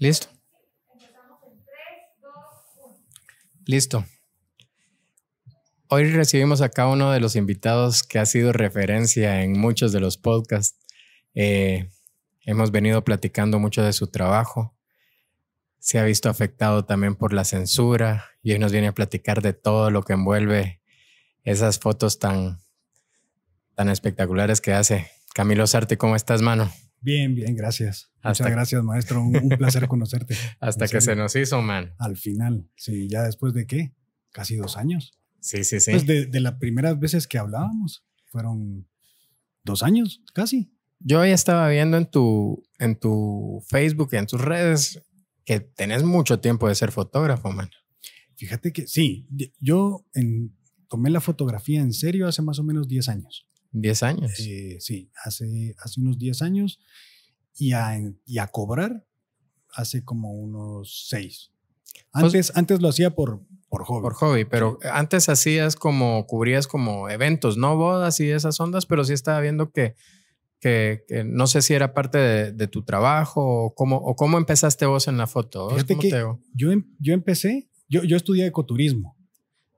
¿Listo? Listo. Hoy recibimos acá uno de los invitados que ha sido referencia en muchos de los podcasts. Eh, hemos venido platicando mucho de su trabajo. Se ha visto afectado también por la censura y hoy nos viene a platicar de todo lo que envuelve esas fotos tan, tan espectaculares que hace. Camilo Sarte, ¿cómo estás, mano? Bien, bien, gracias. Hasta Muchas gracias, maestro. Un, placer conocerte. Hasta que se nos hizo, man. Al final, sí, ya después de qué? Casi dos años. Sí, sí, sí. Desde pues de, las primeras veces que hablábamos, fueron dos años, casi. Yo ya estaba viendo en tu, en tu Facebook y en tus redes que tenés mucho tiempo de ser fotógrafo, man. Fíjate que sí, yo en, tomé la fotografía en serio hace más o menos 10 años. 10 años. Eh, sí, hace, hace unos 10 años y a, cobrar hace como unos 6. Pues antes, antes lo hacía por, hobby. Por hobby, pero antes hacías como, cubrías como eventos, no bodas y esas ondas, pero sí estaba viendo que, que, que no sé si era parte de, tu trabajo o cómo, o cómo empezaste vos en la foto. Em, yo, empecé, yo, estudié ecoturismo,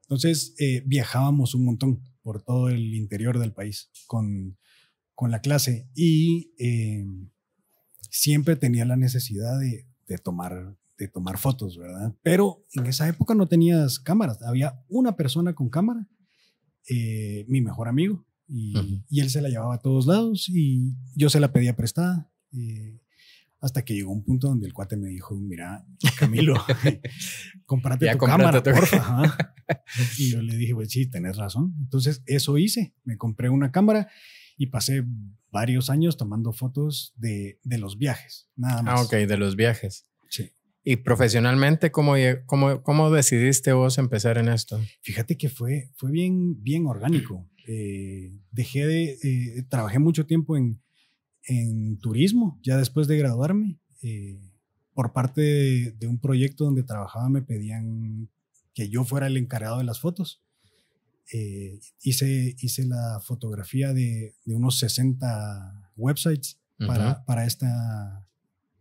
entonces eh, viajábamos un montón por todo el interior del país con, la clase y eh, siempre tenía la necesidad de, tomar, de tomar fotos, ¿verdad? Pero en esa época no tenías cámaras, había una persona con cámara, eh, mi mejor amigo, y, él se la llevaba a todos lados y yo se la pedía prestada. Eh, hasta que llegó un punto donde el cuate me dijo, mira, Camilo, compárate tu cámara, porfa. y yo le dije, pues sí, tenés razón. Entonces eso hice, me compré una cámara y pasé varios años tomando fotos de, de los viajes, nada ah, más. Ah, ok, de los viajes. Sí. ¿Y profesionalmente cómo, cómo, cómo decidiste vos empezar en esto? Fíjate que fue, fue bien, bien orgánico. Eh, dejé de, eh, trabajé mucho tiempo en, en turismo, ya después de graduarme. Eh, por parte de, un proyecto donde trabajaba me pedían que yo fuera el encargado de las fotos. Eh, hice, hice la fotografía de, de unos 60 websites para, para, esta,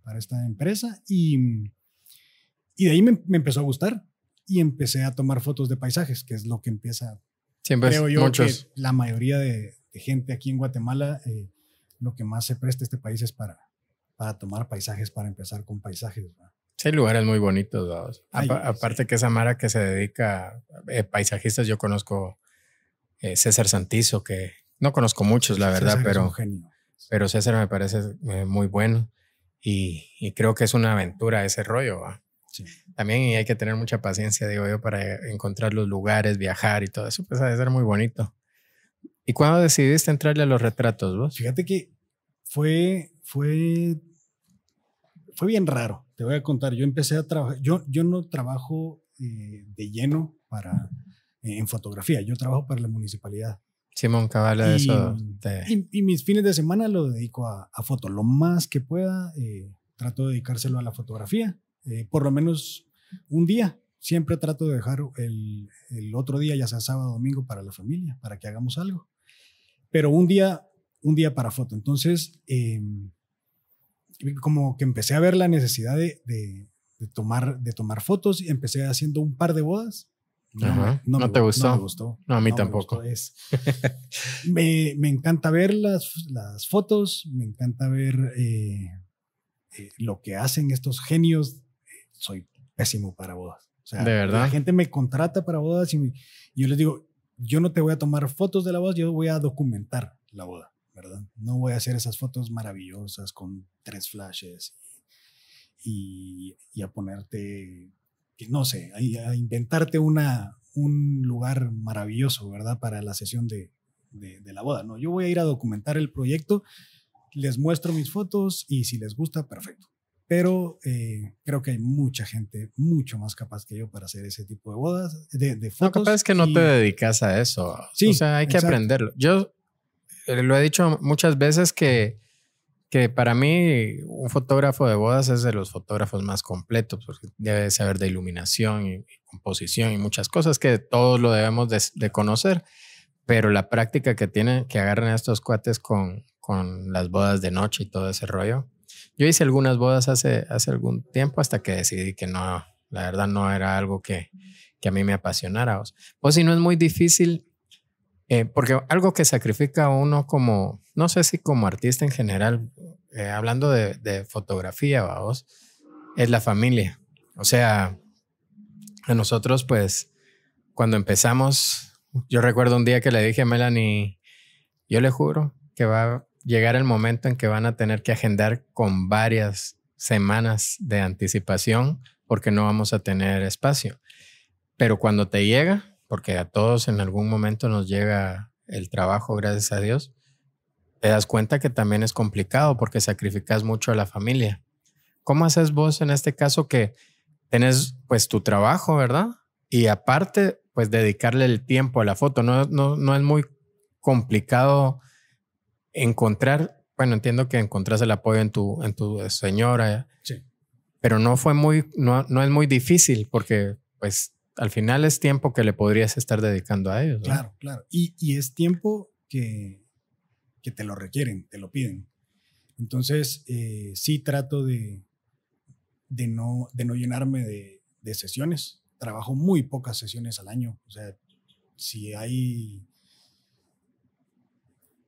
para esta empresa y, y de ahí me, empezó a gustar y empecé a tomar fotos de paisajes, que es lo que empieza, Siempre creo yo, que la mayoría de, de gente aquí en Guatemala... Eh, lo que más se presta este país es para, tomar paisajes, para empezar con paisajes. Sí, lugares muy bonitos. aparte que esa Mara que se dedica, a eh, paisajistas, yo conozco eh, César Santizo, que no conozco muchos, la verdad, pero, pero César me parece eh, muy bueno y, creo que es una aventura ese rollo. También hay que tener mucha paciencia, digo yo, para encontrar los lugares, viajar y todo eso, pues ha de ser muy bonito. ¿Y cuándo decidiste entrarle a los retratos vos? Fíjate que fue, fue, fue bien raro. Te voy a contar, yo empecé a trabajar, yo, yo no trabajo eh, de lleno para, eh, en fotografía, yo trabajo para la municipalidad. Simón Cabala, y, eso. Y, mis fines de semana lo dedico a, foto, lo más que pueda, eh, trato de dedicárselo a la fotografía, por lo menos un día, siempre trato de dejar el, el, otro día, ya sea sábado o domingo, para la familia, para que hagamos algo. Pero un día, un día para foto. Entonces, em, como que empecé a ver la necesidad de, de, tomar, de tomar fotos y empecé haciendo un par de bodas. No, te gustó. No me gustó. a mí tampoco. Me, me, encanta ver las, las fotos, me encanta ver eh, eh, lo que hacen estos genios. Soy pésimo para bodas. O sea, la gente me contrata para bodas y, yo les digo, yo no te voy a tomar fotos de la boda, yo voy a documentar la boda, ¿verdad? No voy a hacer esas fotos maravillosas con tres flashes y, a ponerte, no sé, a, inventarte una, un lugar maravilloso, ¿verdad? Para la sesión de, de, la boda, ¿no? Yo voy a ir a documentar el proyecto, les muestro mis fotos y si les gusta, perfecto pero eh, creo que hay mucha gente mucho más capaz que yo para hacer ese tipo de bodas, de, fotos. Lo no, pasa es que no te dedicas a eso. Sí, o sea, hay que aprenderlo. Yo eh, lo he dicho muchas veces que, que para mí un fotógrafo de bodas es de los fotógrafos más completos, porque debe saber de iluminación y, composición y muchas cosas que todos lo debemos de, conocer, pero la práctica que tienen, que agarran a estos cuates con, con las bodas de noche y todo ese rollo, yo hice algunas bodas hace, hace algún tiempo hasta que decidí que no, la verdad no era algo que, que a mí me apasionara. O si no es muy difícil, eh, porque algo que sacrifica a uno como, no sé si como artista en general, eh, hablando de, de fotografía, vos, es la familia. O sea, a nosotros pues cuando empezamos, yo recuerdo un día que le dije a Melanie, yo le juro que va llegar el momento en que van a tener que agendar con varias semanas de anticipación porque no vamos a tener espacio. Pero cuando te llega, porque a todos en algún momento nos llega el trabajo, gracias a Dios, te das cuenta que también es complicado porque sacrificas mucho a la familia. ¿Cómo haces vos en este caso que tenés pues tu trabajo, ¿verdad? Y aparte, pues dedicarle el tiempo a la foto. No, no, no es muy complicado encontrar, bueno, entiendo que encontras el apoyo en tu, en tu señora, sí. pero no fue muy, no, no es muy difícil porque pues al final es tiempo que le podrías estar dedicando a ellos. Claro, claro. Y, y, es tiempo que, que te lo requieren, te lo piden. Entonces, eh, sí trato de, de, no, de no llenarme de, de sesiones. Trabajo muy pocas sesiones al año. O sea, si hay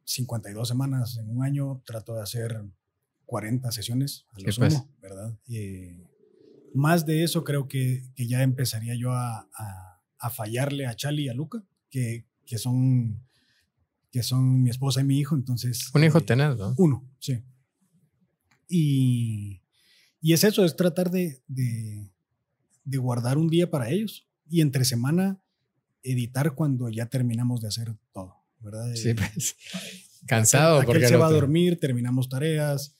52 semanas en un año, trato de hacer 40 sesiones a lo pues. ¿verdad? Eh, más de eso creo que, ya empezaría yo a, fallarle a Chali y a Luca, que, son, que son mi esposa y mi hijo, entonces... Un hijo eh, tenés, ¿no? Uno, sí. Y, es eso, es tratar de, de, de guardar un día para ellos y entre semana editar cuando ya terminamos de hacer todo. ¿verdad? Sí, eh, pues, cansado. porque se va a dormir, terminamos tareas,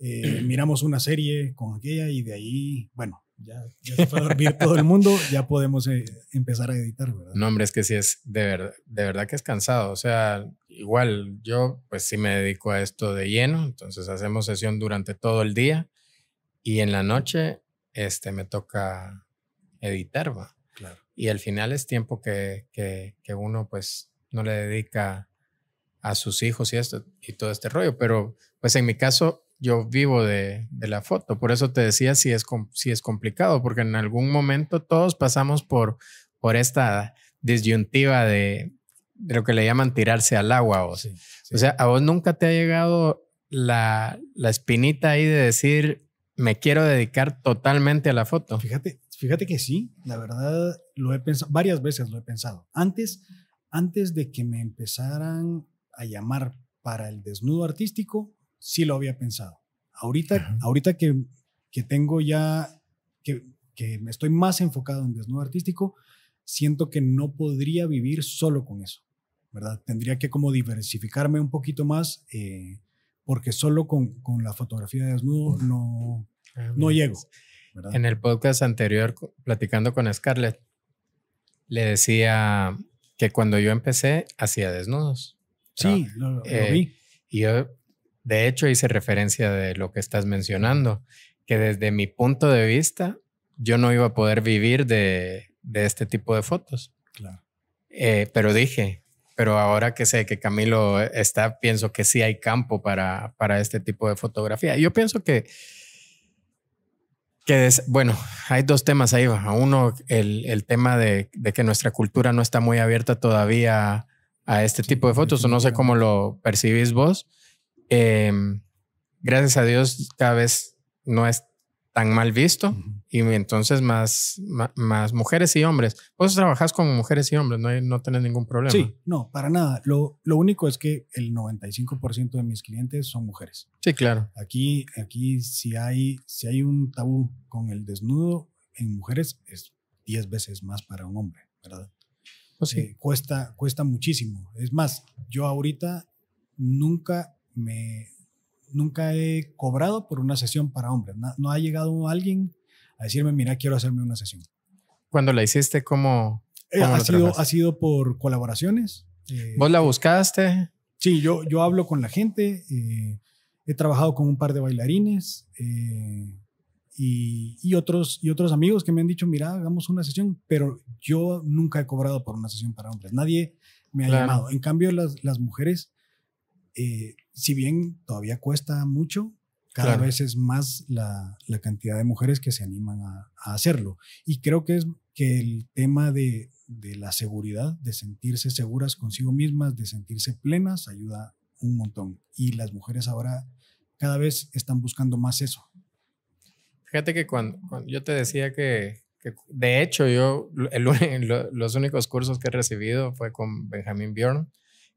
eh, miramos una serie con aquella y de ahí, bueno, ya, se fue a dormir todo el mundo, ya podemos eh, empezar a editar, ¿verdad? No, hombre, es que sí es, de, de verdad que es cansado. O sea, igual yo pues sí me dedico a esto de lleno, entonces hacemos sesión durante todo el día y en la noche este, me toca editar, ¿va? Y al final es tiempo que uno pues no le dedica a sus hijos y esto y todo este rollo. Pero pues en mi caso yo vivo de, la foto, por eso te decía si es, si es complicado, porque en algún momento todos pasamos por, por esta disyuntiva de, lo que le llaman tirarse al agua. O, o sea, a vos nunca te ha llegado la, espinita ahí de decir, me quiero dedicar totalmente a la foto. Fíjate, fíjate que sí, la verdad lo he pensado, varias veces lo he pensado. Antes antes de que me empezaran a llamar para el desnudo artístico, sí lo había pensado. Ahorita, ahorita que, que tengo ya, que, me estoy más enfocado en desnudo artístico, siento que no podría vivir solo con eso, ¿verdad? Tendría que como diversificarme un poquito más, eh, porque solo con, con, la fotografía de desnudo no, ah, no llego. Pues, en el podcast anterior, platicando con Scarlett, le decía que cuando yo empecé hacía desnudos. Sí, lo, eh, vi. Y yo, de hecho, hice referencia de lo que estás mencionando, que desde mi punto de vista, yo no iba a poder vivir de, de este tipo de fotos. Claro. Eh, pero dije, pero ahora que sé que Camilo está, pienso que sí hay campo para, para este tipo de fotografía. Yo pienso que bueno, hay dos temas ahí. Uno, el, tema de, que nuestra cultura no está muy abierta todavía a este tipo de fotos, no sé cómo lo percibís vos. Em, gracias a Dios, cada vez no es tan mal visto y entonces más, más, mujeres y hombres. Vos trabajás con mujeres y hombres, no, tenés ningún problema. Sí, no, para nada. Lo, único es que el 95% de mis clientes son mujeres. Sí, claro. Aquí, aquí si, hay, si hay un tabú con el desnudo en mujeres, es 10 veces más para un hombre, ¿verdad? Pues sí. Eh, cuesta, cuesta muchísimo. Es más, yo ahorita nunca me, nunca he cobrado por una sesión para hombres. No, ha llegado alguien a decirme, mira, quiero hacerme una sesión. Cuando la hiciste, ¿cómo? Eh, ha, sido, ha sido por colaboraciones. Eh, ¿Vos la buscaste? Sí, yo, yo hablo con la gente. Eh, he trabajado con un par de bailarines y, otros, y otros amigos que me han dicho, mira, hagamos una sesión, pero yo nunca he cobrado por una sesión para hombres. Nadie me ha llamado. En cambio, las, las mujeres eh, si bien todavía cuesta mucho, cada vez es más la, la, cantidad de mujeres que se animan a, hacerlo. Y creo que es que el tema de, de, la seguridad, de sentirse seguras consigo mismas, de sentirse plenas, ayuda un montón. Y las mujeres ahora cada vez están buscando más eso. Fíjate que cuando, yo te decía que, de hecho, yo los únicos cursos que he recibido fue con Benjamín Bjorn,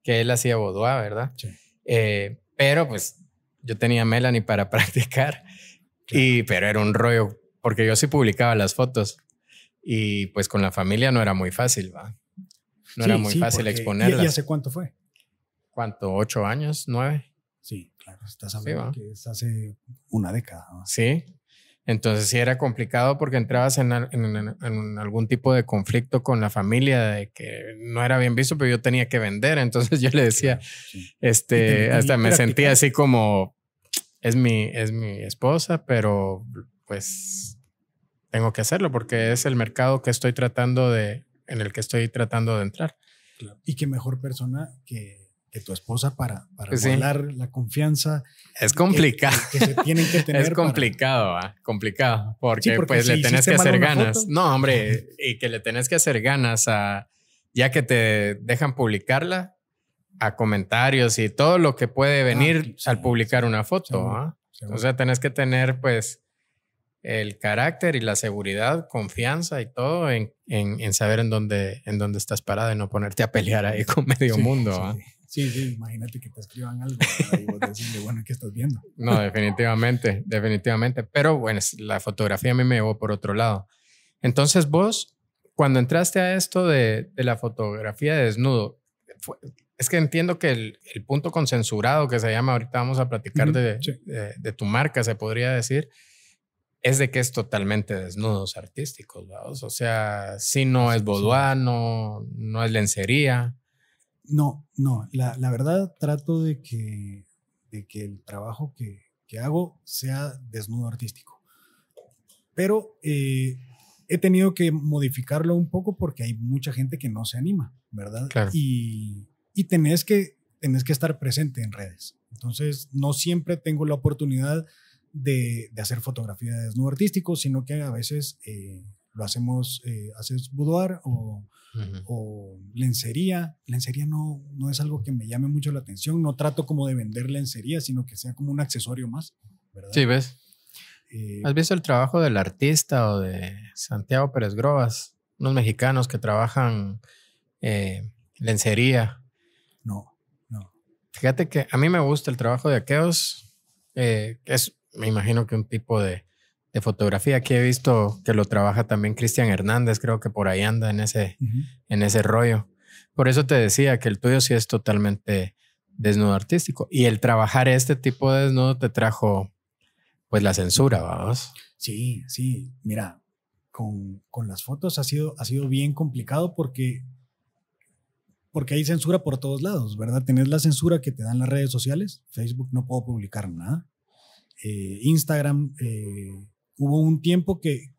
que él hacía Bodoa, ¿verdad? Sí. Eh, pero pues yo tenía Melanie para practicar, y, pero era un rollo, porque yo sí publicaba las fotos y pues con la familia no era muy fácil, ¿va? No era muy fácil exponerlas. ¿y, hace cuánto fue? ¿Cuánto? ¿Ocho años? ¿Nueve? Sí, claro, estás hablando que es hace una década. Sí, entonces sí era complicado porque entrabas en, algún tipo de conflicto con la familia de que no era bien visto, pero yo tenía que vender. Entonces yo le decía, este, hasta me sentía así como, es mi, es mi esposa, pero pues tengo que hacerlo porque es el mercado que estoy tratando de, en el que estoy tratando de entrar. Y qué mejor persona que que tu esposa para, para la confianza. Es complicado. Que, se tienen que tener. es complicado, complicado, porque, pues le tenés que hacer ganas. No, hombre, y que le tenés que hacer ganas a, ya que te dejan publicarla, a comentarios y todo lo que puede ah, venir al publicar una foto. O sea, tenés que tener pues el carácter y la seguridad, confianza y todo en, saber en dónde, en dónde estás parada y no ponerte a pelear ahí con medio mundo. ¿eh? Sí, sí, imagínate que te escriban algo y vos decís, bueno, ¿qué estás viendo? No, definitivamente, definitivamente. Pero bueno, la fotografía a mí me llevó por otro lado. Entonces vos, cuando entraste a esto de, la fotografía de desnudo, es que entiendo que el, punto consensurado que se llama, ahorita vamos a platicar de, tu marca, se podría decir, es de que es totalmente desnudos artísticos, ¿verdad? O sea, si no es boduano, no es lencería. No, no, la, verdad trato de que, que el trabajo que, hago sea desnudo artístico. Pero eh, he tenido que modificarlo un poco porque hay mucha gente que no se anima, ¿verdad? Y, y tenés, que, tenés que estar presente en redes. Entonces, no siempre tengo la oportunidad de, hacer fotografía de desnudo artístico, sino que a veces eh, lo hacemos, eh, haces boudoir o o lencería. Lencería no, no es algo que me llame mucho la atención. No trato como de vender lencería, sino que sea como un accesorio más. ¿verdad? Sí, ves. Eh, ¿Has visto el trabajo del artista o de Santiago Pérez Grobas? Unos mexicanos que trabajan eh, lencería. No, no. Fíjate que a mí me gusta el trabajo de aquellos. Eh, es, me imagino que un tipo de de fotografía que he visto que lo trabaja también Cristian Hernández, creo que por ahí anda en ese, en ese rollo. Por eso te decía que el tuyo sí es totalmente desnudo artístico. Y el trabajar este tipo de desnudo te trajo pues la censura, vamos. Sí, sí, mira, con, las fotos ha sido, ha sido bien complicado porque, porque hay censura por todos lados, ¿verdad? Tenés la censura que te dan las redes sociales, Facebook no puedo publicar nada, eh, Instagram... Eh, hubo un tiempo que,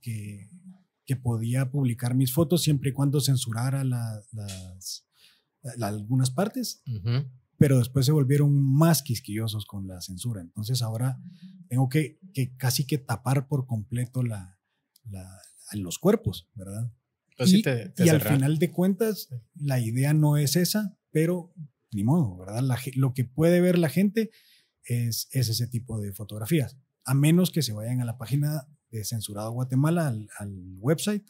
podía publicar mis fotos siempre y cuando censurara algunas partes, pero después se volvieron más quisquillosos con la censura. Entonces ahora tengo que, casi que tapar por completo la, los cuerpos, ¿verdad? Pues y, al final de cuentas, la idea no es esa, pero ni modo, ¿verdad? lo que puede ver la gente es, es ese tipo de fotografías a menos que se vayan a la página de Censurado Guatemala, al, website,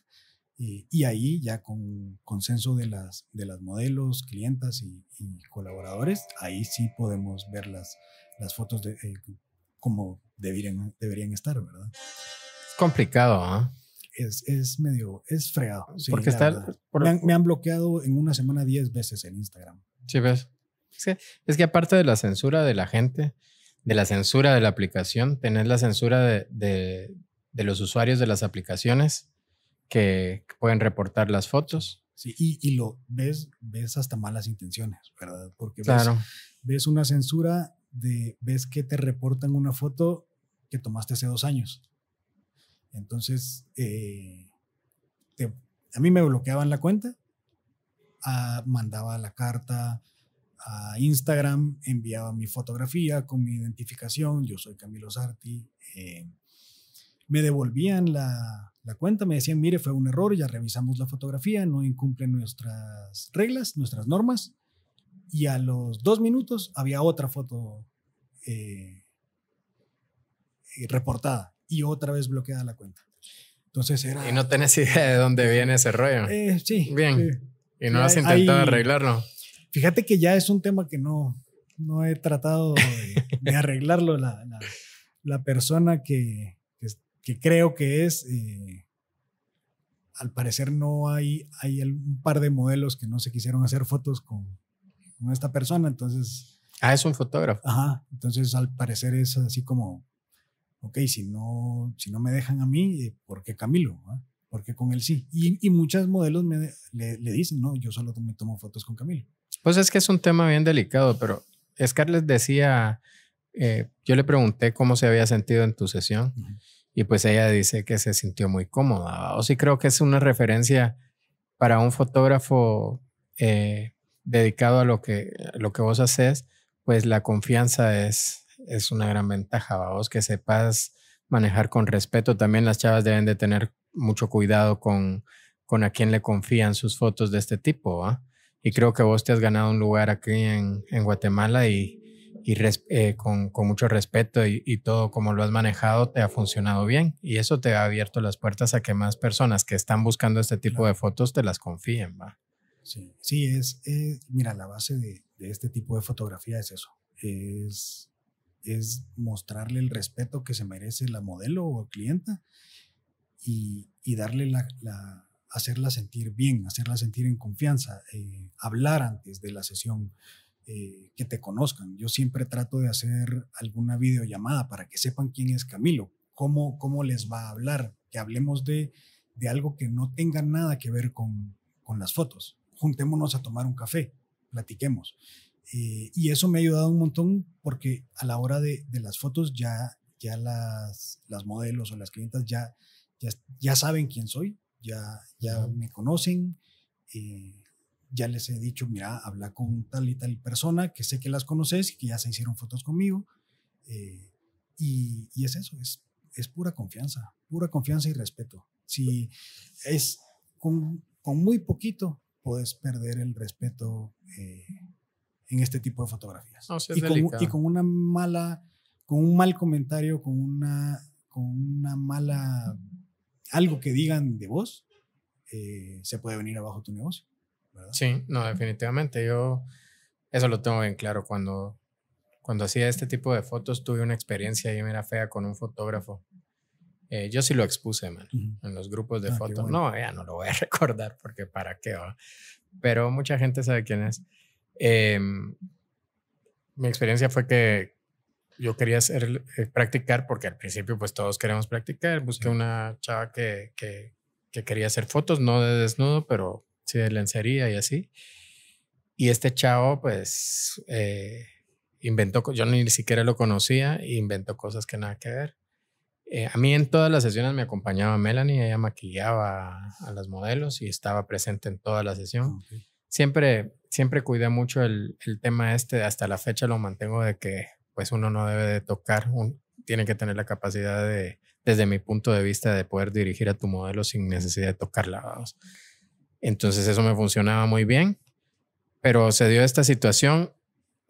eh, y, ahí ya con consenso de las, de las modelos, clientas y, colaboradores, ahí sí podemos ver las, las fotos de eh, como deberían, deberían estar, ¿verdad? Es complicado, ¿ah? Es, medio, es fregado. Porque me, han, bloqueado en una semana 10 veces en Instagram. Sí, ves. es que aparte de la censura de la gente, de la censura de la aplicación, tenés la censura de, los usuarios de las aplicaciones que pueden reportar las fotos. Sí, y, lo ves, ves hasta malas intenciones, ¿verdad? Porque claro. ves, una censura de, ves que te reportan una foto que tomaste hace dos años. Entonces, eh, a mí me bloqueaban la cuenta, ah, mandaba la carta, a Instagram, enviaba mi fotografía con mi identificación, yo soy Camilo Sarti. Eh, me devolvían la, cuenta, me decían, mire, fue un error, ya revisamos la fotografía, no incumple nuestras reglas, nuestras normas. Y a los dos minutos había otra foto eh, reportada y otra vez bloqueada la cuenta. Entonces era... Y no tenés idea de dónde viene ese rollo. Eh, sí. Bien. Y no has intentado arreglarlo. Fíjate que ya es un tema que no, no he tratado de, arreglarlo. La, la, persona que, que, creo que es, eh, al parecer no hay, hay un par de modelos que no se quisieron hacer fotos con, con esta persona, entonces... Ah, es un fotógrafo. Ajá, entonces al parecer es así como, ok, si no, si no me dejan a mí, eh, ¿por qué Camilo? Ah? ¿Por qué con él sí? Y, y muchas modelos me, le, le, dicen, no, yo solo me tomo fotos con Camilo. Pues es que es un tema bien delicado, pero Scarlett decía, eh, yo le pregunté cómo se había sentido en tu sesión y pues ella dice que se sintió muy cómoda. O sí creo que es una referencia para un fotógrafo eh, dedicado a lo que, lo que vos haces, pues la confianza es, es una gran ventaja, vos que sepas manejar con respeto. También las chavas deben de tener mucho cuidado con, con a quién le confían sus fotos de este tipo, ¿ah? y creo que vos te has ganado un lugar aquí en, en Guatemala y, y eh, con, con, mucho respeto y, y, todo como lo has manejado te ha funcionado bien y eso te ha abierto las puertas a que más personas que están buscando este tipo de fotos te las confíen, ¿va? Sí, sí es, mira, la base de, de, este tipo de fotografía es eso, es, es mostrarle el respeto que se merece la modelo o clienta y, y darle la, la hacerla sentir bien, hacerla sentir en confianza, eh, hablar antes de la sesión, eh, que te conozcan. Yo siempre trato de hacer alguna videollamada para que sepan quién es Camilo, cómo, cómo les va a hablar, que hablemos de, algo que no tenga nada que ver con, las fotos. Juntémonos a tomar un café, platiquemos. Eh, y eso me ha ayudado un montón porque a la hora de, las fotos ya, ya las, las modelos o las clientas ya, ya, ya saben quién soy ya, ya me conocen, eh, ya les he dicho, mira, habla con tal y tal persona que sé que las conoces y que ya se hicieron fotos conmigo. Eh, y, y, es eso, es, es pura confianza, pura confianza y respeto. Si es con, con muy poquito, puedes perder el respeto eh, en este tipo de fotografías. y, con, y, con, una mala, con un mal comentario, con una, con una mala algo que digan de vos, eh, se puede venir abajo tu negocio. ¿verdad? Sí, no, definitivamente. Yo eso lo tengo bien claro. Cuando, cuando hacía este tipo de fotos, tuve una experiencia y era fea con un fotógrafo. Eh, yo sí lo expuse, man, en los grupos de ah, fotos. No, ya no lo voy a recordar porque para qué va. Pero mucha gente sabe quién es. Em, mi experiencia fue que yo quería hacer, eh, practicar porque al principio pues todos queremos practicar. Busqué una chava que, que, quería hacer fotos, no de desnudo, pero sí de lencería y así. Y este chavo pues eh, inventó, yo ni siquiera lo conocía, inventó cosas que nada que ver. Eh, a mí en todas las sesiones me acompañaba Melanie, ella maquillaba a las modelos y estaba presente en toda la sesión. Siempre, siempre cuidé mucho el, el, tema este, hasta la fecha lo mantengo de que pues uno no debe de tocar, un, tiene que tener la capacidad de, desde mi punto de vista, de poder dirigir a tu modelo sin necesidad de tocarla. Entonces eso me funcionaba muy bien, pero se dio esta situación,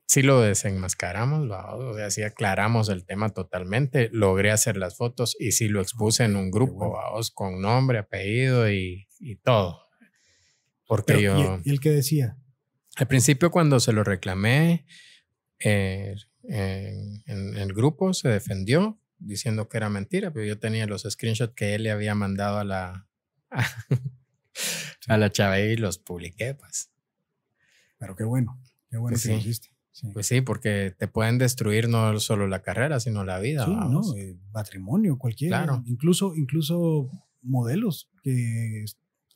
sí lo desenmascaramos, o sea, sí aclaramos el tema totalmente, logré hacer las fotos y sí lo expuse en un grupo, vamos, con nombre, apellido y, todo. Porque yo... ¿Y el, qué que decía? Al principio cuando se lo reclamé, eh, en, el grupo, se defendió diciendo que era mentira, pero yo tenía los screenshots que él le había mandado a la, a, la chava y los publiqué, pues. Pero qué bueno, qué bueno pues que lo hiciste. Pues sí, porque te pueden destruir no solo la carrera, sino la vida. Patrimonio, eh, cualquiera. Incluso, incluso modelos que,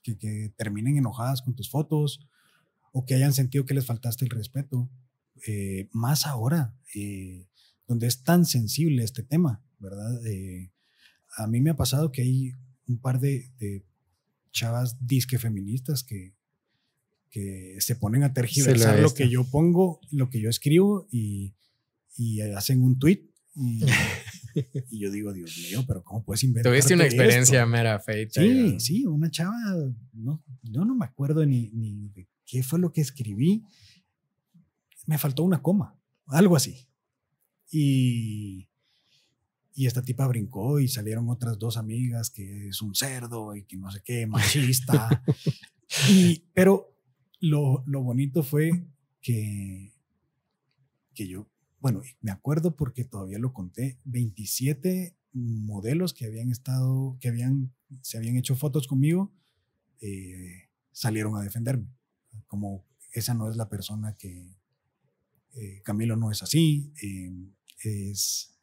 que, que, terminen enojadas con tus fotos o que hayan sentido que les faltaste el respeto. Eh, más ahora, eh, donde es tan sensible este tema, ¿verdad? Eh, a mí me ha pasado que hay un par de, chavas disque feministas que, que se ponen a tergiversar lo que yo pongo, lo que yo escribo y, hacen un tweet y, yo digo, Dios mío, pero ¿cómo puedes inventar? Tuviste una experiencia mera feita. Sí, sí, una chava, no, yo no me acuerdo ni, ni de qué fue lo que escribí, me faltó una coma, algo así. Y, y esta tipa brincó y salieron otras dos amigas que es un cerdo y que no sé qué, machista. pero lo, lo bonito fue que, que yo, bueno, me acuerdo porque todavía lo conté, 27 modelos que habían estado, que habían, se habían hecho fotos conmigo, eh, salieron a defenderme. Como esa no es la persona que, eh, Camilo no es así, eh, es,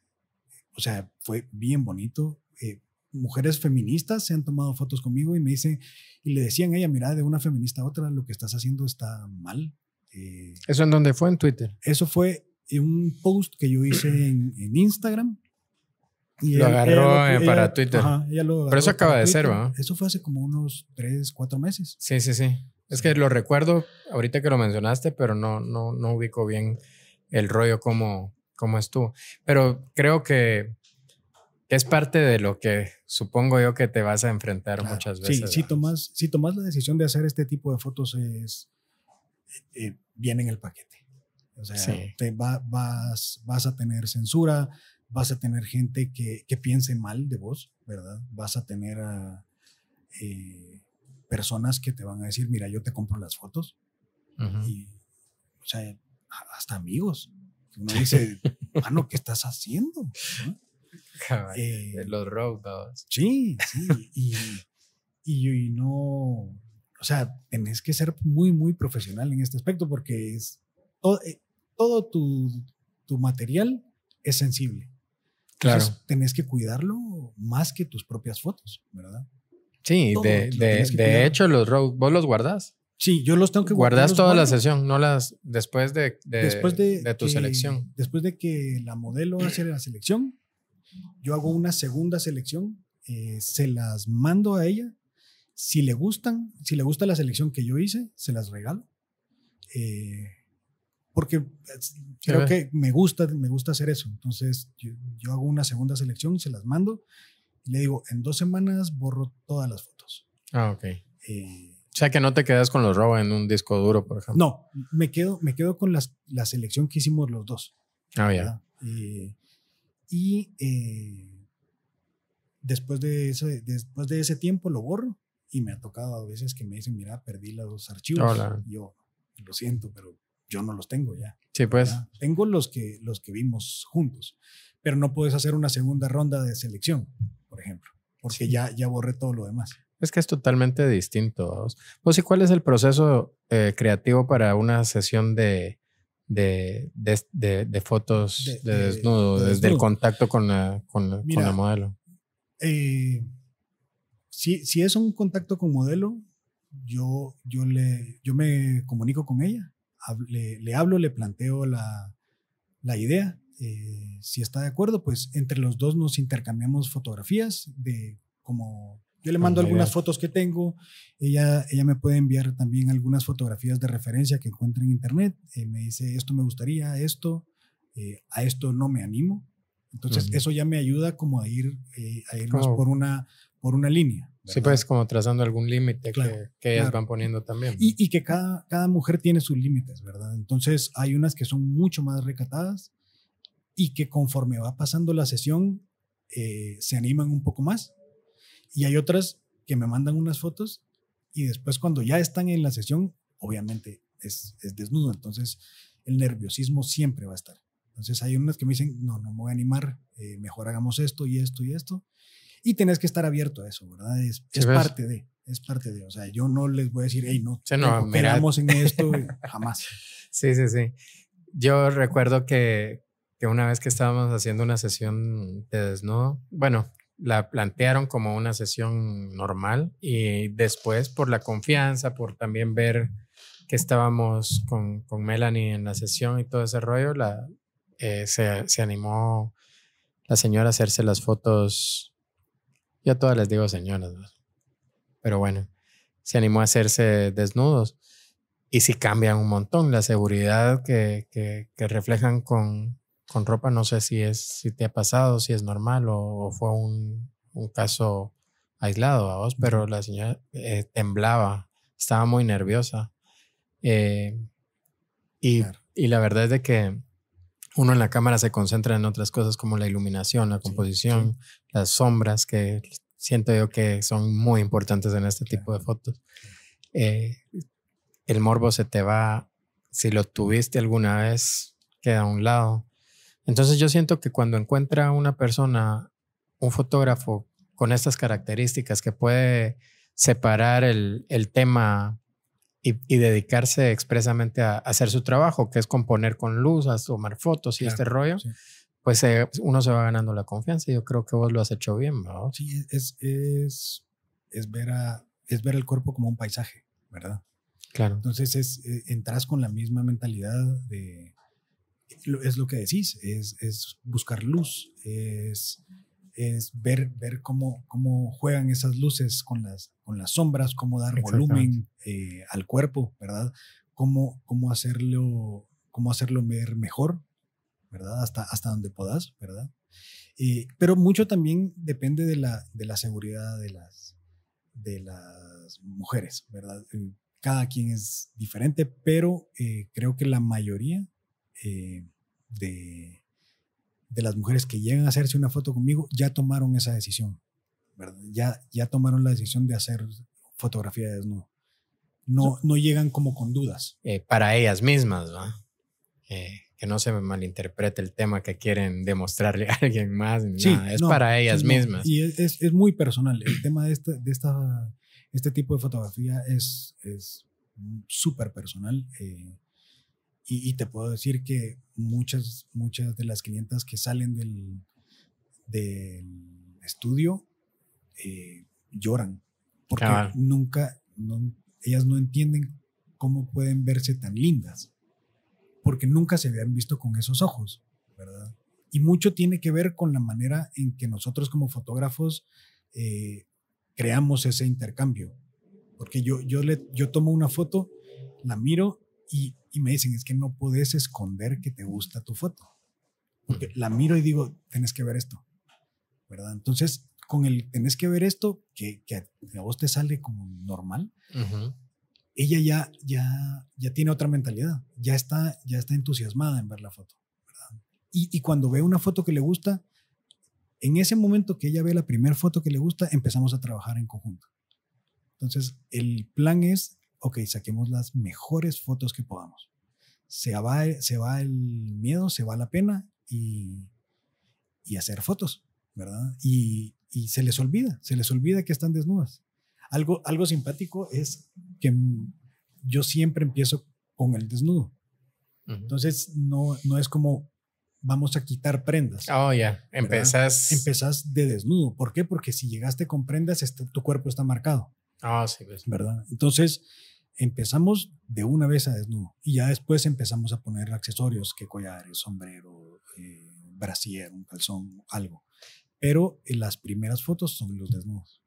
o sea, fue bien bonito. Eh, mujeres feministas se han tomado fotos conmigo y me dicen, y le decían a ella, mira, de una feminista a otra, lo que estás haciendo está mal. ¿Eso en dónde fue? ¿En Twitter? Eso fue un post que yo hice en Instagram lo agarró eh, para Twitter. Ajá, Pero eso acaba de ser, ¿va? Eso fue hace como unos tres, cuatro meses. Sí, sí, sí. Es que lo recuerdo ahorita que lo mencionaste, pero no, no, no ubico bien el rollo como, como estuvo. Pero creo que, es parte de lo que supongo yo que te vas a enfrentar muchas veces. Sí, si tomas, si tomas la decisión de hacer este tipo de fotos, es, eh, viene en el paquete. O sea, te vas, vas a tener censura, vas a tener gente que, que piense mal de vos, ¿verdad? Vas a tener eh, personas que te van a decir, mira, yo te compro las fotos. o sea, hasta amigos. Uno dice, mano, ¿qué estás haciendo? Eh, los robots. Sí, sí. Y, no, o sea, tenés que ser muy, muy profesional en este aspecto porque es todo, eh, todo tu, tu material es sensible. Claro. tenés que cuidarlo más que tus propias fotos, ¿verdad? Sí, de, hecho, los RAW, vos los guardás. Sí, yo los tengo que guardar. Guardás toda la sesión, no las después de, de, tu selección. Después de que la modelo hace la selección, yo hago una segunda selección, eh, se las mando a ella. Si le gustan, si le gusta la selección que yo hice, se las regalo. Eh, porque creo que me gusta, me gusta hacer eso. Entonces yo, hago una segunda selección, se las mando y le digo, en dos semanas borro todas las fotos. Ah, ok. Eh, o sea que no te quedas con los robos en un disco duro, por ejemplo. No, me quedo, me quedo con las, la selección que hicimos los dos. Ah, ya. Eh, y eh, después, de ese, después de ese tiempo lo borro y me ha tocado a veces que me dicen, mira, perdí los archivos. yo lo siento, pero yo no los tengo ya. Sí, pues. Tengo los que, los que vimos juntos, pero no puedes hacer una segunda ronda de selección, por ejemplo, porque ya, ya borré todo lo demás. Es que es totalmente distinto. Pues, ¿y cuál es el proceso eh, creativo para una sesión de, de, de, fotos de, desnudo, desde el contacto con la, con la, modelo? Eh, si, si es un contacto con modelo, yo, yo, le, yo me comunico con ella le, hablo, le planteo la, idea. Eh, si está de acuerdo, pues entre los dos nos intercambiamos fotografías de como yo le mando algunas fotos que tengo, ella, ella me puede enviar también algunas fotografías de referencia que encuentre en internet, eh, me dice esto me gustaría, esto, eh, a esto no me animo. Entonces eso ya me ayuda como a ir a irnos por una por una línea. Sí, pues como trazando algún límite que, ellas van poniendo también. Y, que cada, cada mujer tiene sus límites, ¿verdad? Entonces hay unas que son mucho más recatadas y que conforme va pasando la sesión eh, se animan un poco más. Y hay otras que me mandan unas fotos y después cuando ya están en la sesión, obviamente es, es desnudo, entonces el nerviosismo siempre va a estar. Entonces hay unas que me dicen, no, no me voy a animar, eh, mejor hagamos esto y esto y esto y tenés que estar abierto a eso, ¿verdad? Es, parte de, es parte de, o sea, yo no les voy a decir, hey, no, esperamos no en esto, jamás. Sí, sí, sí. Yo recuerdo que, que una vez que estábamos haciendo una sesión de desnudo, bueno, la plantearon como una sesión normal y después por la confianza, por también ver que estábamos con, con Melanie en la sesión y todo ese rollo, la, eh, se, se, animó la señora a hacerse las fotos yo a todas les digo señoras, pero bueno, se animó a hacerse desnudos. Y si cambian un montón la seguridad que, reflejan con, ropa, no sé si, es, si te ha pasado, si es normal o, fue un, caso aislado a vos, pero la señora eh, temblaba, estaba muy nerviosa. Eh, y, y la verdad es de que uno en la cámara se concentra en otras cosas como la iluminación, la composición, las sombras, que siento yo que son muy importantes en este tipo de fotos. Eh, el morbo se te va, si lo tuviste alguna vez, queda a un lado. Entonces yo siento que cuando encuentra una persona, un fotógrafo con estas características que puede separar el, el tema y, dedicarse expresamente a, hacer su trabajo, que es componer con luz, a tomar fotos y este rollo, pues uno se va ganando la confianza y yo creo que vos lo has hecho bien, ¿no? Sí, es, es, es, ver, a, es ver el cuerpo como un paisaje, ¿verdad? Claro. Entonces es, eh, entras con la misma mentalidad de, es lo que decís, es, es buscar luz, es es ver, ver cómo, cómo juegan esas luces con las, con las sombras, cómo dar volumen eh, al cuerpo, ¿verdad? Cómo, cómo, hacerlo, cómo hacerlo ver mejor, ¿verdad? Hasta, hasta donde puedas, ¿verdad? Eh, pero mucho también depende de la, seguridad de las, de las mujeres, ¿verdad? Eh, cada quien es diferente, pero creo que la mayoría de de las mujeres que llegan a hacerse una foto conmigo ya tomaron esa decisión, Ya, ya tomaron la decisión de hacer fotografía de desnudo. No, no llegan como con dudas. Eh, para ellas mismas, ¿va? Eh, que no se me malinterprete el tema que quieren demostrarle a alguien más. Sí, Es para ellas mismas. Y es, muy personal. El tema de, de esta, este tipo de fotografía es súper personal. Eh, y, te puedo decir que muchas, muchas de las clientas que salen del, estudio eh, lloran porque nunca, ellas no entienden cómo pueden verse tan lindas porque nunca se habían visto con esos ojos, ¿verdad? Y mucho tiene que ver con la manera en que nosotros como fotógrafos eh, creamos ese intercambio. Porque yo, yo, le, yo tomo una foto, la miro y, me dicen, es que no puedes esconder que te gusta tu foto. Porque la miro y digo, tienes que ver esto. ¿Verdad? Entonces, con el tenés que ver esto, que, a vos te sale como normal, ella ya, ya, ya tiene otra mentalidad, ya está, ya está entusiasmada en ver la foto. Y, y, cuando ve una foto que le gusta, en ese momento que ella ve la primera foto que le gusta, empezamos a trabajar en conjunto. Entonces, el plan es ok, saquemos las mejores fotos que podamos. Se va, e, el miedo, se va la pena y, hacer fotos, ¿verdad? Y, se les olvida, se les olvida que están desnudas. Algo, algo simpático es que yo siempre empiezo con el desnudo. Entonces, no, no es como vamos a quitar prendas. Oh, ya. Empezas. Empezás. de desnudo. ¿Por qué? Porque si llegaste con prendas, este, tu cuerpo está marcado. Ah, sí, pues. ¿Verdad? Entonces, empezamos de una vez a desnudo y ya después empezamos a poner accesorios, que collares, sombrero, eh, brasier, un calzón, algo. Pero eh, las primeras fotos son los desnudos.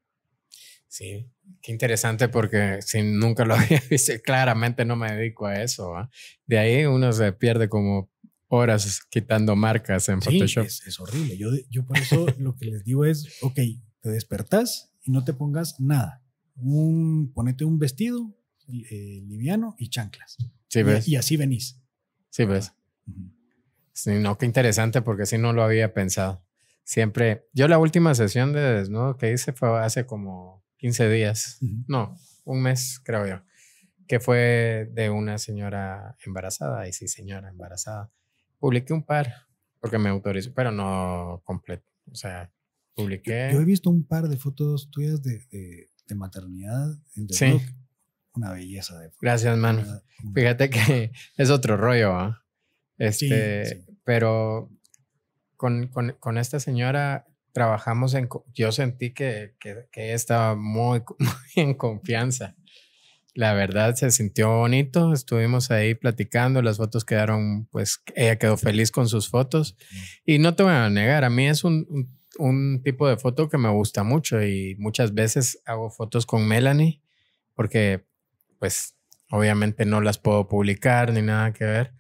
Sí, qué interesante porque si nunca lo había visto, claramente no me dedico a eso. ¿ah? De ahí uno se pierde como horas quitando marcas en Photoshop. Sí, es, horrible. Yo, yo por eso lo que les digo es, ok, te despertás y no te pongas nada un, ponete un vestido eh, liviano y chanclas. Sí, ves. Y, así venís. Sí, ves. no, qué interesante porque si no lo había pensado. Siempre, yo la última sesión de desnudo que hice fue hace como 15 días, no, un mes creo yo, que fue de una señora embarazada, y sí, señora embarazada. Publiqué un par porque me autorizó, pero no completo, o sea, publiqué. Yo, he visto un par de fotos tuyas de de maternidad. sí. una belleza. Gracias, mano. Fíjate que es otro rollo, ¿ah? Este, Pero con, esta señora trabajamos en... Yo sentí que, que, estaba muy, en confianza. La verdad se sintió bonito, estuvimos ahí platicando, las fotos quedaron, pues ella quedó feliz con sus fotos. Y no te voy a negar, a mí es un un tipo de foto que me gusta mucho y muchas veces hago fotos con Melanie porque pues obviamente no las puedo publicar ni nada que ver.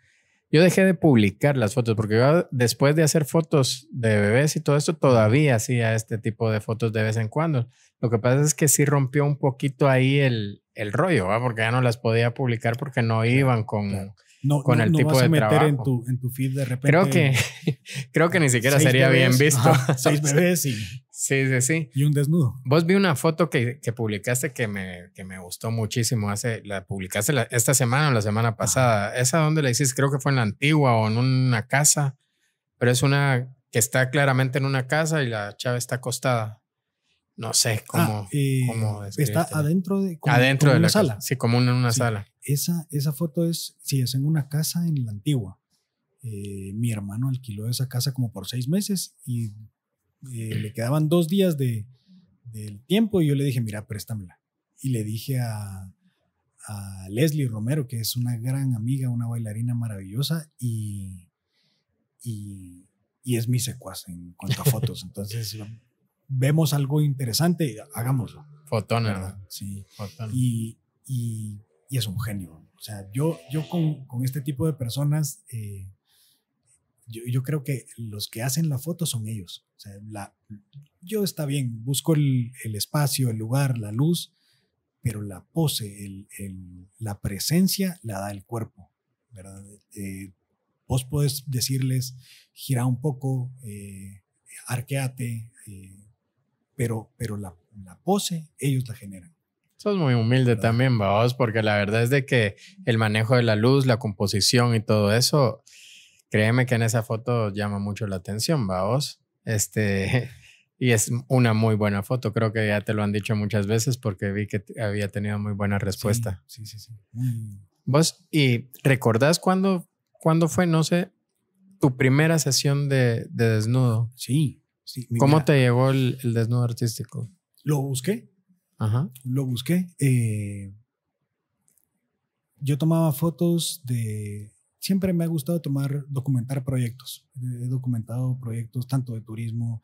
Yo dejé de publicar las fotos porque yo después de hacer fotos de bebés y todo esto todavía hacía este tipo de fotos de vez en cuando. Lo que pasa es que sí rompió un poquito ahí el, el rollo, ¿va? porque ya no las podía publicar porque no iban con, no, con no, el tipo de meter En tu, feed de repente. Creo que, creo que ni siquiera sería bien visto. seis bebés y. Sí, sí, Y un desnudo. Vos vi una foto que, publicaste que me, gustó muchísimo. Hace, la publicaste esta semana o la semana pasada. ¿Esa donde la hiciste? Creo que fue en la antigua o en una casa. Pero es una que está claramente en una casa y la chava está acostada. No sé cómo. Ah, eh, está adentro de, adentro de la sala. Sí, como en una sala. Esa, foto es, sí, es en una casa en la antigua. Eh, mi hermano alquiló esa casa como por seis meses y eh, le quedaban dos días del tiempo y yo le dije, mira, préstamela. Y le dije a, Leslie Romero, que es una gran amiga, una bailarina maravillosa y, y, es mi secuaz en cuanto a fotos. Entonces, vemos algo interesante, hagámoslo. Fotona. ¿verdad? Sí. y y es un genio. O sea, yo, yo con, este tipo de personas, eh, yo, creo que los que hacen la foto son ellos. O sea, yo está bien, busco el, espacio, el lugar, la luz, pero la pose, la presencia la da el cuerpo, ¿verdad? Eh, vos podés decirles, gira un poco, eh, arqueate, pero, pero la, pose ellos la generan. Sos muy humilde también, vamos, porque la verdad es de que el manejo de la luz, la composición y todo eso, créeme que en esa foto llama mucho la atención, vamos. Este, y es una muy buena foto, creo que ya te lo han dicho muchas veces porque vi que había tenido muy buena respuesta. Sí, sí, sí. Vos, ¿y recordás cuándo, cuándo fue, no sé, tu primera sesión de, desnudo? Sí, sí. ¿Cómo te llegó el desnudo artístico? Lo busqué lo busqué. Eh, yo tomaba fotos de... Siempre me ha gustado tomar, documentar proyectos. He documentado proyectos tanto de turismo,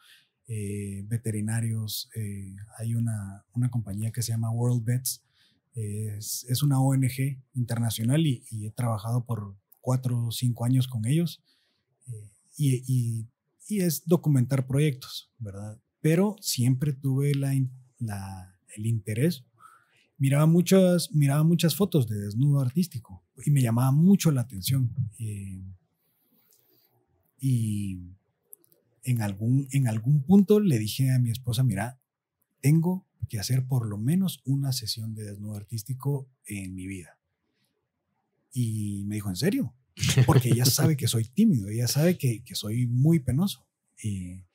eh, veterinarios. Eh, hay una, compañía que se llama World Vets. Es, una ONG internacional y, he trabajado por cuatro o cinco años con ellos. Y, y, es documentar proyectos, ¿verdad? Pero siempre tuve la, la el interés, miraba muchas, miraba muchas fotos de desnudo artístico y me llamaba mucho la atención. Eh, y en algún, en algún punto le dije a mi esposa, mira, tengo que hacer por lo menos una sesión de desnudo artístico en mi vida. Y me dijo, ¿en serio? Porque ella sabe que soy tímido, ella sabe que, que soy muy penoso. Y, eh,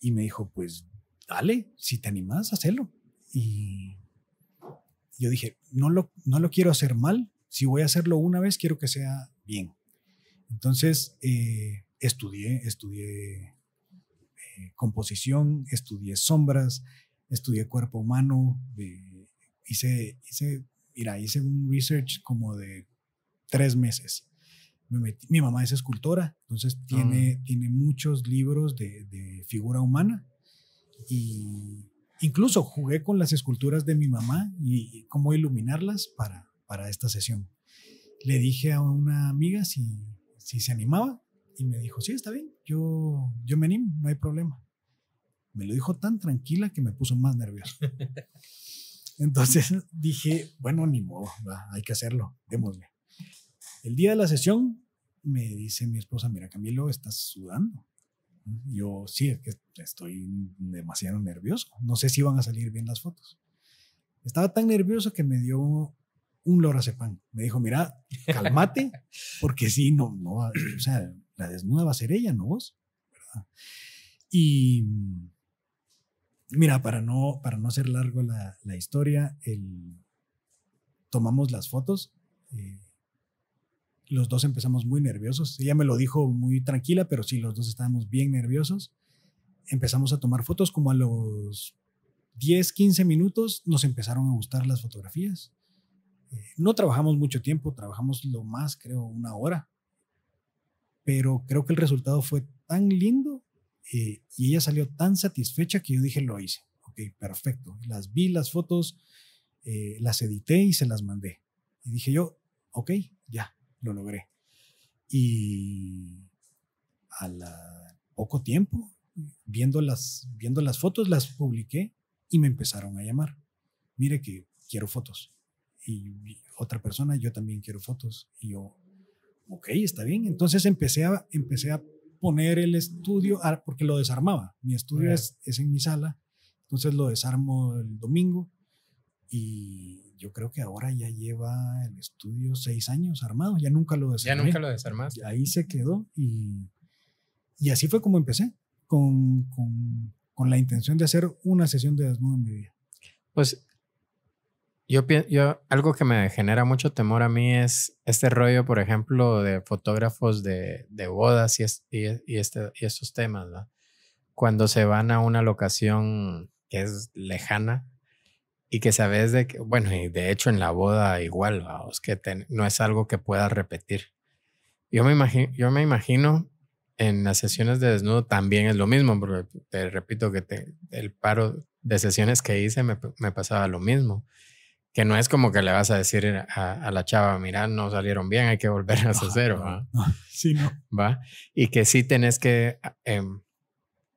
y me dijo, pues dale, si te animas, hazlo. Y yo dije, no lo, no lo quiero hacer mal, si voy a hacerlo una vez, quiero que sea bien. Entonces, eh, estudié, estudié eh, composición, estudié sombras, estudié cuerpo humano, hice, hice, mira, hice un research como de tres meses. mi mamá es escultora, entonces tiene, ah. tiene muchos libros de, de figura humana y Incluso jugué con las esculturas de mi mamá y, cómo iluminarlas para, para esta sesión. Le dije a una amiga si, si se animaba y me dijo, sí, está bien, yo, yo me animo, no hay problema. Me lo dijo tan tranquila que me puso más nervioso. Entonces dije, bueno, ni modo, hay que hacerlo, démosle. El día de la sesión me dice mi esposa, mira Camilo, estás sudando. Yo sí, es que estoy demasiado nervioso. No sé si van a salir bien las fotos. Estaba tan nervioso que me dio un lorazepam. Me dijo, mira, cálmate, porque sí, no, no, o sea, la desnuda va a ser ella, no vos, Y mira, para no, para no hacer largo la, la historia, el, tomamos las fotos. Eh, los dos empezamos muy nerviosos. Ella me lo dijo muy tranquila, pero sí, los dos estábamos bien nerviosos. Empezamos a tomar fotos como a los 10, 15 minutos nos empezaron a gustar las fotografías. Eh, no trabajamos mucho tiempo, trabajamos lo más, creo, una hora, pero creo que el resultado fue tan lindo eh, y ella salió tan satisfecha que yo dije, lo hice. Ok, perfecto. Las vi, las fotos, eh, las edité y se las mandé. Y dije yo, ok, ya, lo logré. Y a poco tiempo, viendo las, viendo las fotos, las publiqué y me empezaron a llamar. Mire que quiero fotos. Y, otra persona, yo también quiero fotos. Y yo, ok, está bien. Entonces empecé a, empecé a poner el estudio, ah, porque lo desarmaba. Mi estudio es, es en mi sala, entonces lo desarmo el domingo y yo creo que ahora ya lleva el estudio seis años armado, ya nunca lo desarmé. Ya nunca lo desarmaste. Ahí se quedó y, y así fue como empecé, con, la intención de hacer una sesión de desnudo en mi vida. Pues yo, yo, algo que me genera mucho temor a mí es este rollo, por ejemplo, de fotógrafos de, bodas y, y, este, y estos temas, Cuando se van a una locación que es lejana, y que sabes de que, bueno, y de hecho en la boda igual, vamos, que no es algo que puedas repetir. Yo me, imagino, yo me imagino en las sesiones de desnudo también es lo mismo, porque te repito que el paro de sesiones que hice me, me, pasaba lo mismo. Que no es como que le vas a decir a, la chava, mira, no salieron bien, hay que volver a hacer cero. Sí, no. ¿Va? Y que sí tenés que... Em,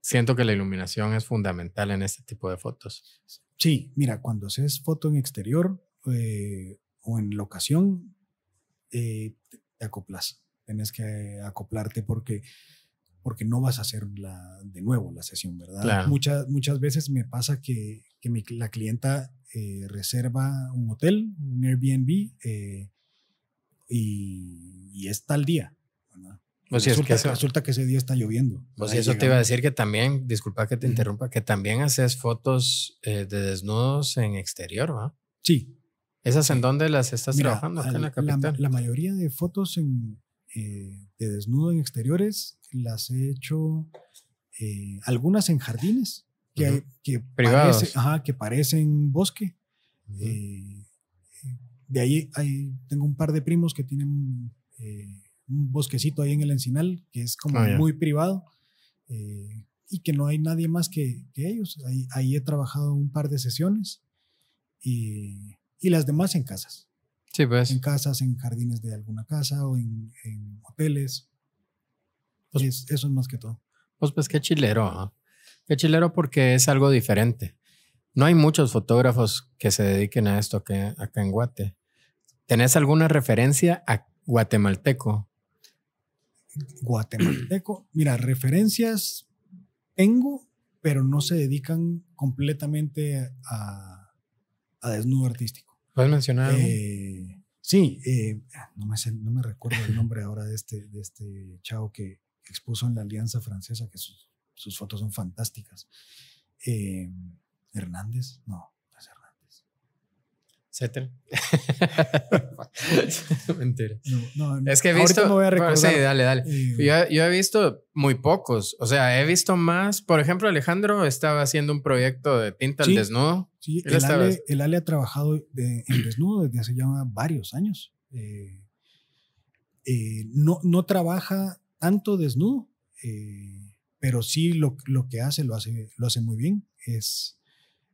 siento que la iluminación es fundamental en este tipo de fotos. Sí, mira, cuando haces foto en exterior eh, o en locación, eh, te acoplas. Tienes que acoplarte porque, porque no vas a hacer la, de nuevo la sesión, ¿verdad? Muchas, muchas veces me pasa que, que la clienta eh, reserva un hotel, un Airbnb, y, y, es tal día. ¿verdad? Pues resulta, que ese día está lloviendo. Pues si eso te iba a decir que también, disculpa que te interrumpa, que también haces fotos eh, de desnudos en exterior, ¿va? Sí. ¿Esas en dónde las estás trabajando? la mayoría de fotos eh, de desnudo en exteriores las he hecho, eh, algunas en jardines, que, que, ajá, que parecen bosque. de ahí hay, tengo un par de primos que tienen un bosquecito ahí en el Encinal, que es como ah, muy privado. Eh, y que no hay nadie más que, ellos. Ahí, he trabajado un par de sesiones y, las demás en casas. Sí, pues. En casas, en jardines de alguna casa o en, hoteles. Pues, eso es más que todo. Pues, pues qué chilero. Qué chilero porque es algo diferente. No hay muchos fotógrafos que se dediquen a esto que, acá en Guate. ¿Tenés alguna referencia a guatemalteco guatemalteco. Mira, referencias tengo, pero no se dedican completamente a, a desnudo artístico. lo has mencionado eh, sí, eh, no, me, recuerdo el nombre ahora de este, de este chavo que expuso en la Alianza Francesa, que sus, fotos son fantásticas. Eh, Hernández, no. Mentira. es que he visto. dale, dale. Eh, yo, he visto muy pocos. O sea, he visto más. Por ejemplo, Alejandro estaba haciendo un proyecto de tinta desnudo. Sí, el Ale, el Ale, ha trabajado en desnudo desde hace ya varios años. Eh, eh, no, no trabaja tanto desnudo, pero sí lo, que hace lo, hace lo hace muy bien. Es,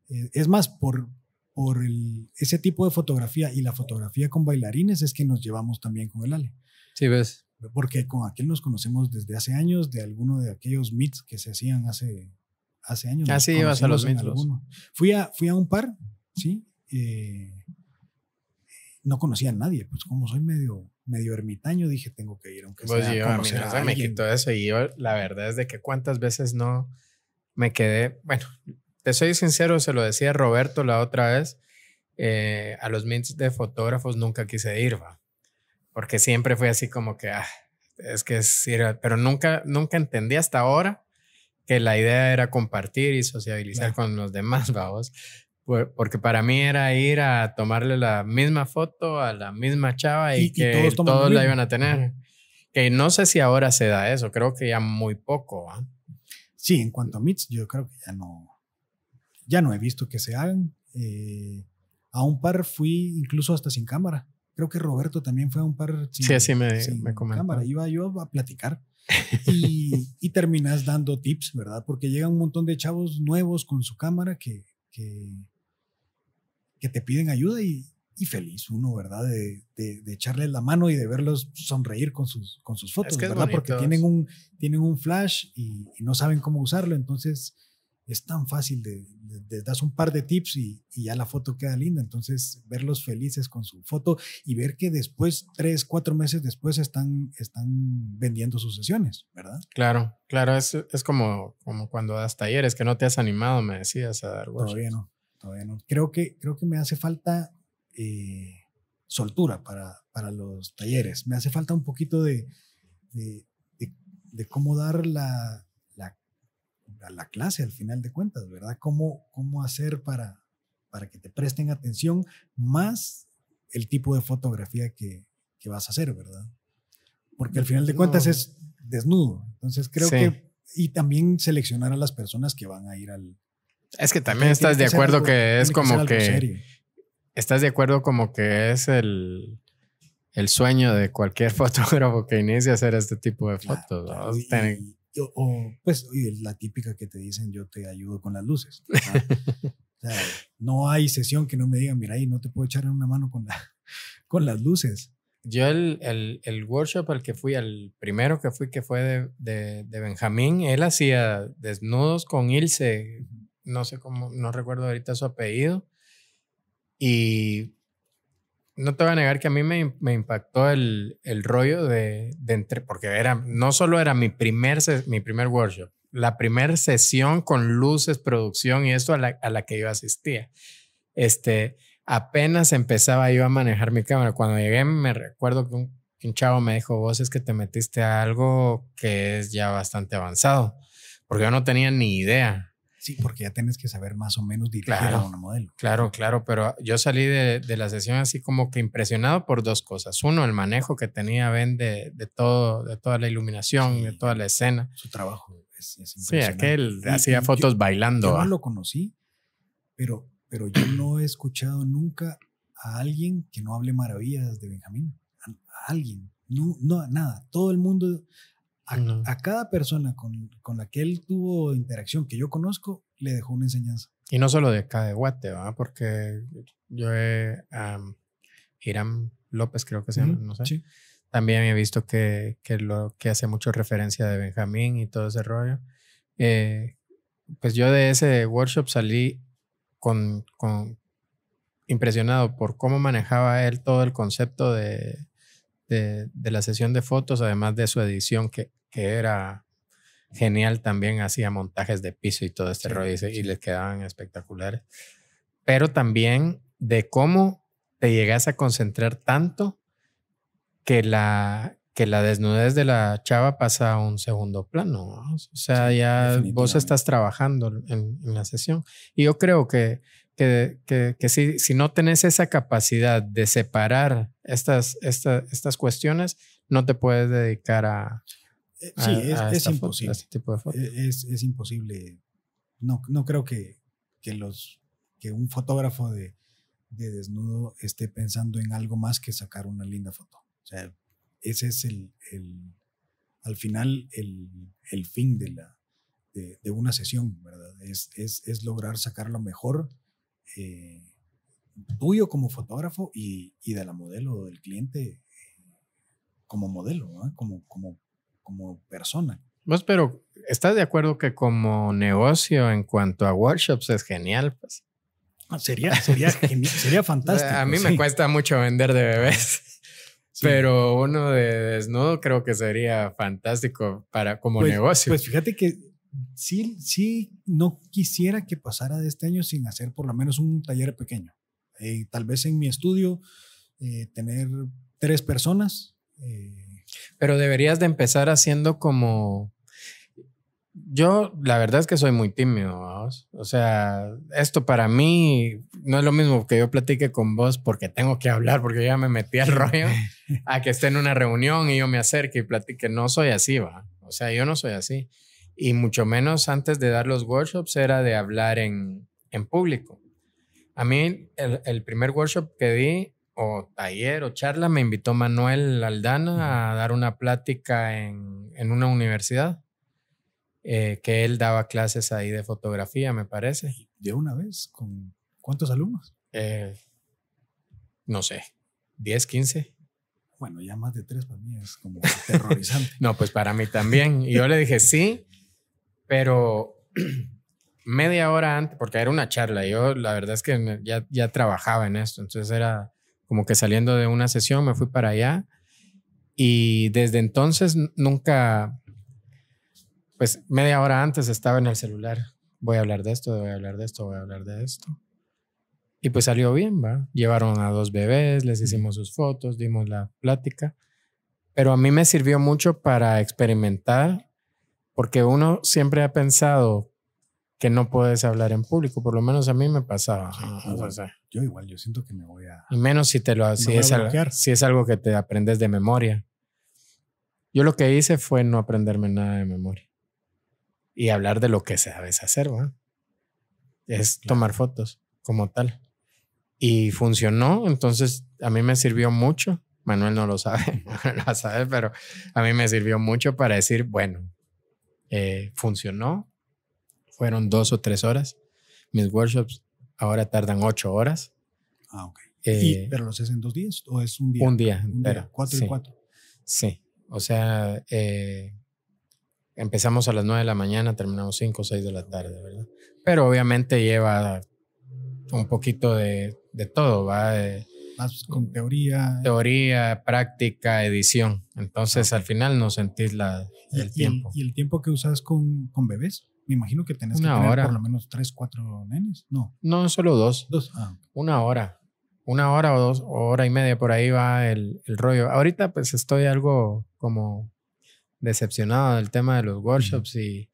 es más, por, por el, ese tipo de fotografía y la fotografía con bailarines es que nos llevamos también con el Ale. Sí, ves. Porque con aquel nos conocemos desde hace años, de alguno de aquellos meets que se hacían hace, hace años. Ah, sí, ibas a los meets. Fui a, fui a un par, sí. Eh, no conocía a nadie, pues como soy medio, medio ermitaño, dije, tengo que ir, aunque sea. Yo, a me quitó eso y yo, la verdad es de que cuántas veces no me quedé, bueno, te soy sincero, se lo decía Roberto la otra vez. Eh, a los meets de fotógrafos nunca quise ir, va. Porque siempre fue así como que, ah, es que es Pero nunca, nunca entendí hasta ahora que la idea era compartir y sociabilizar con los demás, vamos. Porque para mí era ir a tomarle la misma foto a la misma chava y, que todos, la iban a tener. Que no sé si ahora se da eso, creo que ya muy poco. va. Sí, en cuanto a meets, yo creo que ya no ya no he visto que se hagan. Eh, a un par fui incluso hasta sin cámara. Creo que Roberto también fue a un par sin, sí, así me, cámara. Iba yo a platicar. y, y, terminas dando tips, ¿verdad? Porque llega un montón de chavos nuevos con su cámara que, que, te piden ayuda y, feliz uno, ¿verdad? De, de, echarles la mano y de verlos sonreír con sus, con sus fotos, ¿verdad? Porque tienen un, tienen un flash y, no saben cómo usarlo. Entonces, es tan fácil, de, das un par de tips y, ya la foto queda linda. Entonces, verlos felices con su foto y ver que después, tres, cuatro meses después, están, están vendiendo sus sesiones, ¿verdad? Claro, claro, es, es como, como cuando das talleres, que no te has animado, me decías, a dar Todavía no, todavía no. Creo que, creo que me hace falta eh, soltura para, para los talleres, me hace falta un poquito de, de cómo dar la a la clase al final de cuentas, ¿verdad? ¿Cómo, cómo hacer para, para que te presten atención más el tipo de fotografía que, vas a hacer, ¿verdad? Porque al final de cuentas es desnudo. Entonces creo que... Y también seleccionar a las personas que van a ir al... Es que también estás de acuerdo que es como que... Estás de acuerdo como que es el sueño de cualquier fotógrafo que inicie a hacer este tipo de fotos o pues la típica que te dicen yo te ayudo con las luces. no hay sesión que no me digan, mira, ahí no te puedo echar una mano con, la, con las luces. Yo el, el, el workshop al que fui, el primero que fui, que fue de, de, Benjamín, él hacía desnudos con Ilse, no sé cómo, no recuerdo ahorita su apellido, y no te voy a negar que a mí me, impactó el, rollo de, de, entre, porque era, no solo era mi primer, mi primer workshop, la primera sesión con luces, producción y esto a la, que yo asistía. Este, apenas empezaba yo a manejar mi cámara. Cuando llegué, me recuerdo que un, un, chavo me dijo, vos es que te metiste a algo que es ya bastante avanzado, porque yo no tenía ni idea. Sí, porque ya tienes que saber más o menos dirigir a un modelo. Claro, claro, pero yo salí de, la sesión así como que impresionado por dos cosas. Uno, el manejo que tenía Ben de, todo, de toda la iluminación, de toda la escena. Su trabajo es, impresionante. Sí, aquel hacía fotos bailando. Yo no ah. lo conocí, pero, pero yo no he escuchado nunca a alguien que no hable maravillas de Benjamín. a, alguien. No, no, nada. Todo el mundo a, cada persona con, con, la que él tuvo interacción que yo conozco, le dejó una enseñanza. Y no solo de acá de Guate, ¿verdad? Porque yo he. López, creo que se llama, no sé. También he visto que, lo, que hace mucho referencia de Benjamín y todo ese rollo. Eh, pues yo de ese workshop salí con, impresionado por cómo manejaba él todo el concepto de, de, la sesión de fotos, además de su edición, que que era genial también, hacía montajes de piso y todo este rollo y, les quedaban espectaculares. Pero también de cómo te llegas a concentrar tanto que la, que la desnudez de la chava pasa a un segundo plano. O sea, ya vos estás trabajando en, la sesión. Y yo creo que, que, que, si, no tenés esa capacidad de separar estas, estas cuestiones, no te puedes dedicar a, sí, es, imposible. Es, imposible. No, no creo que, los, que un fotógrafo de, desnudo esté pensando en algo más que sacar una linda foto. O sea, ese es el, al final el, fin de, la, de, una sesión, ¿verdad? Es, lograr sacar lo mejor eh, tuyo como fotógrafo y, de la modelo o del cliente eh, como modelo, ¿no? como, como como persona. Pues, pero ¿estás de acuerdo que como negocio en cuanto a workshops es genial? Pues? Sería, sería, genial, sería fantástico. A mí me cuesta mucho vender de bebés. Pero uno de desnudo creo que sería fantástico para como pues, negocio. Pues fíjate que sí, sí, no quisiera que pasara de este año sin hacer por lo menos un taller pequeño. Eh, tal vez en mi estudio eh, tener tres personas eh, pero deberías de empezar haciendo como... Yo la verdad es que soy muy tímido, o sea, esto para mí no es lo mismo que yo platique con vos porque tengo que hablar, porque ya me metí al rollo, a que esté en una reunión y yo me acerque y platique. No soy así, va. O sea, yo no soy así. Y mucho menos antes de dar los workshops era de hablar en, público. A mí el, el primer workshop que di o taller o charla, me invitó Manuel Aldana a dar una plática en, en una universidad, eh, que él daba clases ahí de fotografía, me parece. ¿De una vez? ¿Con cuántos alumnos? Eh, no sé, 10, 15. Bueno, ya más de tres para mí es como terrorizante. no, pues para mí también. Y yo le dije sí, pero media hora antes, porque era una charla. Yo la verdad es que ya, ya trabajaba en esto, entonces era como que saliendo de una sesión me fui para allá y desde entonces nunca, pues media hora antes estaba en el celular, voy a hablar de esto, voy a hablar de esto, voy a hablar de esto. Y pues salió bien, ¿va? Llevaron a dos bebés, les hicimos sus fotos, dimos la plática, pero a mí me sirvió mucho para experimentar, porque uno siempre ha pensado que no puedes hablar en público. Por lo menos a mí me pasaba. yo igual, yo siento que me voy a... Y menos si, te lo, si, es algo, si es algo que te aprendes de memoria. Yo lo que hice fue no aprenderme nada de memoria. Y hablar de lo que sabes hacer, ¿va? Es tomar fotos como tal. Y funcionó, entonces a mí me sirvió mucho. Manuel no lo sabe, no lo sabe, pero a mí me sirvió mucho para decir, bueno, eh, funcionó, fueron dos o tres horas. Mis workshops ahora tardan ocho horas. Ah, ok. Eh, ¿Pero los haces en dos días o es un día? Un día, Día, ¿Cuatro y cuatro? Sí. O sea, eh, empezamos a las nueve de la mañana, terminamos cinco o seis de la tarde, ¿verdad? Pero obviamente lleva un poquito de, todo, ¿va? De, Más con teoría. Teoría, práctica, edición. Entonces, ah, al final no sentís la, el tiempo. ¿Y el tiempo que usas con, con bebés? Me imagino que tenés que tener por lo menos tres, cuatro nenes, ¿no? No, solo dos. Dos. Ah, Una hora. Una hora o dos, hora y media, por ahí va el, rollo. Ahorita pues estoy algo como decepcionado del tema de los workshops y,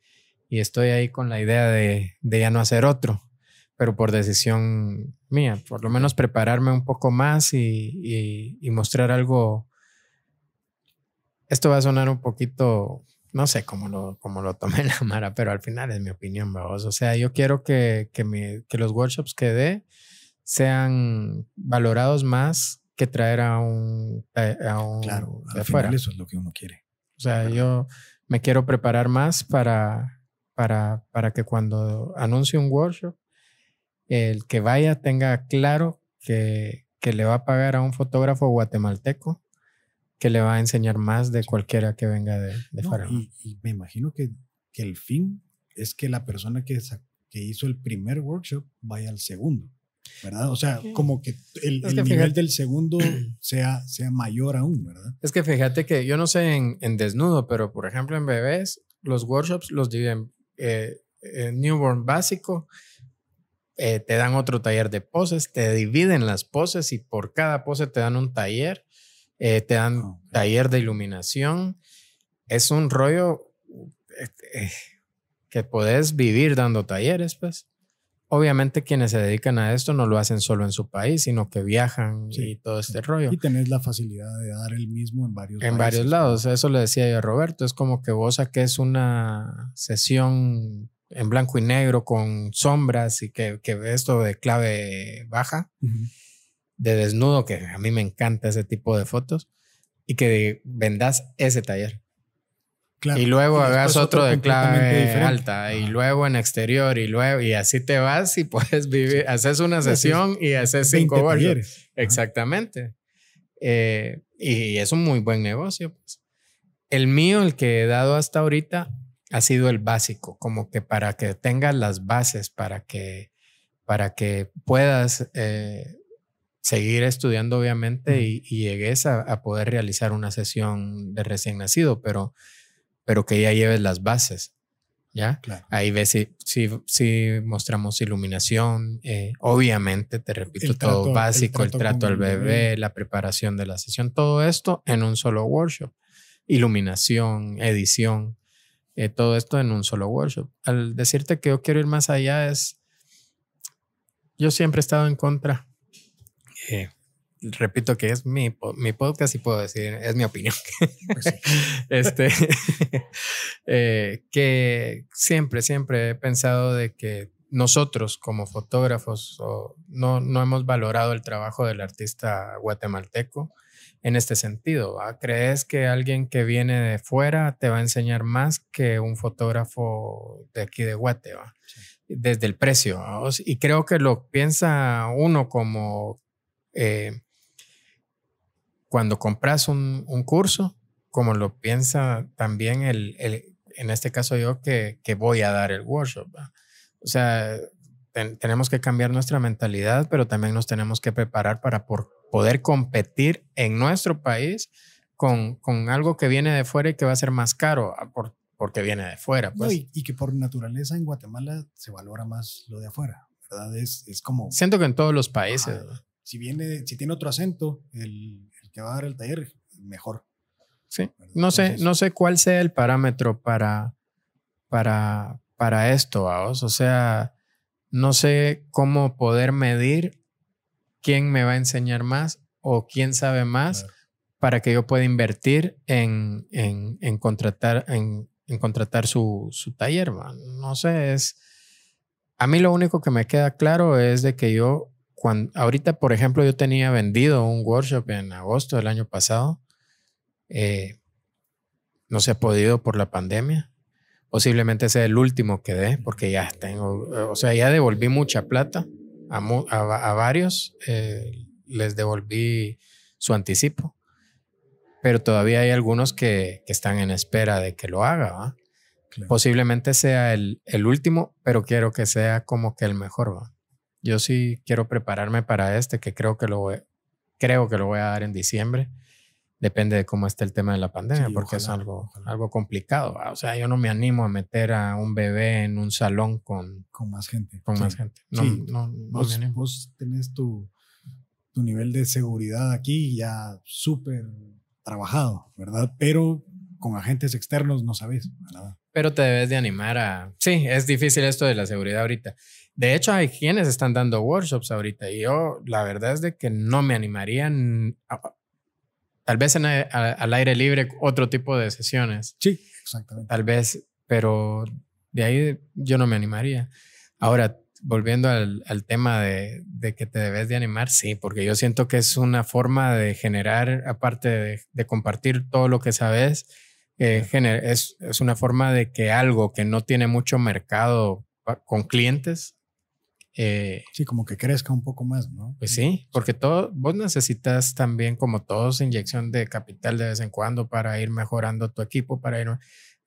estoy ahí con la idea de, ya no hacer otro, pero por decisión mía, por lo menos prepararme un poco más y mostrar algo. Esto va a sonar un poquito no sé cómo lo, cómo lo la Mara, pero al final es mi opinión, vamos. O sea, yo quiero que, los workshops que dé sean valorados más que traer a un. A un claro, eso es lo que uno quiere. O sea, yo me quiero preparar más para, para, que cuando anuncie un workshop, el que vaya tenga claro que le va a pagar a un fotógrafo guatemalteco que le va a enseñar más de cualquiera que venga de, de Y, me imagino que, el fin es que la persona que, hizo el primer workshop vaya al segundo. ¿verdad? O sea, como que el, el nivel del segundo sea, sea mayor aún, ¿verdad? Es que fíjate que yo no sé en, desnudo, pero por ejemplo en bebés, los workshops los dividen en eh, eh, newborn básico, eh, te dan otro taller de poses, te dividen las poses y por cada pose te dan un taller eh, te dan ah, taller de iluminación. Es un rollo este, eh, que podés vivir dando talleres, pues. Obviamente quienes se dedican a esto no lo hacen solo en su país, sino que viajan y todo este rollo. Y tenés la facilidad de dar el mismo en varios En varios lados, eso le decía yo a Roberto, es como que vos saques una sesión en blanco y negro con sombras y que, que esto de clave baja de desnudo, que a mí me encanta ese tipo de fotos, y que vendas ese taller. y luego hagas otro, de clave alta y luego en exterior y luego y así te vas y puedes vivir, haces una sesión y haces cinco horas. Exactamente. Eh, y es un muy buen negocio. Pues. El mío, el que he dado hasta ahorita, ha sido el básico, como que para que tengas las bases, para que, para que puedas eh, seguir estudiando, obviamente, mm. y, llegues a, poder realizar una sesión de recién nacido, pero, pero que ya lleves las bases. ¿Ya? Ahí ves si, si, mostramos iluminación, eh, obviamente, te repito, todo básico, el trato, al bebé, la preparación de la sesión, todo esto en un solo workshop. Iluminación, edición, eh, todo esto en un solo workshop. Al decirte que yo quiero ir más allá es, yo siempre he estado en contra eh, repito que es mi, podcast y puedo decir, es mi opinión. Pues este, eh, que siempre, siempre he pensado de que nosotros como fotógrafos no, no hemos valorado el trabajo del artista guatemalteco en este sentido. ¿Crees que alguien que viene de fuera te va a enseñar más que un fotógrafo de aquí de Guate? Desde el precio. Y creo que lo piensa uno como eh, cuando compras un, curso, como lo piensa también el, el en este caso yo que, que, voy a dar el workshop. O sea, tenemos que cambiar nuestra mentalidad, pero también nos tenemos que preparar para por, poder competir en nuestro país con, con algo que viene de fuera y que va a ser más caro ah, por, porque viene de fuera. Pues. y, que por naturaleza en Guatemala se valora más lo de afuera, ¿verdad? Es, es como... Siento que en todos los países si viene, si tiene otro acento, el, que va a dar el taller, mejor. Sí. No sé, no sé cuál sea el parámetro para, para, para esto, O sea, no sé cómo poder medir quién me va a enseñar más o quién sabe más para que yo pueda invertir en, en, contratar, en, contratar su, taller, No sé, es... A mí lo único que me queda claro es de que yo ahorita, por ejemplo, yo tenía vendido un workshop en agosto del año pasado. Eh, no se ha podido por la pandemia. Posiblemente sea el último que dé, porque ya tengo, eh, o sea, ya devolví mucha plata a, varios, eh, les devolví su anticipo, pero todavía hay algunos que, están en espera de que lo haga. Posiblemente sea el, último, pero quiero que sea como que el mejor. ¿va? Yo sí quiero prepararme para este, que creo que lo voy, creo que lo voy a dar en diciembre. Depende de cómo esté el tema de la pandemia, porque es algo, algo complicado. Ah, o sea, yo no me animo a meter a un bebé en un salón con, con más gente. Con más gente. No, no, vos, tenés tu, tu nivel de seguridad aquí ya súper trabajado, ¿verdad? Pero con agentes externos no sabes. ¿verdad? Pero te debes de animar a... Sí, es difícil esto de la seguridad ahorita. De hecho, hay quienes están dando workshops ahorita y yo la verdad es de que no me animarían, tal vez en, al aire libre, otro tipo de sesiones. Sí, exactamente. Tal vez, pero de ahí yo no me animaría. Ahora, volviendo al, tema de, que te debes de animar, sí, porque yo siento que es una forma de generar, aparte de, compartir todo lo que sabes, eh, es, es, una forma de que algo que no tiene mucho mercado con clientes eh, sí, como que crezca un poco más, ¿no? Pues sí, porque todo, vos necesitas también, como todos, inyección de capital de vez en cuando para ir mejorando tu equipo, para ir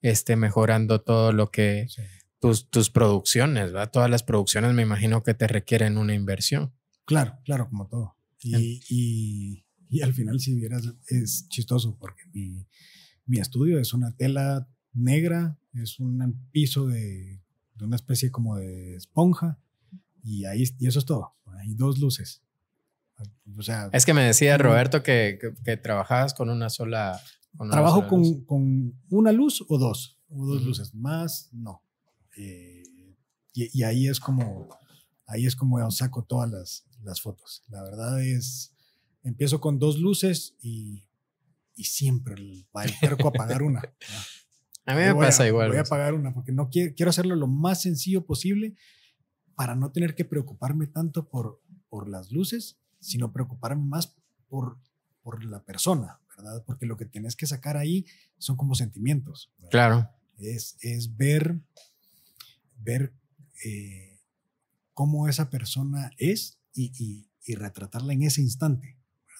este, mejorando todo lo que tus, producciones, ¿verdad? Todas las producciones me imagino que te requieren una inversión. Claro, claro, como todo. Y, al final, si vieras, es chistoso porque mi, estudio es una tela negra, es un piso de una especie como de esponja y ahí, y eso es todo. Hay dos luces. es que me decía Roberto que, que, trabajabas con una sola. trabajo con, con, una luz o dos, o dos luces, más no. Eh, y, y, ahí es como, ahí es como saco todas las, las fotos. La verdad es, empiezo con dos luces y, y siempre va el perco a apagar una. A mí me pasa igual. Voy a apagar una porque no quiero, quiero hacerlo lo más sencillo posible para no tener que preocuparme tanto por, por las luces, sino preocuparme más por, por la persona, ¿verdad? Porque lo que tienes que sacar ahí son como sentimientos. Claro. Es, ver, ver eh, cómo esa persona es y, retratarla en ese instante.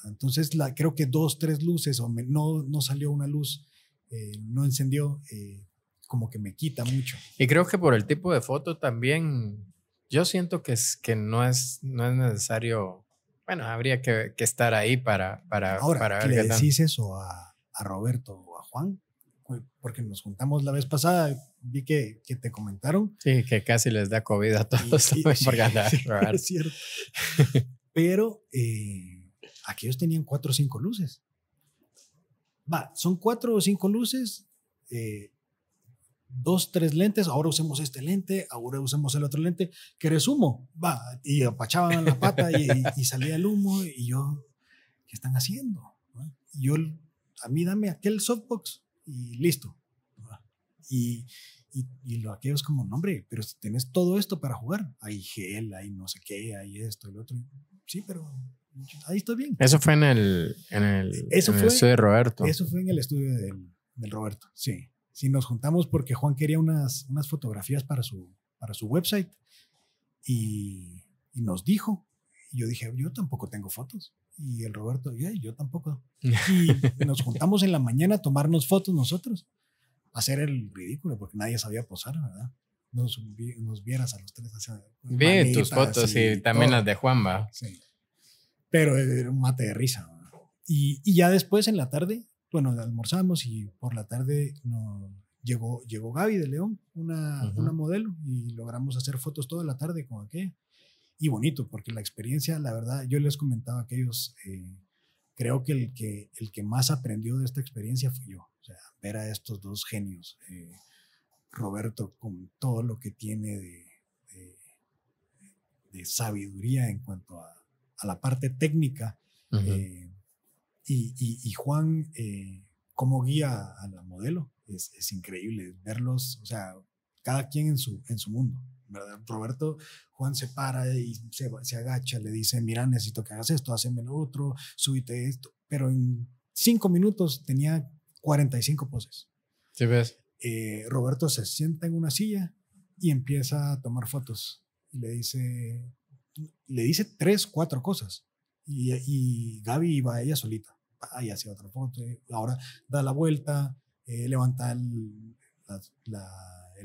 Entonces, la, creo que dos, tres luces, o no, salió una luz, eh, no encendió, eh, como que me quita mucho. Y creo que por el tipo de foto también yo siento que, es, que no, es, no es necesario, bueno, habría que, que estar ahí para, para, Ahora, para ver. ¿qué le decís eso a, a Roberto o a Juan? porque nos juntamos la vez pasada, vi que, que, te comentaron. Sí, que casi les da COVID a todos por ganar. es cierto. Pero eh, aquellos tenían cuatro o cinco luces. Va, son cuatro o cinco luces, eh, dos, tres lentes, ahora usemos este lente, ahora usemos el otro lente, ¿qué humo? Va, y apachaban la pata y, salía el humo y yo, ¿qué están haciendo? Y Yo, a mí dame aquel softbox y listo. Y, y, lo aquello es como, no hombre, pero si tenés todo esto para jugar, hay gel, hay no sé qué, hay esto, el otro, sí, pero ahí estoy bien. Eso fue en el, en el, estudio de Roberto. Eso fue en el estudio del, del Roberto, sí si nos juntamos porque Juan quería unas, unas fotografías para su, para su website y, nos dijo. yo dije, yo tampoco tengo fotos. Y el Roberto, yo tampoco. Y nos juntamos en la mañana a tomarnos fotos nosotros, hacer el ridículo, porque nadie sabía posar, ¿verdad? Nos, nos vieras a los tres. Hacia tus fotos y, también las de va Sí. Pero era un mate de risa. Y, y ya después en la tarde bueno, almorzamos y por la tarde no llegó, llegó Gaby de León, una, una modelo, y logramos hacer fotos toda la tarde con aquella. Y bonito, porque la experiencia, la verdad, yo les comentaba que ellos eh, creo que el, que el que más aprendió de esta experiencia fui yo. O sea, ver a estos dos genios, eh, Roberto con todo lo que tiene de, de, sabiduría en cuanto a, a la parte técnica. Y, Juan, eh, como guía a la modelo es, increíble verlos, o sea, cada quien en su, en su mundo. ¿verdad? Roberto, Juan se para y se, agacha, le dice, mira, necesito que hagas esto, hazme lo otro, súbite esto. Pero en cinco minutos tenía 45 poses. Sí, ves. Eh, Roberto se sienta en una silla y empieza a tomar fotos. Y le dice, le dice tres, cuatro cosas. Y, y Gaby iba a ella solita ahí hacia otro punto. Ahora da la vuelta, eh, levanta el,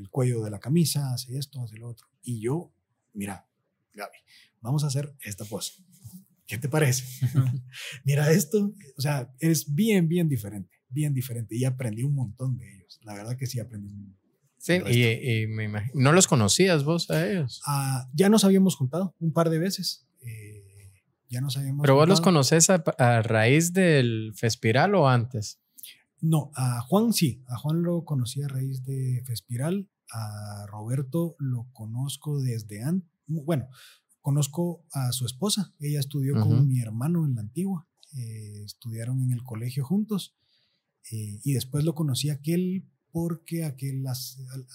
cuello de la camisa, hace esto, hace lo otro. Y yo, mira, Gaby, vamos a hacer esta pose. ¿Qué te parece? mira esto, o sea, es bien, bien diferente, bien diferente. Y aprendí un montón de ellos. La verdad que sí aprendí un Sí, y, me imagino. ¿No los conocías vos a ellos? Ah, ya nos habíamos juntado un par de veces. Eh, ya ¿Pero vos los conoces a, raíz del Fespiral o antes? No, a Juan sí. A Juan lo conocí a raíz de Fespiral. A Roberto lo conozco desde antes. Bueno, conozco a su esposa. Ella estudió con mi hermano en la antigua. Eh, estudiaron en el colegio juntos. Eh, y después lo conocí a aquel porque aquel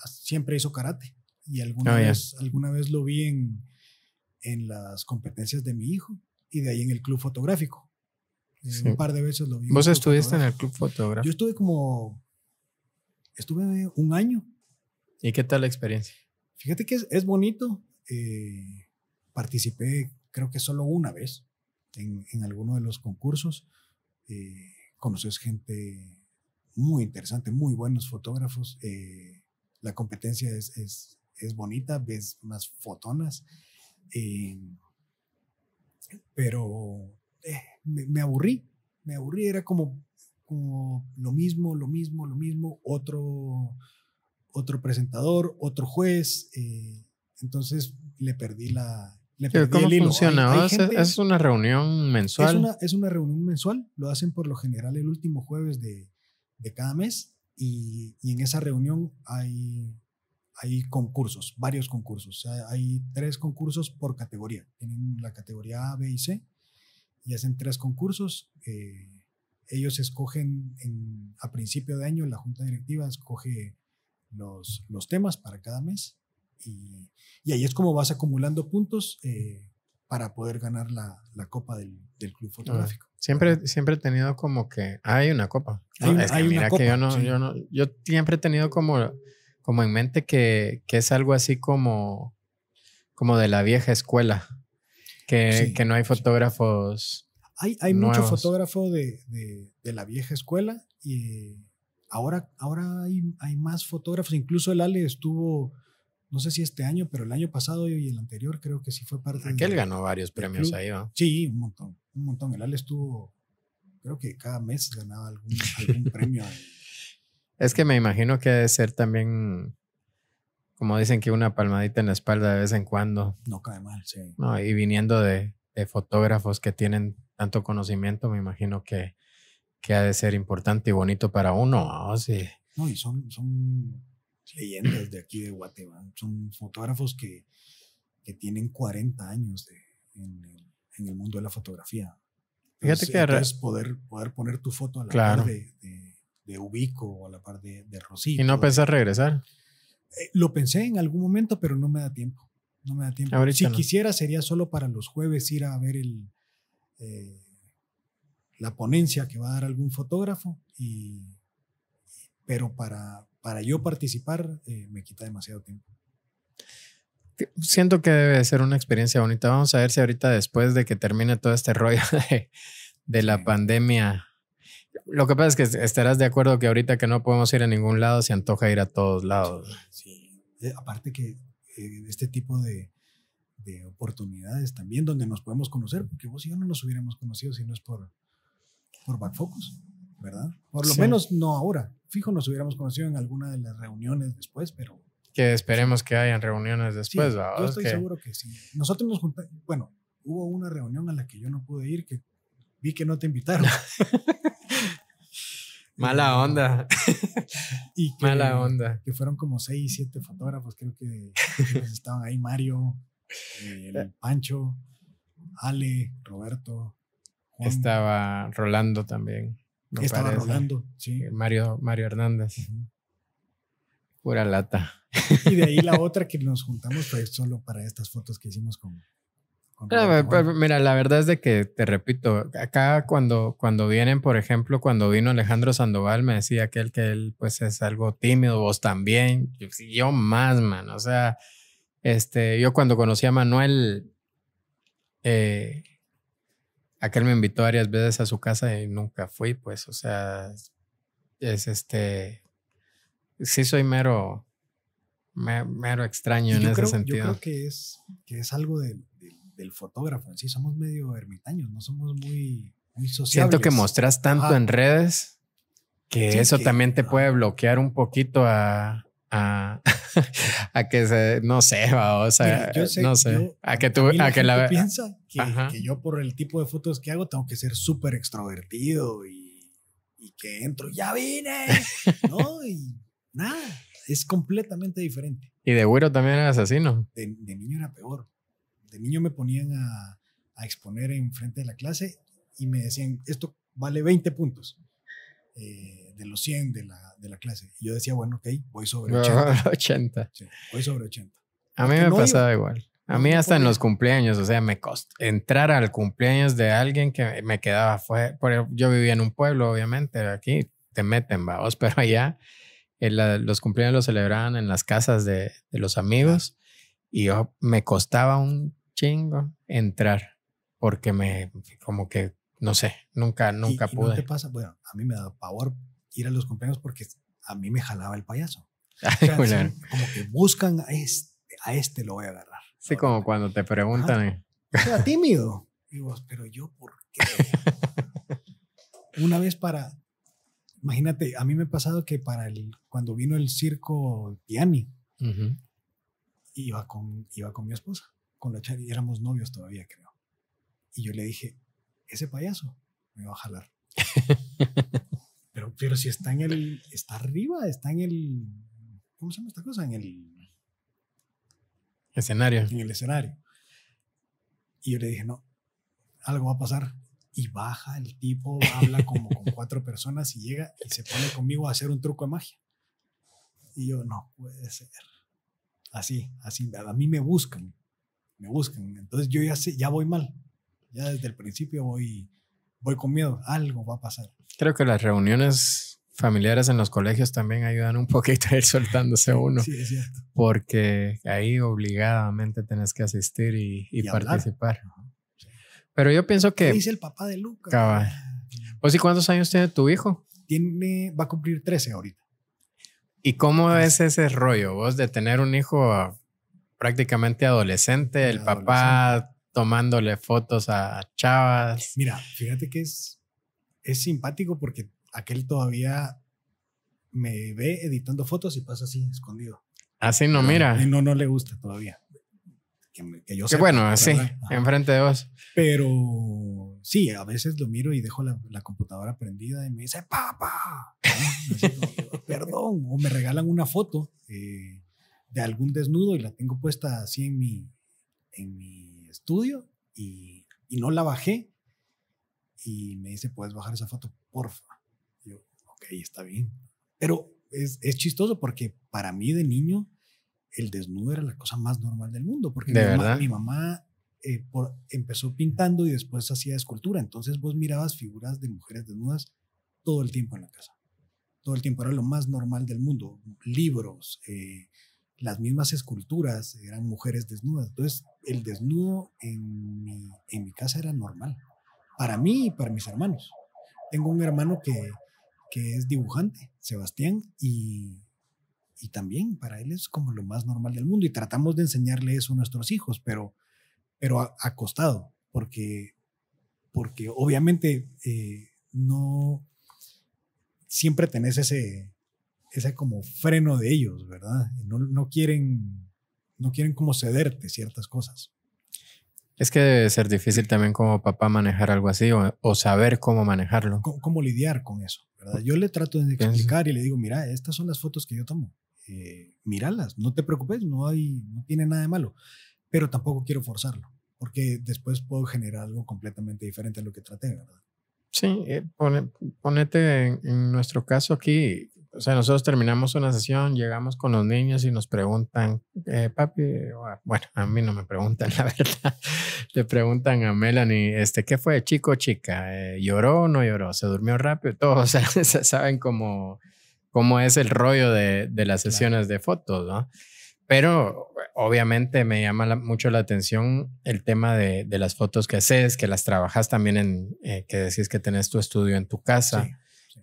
siempre hizo karate. Y alguna, ah, vez, alguna vez lo vi en las competencias de mi hijo y de ahí en el club fotográfico. Un par de veces lo vi. ¿Vos estuviste en el club fotográfico? Yo estuve como, estuve un año. ¿Y qué tal la experiencia? Fíjate que es, bonito. Eh, participé creo que solo una vez en, en alguno de los concursos. Eh, conoces gente muy interesante, muy buenos fotógrafos. Eh, la competencia es, es, es, bonita, ves unas fotonas. Eh, pero eh, me, aburrí, me aburrí, era como, como lo mismo, lo mismo, lo mismo, otro, otro presentador, otro juez, eh, entonces le perdí la... ¿Cómo funciona? ¿Es una reunión mensual? Es una, reunión mensual, lo hacen por lo general el último jueves de, cada mes y, y en esa reunión hay hay concursos, varios concursos. Hay tres concursos por categoría. Tienen la categoría A, B y C y hacen tres concursos. Eh, ellos escogen a principio de año, la junta directiva escoge los, los temas para cada mes y, ahí es como vas acumulando puntos eh, para poder ganar la, la copa del, del, club fotográfico. Siempre, siempre he tenido como que ah, hay una copa. que mira que yo no, yo no, yo siempre he tenido como como en mente que, es algo así como, como de la vieja escuela, que, no hay fotógrafos. Hay, hay mucho fotógrafo de, de, la vieja escuela y ahora, ahora hay, hay, más fotógrafos. Incluso el Ale estuvo, no sé si este año, pero el año pasado y el anterior creo que sí fue parte. Aquel él ganó varios premios ahí, ¿no? Sí, un montón, un montón. El Ale estuvo, creo que cada mes ganaba algún, algún premio. Es que me imagino que ha de ser también, como dicen que una palmadita en la espalda de vez en cuando. No cae mal, sí. No, y viniendo de, fotógrafos que tienen tanto conocimiento, me imagino que, que ha de ser importante y bonito para uno. sí. No, y son, son leyendas de aquí de Guatemala. Son fotógrafos que, que tienen 40 años en, el, mundo de la fotografía. Fíjate que es poder, poder poner tu foto a la claro. de de Ubico o a la par de, de ¿Y no pensás regresar? Eh, lo pensé en algún momento, pero no me da tiempo. No me da tiempo. si quisiera, sería solo para los jueves ir a ver el, eh, la ponencia que va a dar algún fotógrafo, y, pero para, para yo participar eh, me quita demasiado tiempo. Siento que debe ser una experiencia bonita. Vamos a ver si ahorita después de que termine todo este rollo de, la pandemia lo que pasa es que estarás de acuerdo que ahorita que no podemos ir a ningún lado, se antoja ir a todos lados. Sí, eh, aparte que eh, este tipo de, de, oportunidades también donde nos podemos conocer, porque vos y yo no nos hubiéramos conocido si no es por, por Back Focus, ¿verdad? Por lo menos no ahora. Fijo, nos hubiéramos conocido en alguna de las reuniones después, pero... Que esperemos que hayan reuniones después, Yo estoy seguro que sí. Nosotros nos juntamos, bueno, hubo una reunión a la que yo no pude ir, que vi que no te invitaron. Mala onda. y Mala onda. Que fueron como seis, siete fotógrafos, creo que, estaban ahí Mario, el eh. Pancho, Ale, Roberto. Estaba Rolando también. estaba Rolando, sí. Eh, Mario, Mario Hernández. Fuera Pura lata. y de ahí la otra que nos juntamos fue solo para estas fotos que hicimos con, mira, la verdad es de que, te repito, acá cuando, cuando vienen, por ejemplo, cuando vino Alejandro Sandoval, me decía aquel que él pues es algo tímido, vos también, yo, más, man, o sea, este, yo cuando conocí a Manuel, eh, aquel me invitó varias veces a su casa y nunca fui, pues, o sea, es este, sí soy mero, mero extraño en ese sentido. Yo creo que es, que es algo de del fotógrafo en sí. Somos medio ermitaños, no somos muy, muy sociales. Siento que mostras tanto en redes que eso también te puede bloquear un poquito a, a, que se, no sé, o sea, no sé, a que tú, a, que la piensa que, yo por el tipo de fotos que hago tengo que ser súper extrovertido y, que entro, ya vine, no, y nada, es completamente diferente. Y de güero también eras asesino. De, de niño era peor de niño me ponían a, exponer en frente de la clase y me decían, esto vale 20 puntos. Eh, de los 100 de la, clase. Y yo decía, bueno, ok, voy sobre 80. voy sobre 80. A mí me pasaba igual. A mí hasta en los cumpleaños, o sea, me costó entrar al cumpleaños de alguien que me quedaba fue Yo vivía en un pueblo, obviamente, aquí te meten, vamos, pero allá eh, los cumpleaños los celebraban en las casas de, los amigos y yo me costaba un chingo entrar, porque me, como que, no sé, nunca, nunca pude. ¿y te pasa? Bueno, a mí me da pavor ir a los cumpleaños porque a mí me jalaba el payaso. Como que buscan a este, a este lo voy a agarrar. Sí, como cuando te preguntan. Eh. tímido. Y vos, pero yo, ¿por qué? Una vez para, imagínate, a mí me ha pasado que para el, cuando vino el circo Piani, iba, con, iba con mi esposa con la Chari y éramos novios todavía, creo. Y yo le dije, ese payaso me va a jalar. pero, pero si está en el, está arriba, está en el, ¿cómo se llama esta cosa? En el escenario. En el escenario. Y yo le dije, no, algo va a pasar. Y baja el tipo, habla como con cuatro personas y llega y se pone conmigo a hacer un truco de magia. Y yo, no puede ser. Así, así, a mí me buscan me buscan. Entonces yo ya sé, ya voy mal. Ya desde el principio voy, voy con miedo. Algo va a pasar. Creo que las reuniones familiares en los colegios también ayudan un poquito a ir soltándose uno. sí, es cierto. Porque ahí obligadamente tenés que asistir y, y, participar. Pero yo pienso que... es dice el papá de Lucas? Pues, ¿y cuántos años tiene tu hijo? Tiene, va a cumplir 13 ahorita. ¿Y cómo ah, es ese rollo vos de tener un hijo a prácticamente adolescente, el papá tomándole fotos a chavas. Mira, fíjate que es, es simpático porque aquel todavía me ve editando fotos y pasa así, escondido. Así ah, no, mira. No, no le gusta todavía. Que, yo Qué bueno, así, enfrente de vos. Pero sí, a veces lo miro y dejo la, computadora prendida y me dice, papá, Perdón, o me regalan una foto. Eh, algún desnudo y la tengo puesta así en mi, en mi estudio y, y no la bajé. Y me dice, puedes bajar esa foto, porfa. yo, ok, está bien. Pero es, es, chistoso porque para mí de niño el desnudo era la cosa más normal del mundo, porque ¿De mi, mamá, mi mamá, eh, empezó pintando y después hacía escultura, entonces vos mirabas figuras de mujeres desnudas todo el tiempo en la casa, todo el tiempo era lo más normal del mundo, libros, eh, las mismas esculturas eran mujeres desnudas. Entonces, el desnudo en mi, casa era normal, para mí y para mis hermanos. Tengo un hermano que, es dibujante, Sebastián, y, también para él es como lo más normal del mundo y tratamos de enseñarle eso a nuestros hijos, pero, pero costado, porque, porque obviamente eh, no siempre tenés ese, ese como freno de ellos, ¿verdad? No, quieren, no quieren como cederte ciertas cosas. Es que debe ser difícil también como papá manejar algo así o, saber cómo manejarlo. Cómo, lidiar con eso, ¿verdad? Yo le trato de explicar y le digo, mira, estas son las fotos que yo tomo. Eh, míralas, no te preocupes, no, hay, no tiene nada de malo. Pero tampoco quiero forzarlo, porque después puedo generar algo completamente diferente a lo que traté, ¿verdad? Sí, eh, ponete en, en, nuestro caso aquí, o sea, nosotros terminamos una sesión, llegamos con los niños y nos preguntan, eh, papi, bueno, a mí no me preguntan, la verdad. Le preguntan a Melanie, este, ¿qué fue, chico o chica? Eh, ¿Lloró o no lloró? ¿Se durmió rápido? Todos o sea, saben cómo, cómo es el rollo de, de las sesiones de fotos, ¿no? Pero obviamente me llama mucho la atención el tema de, de, las fotos que haces, que las trabajas también en, eh, que decís que tenés tu estudio en tu casa. Sí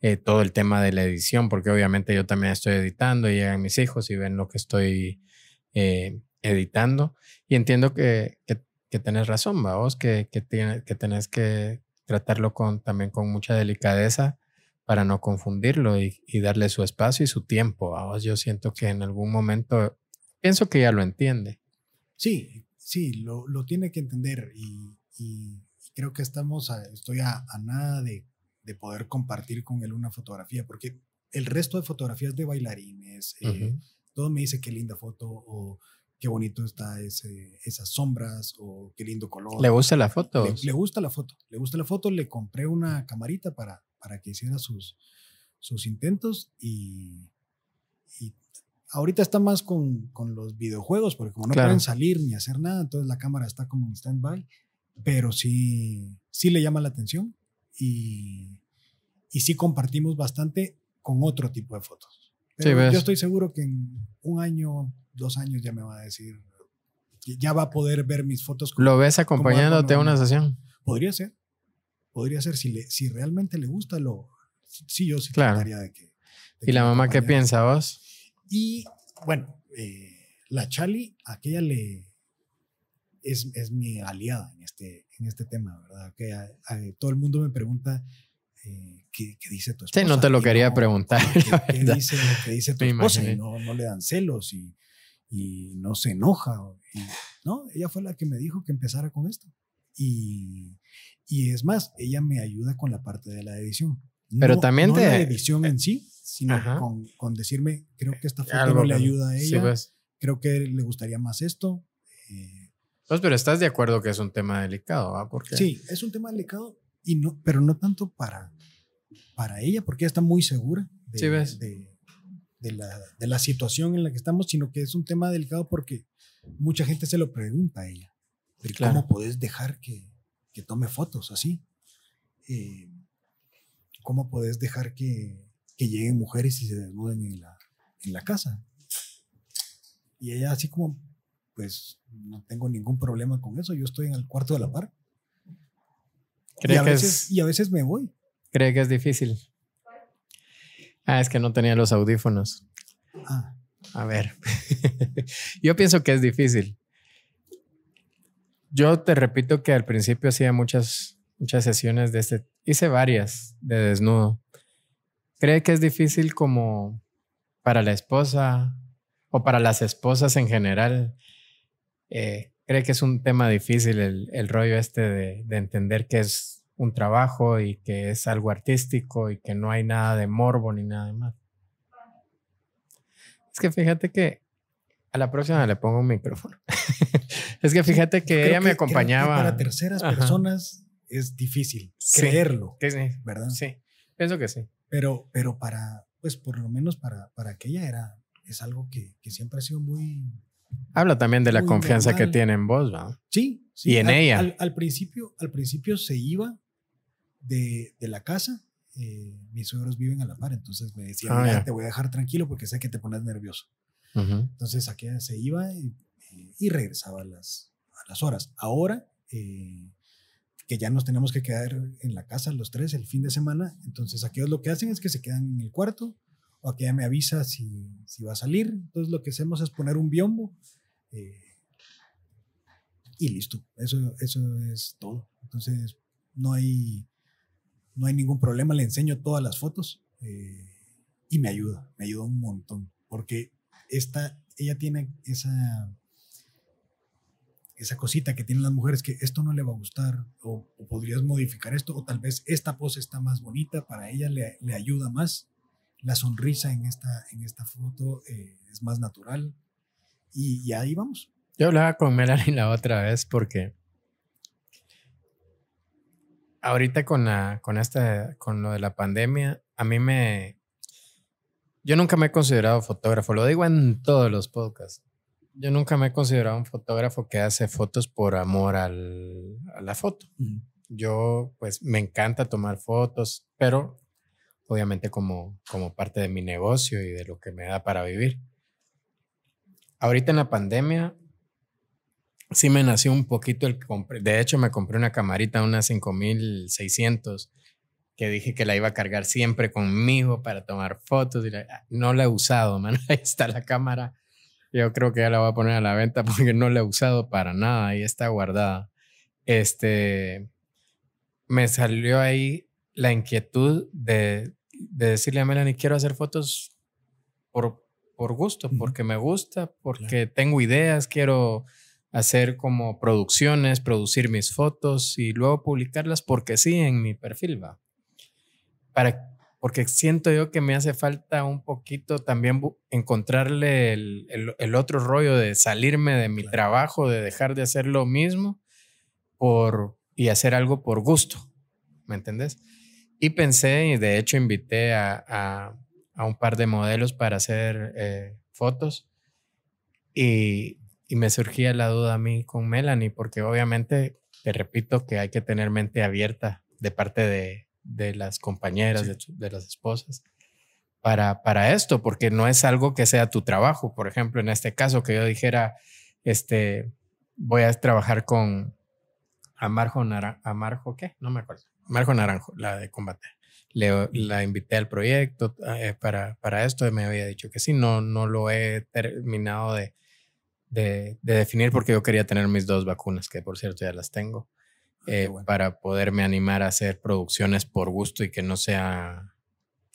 eh, todo el tema de la edición, porque obviamente yo también estoy editando y llegan mis hijos y ven lo que estoy eh, editando. Y entiendo que, que, tenés razón, vos, que, que, que tenés que tratarlo con, también con mucha delicadeza para no confundirlo y, darle su espacio y su tiempo. ¿vos? Yo siento que en algún momento, pienso que ya lo entiende. Sí, sí, lo, tiene que entender y, creo que estamos, estoy a nada de de poder compartir con él una fotografía, porque el resto de fotografías de bailarines, eh, todo me dice qué linda foto o qué bonito está ese, esas sombras o qué lindo color. ¿Le gusta la foto? Le, gusta la foto, le gusta la foto, le compré una camarita para, para que hiciera sus, sus intentos y, y ahorita está más con, con, los videojuegos, porque como no pueden salir ni hacer nada, entonces la cámara está como en stand-by, pero sí, sí le llama la atención y, y sí compartimos bastante con otro tipo de fotos. yo estoy seguro que en un año, dos años ya me va a decir, ya va a poder ver mis fotos. ¿Lo ves acompañándote a una sesión? Podría ser, podría ser, si, le, si realmente le gusta, lo, sí, yo sí claro. de que... ¿Y la mamá qué piensa vos? Y bueno, eh, la Chali, aquella le... Es, es mi aliada en este, en este tema, ¿verdad? Que ah, ah, todo el mundo me pregunta eh, ¿qué, dice tu esposa. Sí, no te lo quería preguntar. ¿Qué, dice, tu esposa? Y no, le dan celos y, no se enoja. no, ella fue la que me dijo que empezara con esto. Y, y es más, ella me ayuda con la parte de la edición. Pero no, también no la edición eh, en sí, sino con, con, decirme, creo que esta eh, foto no le ayuda a ella, creo que le gustaría más esto. Eh, pero estás de acuerdo que es un tema delicado, Sí, es un tema delicado, y no, pero no tanto para, para ella, porque ella está muy segura de, de, la, situación en la que estamos, sino que es un tema delicado porque mucha gente se lo pregunta a ella. Claro. Eh, ¿Cómo podés dejar que, tome fotos así? ¿Cómo podés dejar que, lleguen mujeres y se desnuden en la, en la casa? Y ella así como, pues no tengo ningún problema con eso. Yo estoy en el cuarto de la par. Y a, veces, me voy. ¿Cree que es difícil? Ah, es que no tenía los audífonos. Ah. A ver, yo pienso que es difícil. Yo te repito que al principio hacía muchas, muchas sesiones de este, hice varias de desnudo. ¿Cree que es difícil como para la esposa o para las esposas en general eh, ¿Cree que es un tema difícil el, rollo este de, entender que es un trabajo y que es algo artístico y que no hay nada de morbo ni nada de más? Es que fíjate que a la próxima le pongo un micrófono. es que fíjate que ella me acompañaba. para terceras personas es difícil creerlo, sí. ¿verdad? Sí, pienso que sí. Pero, pero para, pues por lo menos para, para aquella era, es algo que siempre ha sido muy Habla también de la confianza que tiene en vos, ¿no? Sí, sí. Y en ella. Al, principio, al principio se iba de, la casa. Eh, mis suegros viven a la par, entonces me decía, ah, te voy a dejar tranquilo porque sé que te pones nervioso. Entonces aquí se iba y, eh, regresaba a las, las horas. Ahora, eh, que ya nos tenemos que quedar en la casa los tres el fin de semana, entonces aquellos lo que hacen es que se quedan en el cuarto que ella me avisa si, va a salir. Entonces lo que hacemos es poner un biombo eh, y listo. Eso, es todo. Entonces no hay, no hay ningún problema. Le enseño todas las fotos eh, y me ayuda, me ayuda un montón. Porque esta, ella tiene esa, esa cosita que tienen las mujeres que esto no le va a gustar o, podrías modificar esto o tal vez esta pose está más bonita, para ella le ayuda más la sonrisa en esta, en esta foto eh, es más natural y, ya ahí vamos. Yo hablaba con Melanie la otra vez porque ahorita con, la, con, esta, con lo de la pandemia, a mí me... Yo nunca me he considerado fotógrafo, lo digo en todos los podcasts. Yo nunca me he considerado un fotógrafo que hace fotos por amor a la foto. Yo pues me encanta tomar fotos, pero obviamente como, como parte de mi negocio y de lo que me da para vivir. Ahorita en la pandemia sí me nació un poquito el compre, de hecho me compré una camarita, una 5600 que dije que la iba a cargar siempre conmigo para tomar fotos. Y ah, no la he usado, man. Ahí está la cámara. Yo creo que ya la voy a poner a la venta porque no la he usado para nada. Ahí está guardada. Este, me salió ahí la inquietud de, de, decirle a Melanie, quiero hacer fotos por, gusto, porque me gusta, porque tengo ideas, quiero hacer como producciones, producir mis fotos y luego publicarlas porque sí en mi perfil va. Para, porque siento yo que me hace falta un poquito también encontrarle el, otro rollo de salirme de mi trabajo, de dejar de hacer lo mismo por, y hacer algo por gusto, ¿me entendés? Y pensé, y de hecho invité a, un par de modelos para hacer eh, fotos. Y, me surgía la duda a mí con Melanie, porque obviamente, te repito, que hay que tener mente abierta de parte de, las compañeras, de, las esposas, para, para esto, porque no es algo que sea tu trabajo. Por ejemplo, en este caso, que yo dijera, este, voy a trabajar con Amarjo, Amarjo, ¿qué? No me acuerdo. Marjo Naranjo, la de combate. Le, la invité al proyecto ah, eh, para, para esto me había dicho que sí, no, no lo he terminado de, de, definir porque yo quería tener mis dos vacunas, que por cierto ya las tengo, ah, eh, para poderme animar a hacer producciones por gusto y que no sea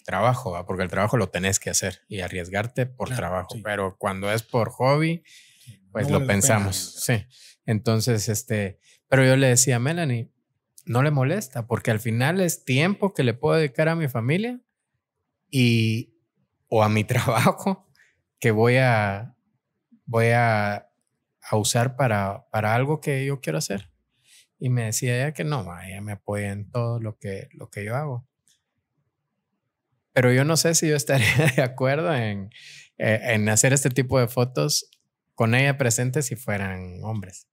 trabajo, porque el trabajo lo tenés que hacer y arriesgarte por trabajo, pero cuando es por hobby, pues lo pensamos, sí. Entonces, este, pero yo le decía a Melanie, no le molesta, porque al final es tiempo que le puedo dedicar a mi familia y o a mi trabajo que voy a voy a, usar para, para algo que yo quiero hacer. Y me decía ella que no, ella me apoya en todo lo que, lo que yo hago. Pero yo no sé si yo estaría de acuerdo en, eh, en hacer este tipo de fotos con ella presente si fueran hombres.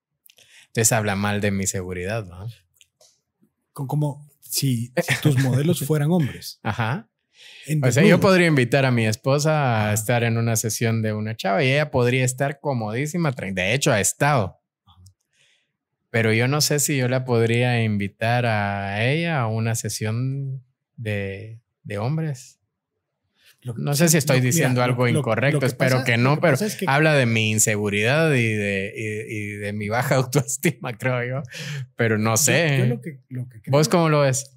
Entonces habla mal de mi seguridad, ¿no? como si, tus modelos fueran hombres. Ajá. O sea, yo podría invitar a mi esposa a estar en una sesión de una chava y ella podría estar comodísima. De hecho, ha estado. Pero yo no sé si yo la podría invitar a ella a una sesión de, de hombres no sé si estoy diciendo algo incorrecto, espero que no, pero habla de mi inseguridad y de, y, de, mi baja autoestima, creo yo. Pero no sé. ¿Vos cómo lo ves?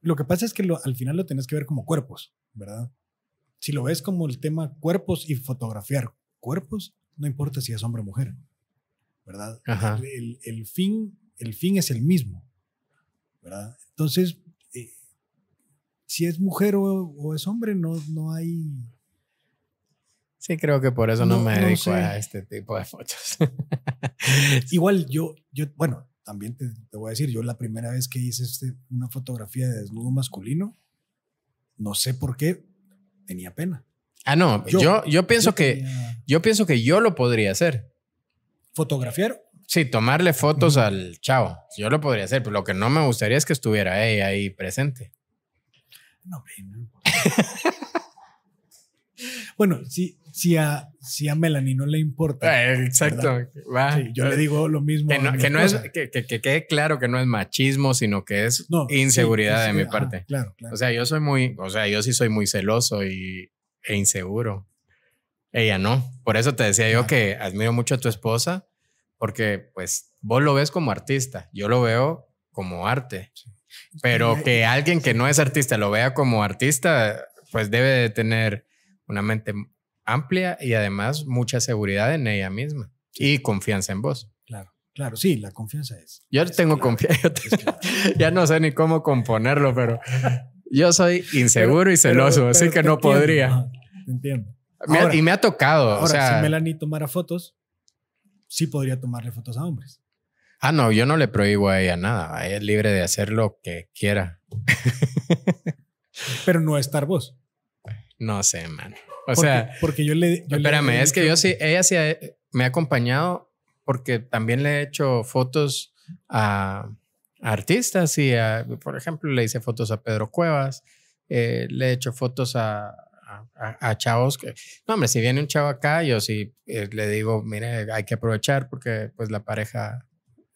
Lo que pasa es que al final lo tenés que ver como cuerpos, ¿verdad? Si lo ves como el tema cuerpos y fotografiar cuerpos, no importa si es hombre o mujer, ¿verdad? el, el, fin, el fin es el mismo, ¿verdad? Entonces, si es mujer o, es hombre, no, no hay... Sí, creo que por eso no, me dedico a este tipo de fotos. Igual yo, yo bueno, también te, voy a decir, yo la primera vez que hice este, una fotografía de desnudo masculino, no sé por qué, tenía pena. Ah, no, yo, yo, pienso que yo pienso que yo lo podría hacer. ¿Fotografiar? Sí, tomarle fotos al chavo. Yo lo podría hacer, pero lo que no me gustaría es que estuviera ahí presente. No, bueno, si, si, a, a Melanie no le importa. Ah, exacto. yo le digo lo mismo. Que no, es, que, quede claro que no es machismo, sino que es inseguridad de mi parte. Ah, o sea, yo soy muy, o sea, yo sí soy muy celoso y, e inseguro. Ella no. Por eso te decía yo ah. que admiro mucho a tu esposa, porque pues vos lo ves como artista, yo lo veo como arte. Sí. Pero que alguien que no es artista lo vea como artista, pues debe de tener una mente amplia y además mucha seguridad en ella misma y confianza en vos. Claro, claro, sí, la confianza es. Yo tengo confianza, ya no sé ni cómo componerlo, pero yo soy inseguro y celoso, así que no podría. entiendo. y me ha tocado. o sea, si Melanie tomara fotos, sí podría tomarle fotos a hombres. Ah, no, yo no le prohíbo a ella nada. Ella es libre de hacer lo que quiera. Pero no estar vos. No sé, man. O sea, porque yo le. espérame, es que yo sí, ella sí me ha acompañado porque también le he hecho fotos a, artistas y, por ejemplo, le hice fotos a Pedro Cuevas, eh, le he hecho fotos a, chavos que, no hombre, si viene un chavo acá, yo sí eh, le digo, mire, hay que aprovechar porque pues la pareja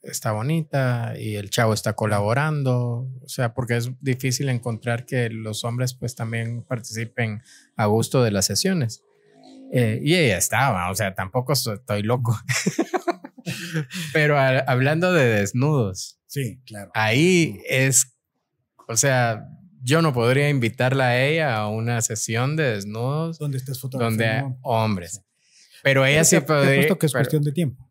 está bonita y el chavo está colaborando, o sea, porque es difícil encontrar que los hombres pues también participen a gusto de las sesiones. Eh, y ella estaba, o sea, tampoco estoy loco. Pero hablando de desnudos. Sí, claro. Ahí es, o sea, yo no podría invitarla a ella a una sesión de desnudos. Donde estés fotografiando. Donde hombres. Pero ella sí podría. Puesto que es cuestión de tiempo.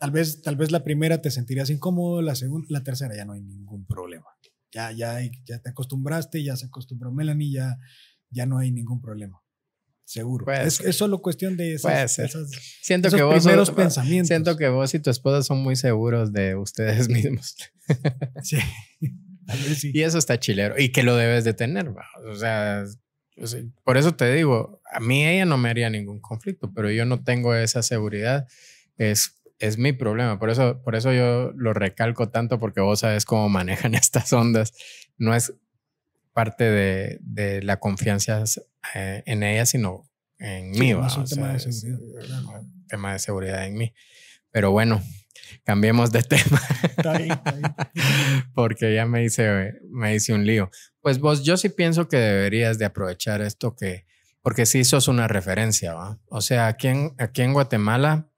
Tal vez, tal vez la primera te sentirías incómodo, la segunda, la tercera ya no hay ningún problema. Ya, ya, ya te acostumbraste, ya se acostumbró Melanie, ya, ya no hay ningún problema. Seguro. Es, es, solo cuestión de esas, siento esos que vos primeros pensamientos. Siento que vos y tu esposa son muy seguros de ustedes mismos. sí. Y eso está chilero. Y que lo debes de tener. O sea, por eso te digo, a mí ella no me haría ningún conflicto, pero yo no tengo esa seguridad. Es es mi problema. Por eso, por eso yo lo recalco tanto, porque vos sabes cómo manejan estas ondas. No es parte de, la confianza eh, en ellas, sino en mí. es un tema de seguridad. en mí. Pero bueno, cambiemos de tema. porque ya me hice, me dice un lío. Pues vos, yo sí pienso que deberías de aprovechar esto que, porque sí sos una referencia, ¿va? O sea, aquí aquí en Guatemala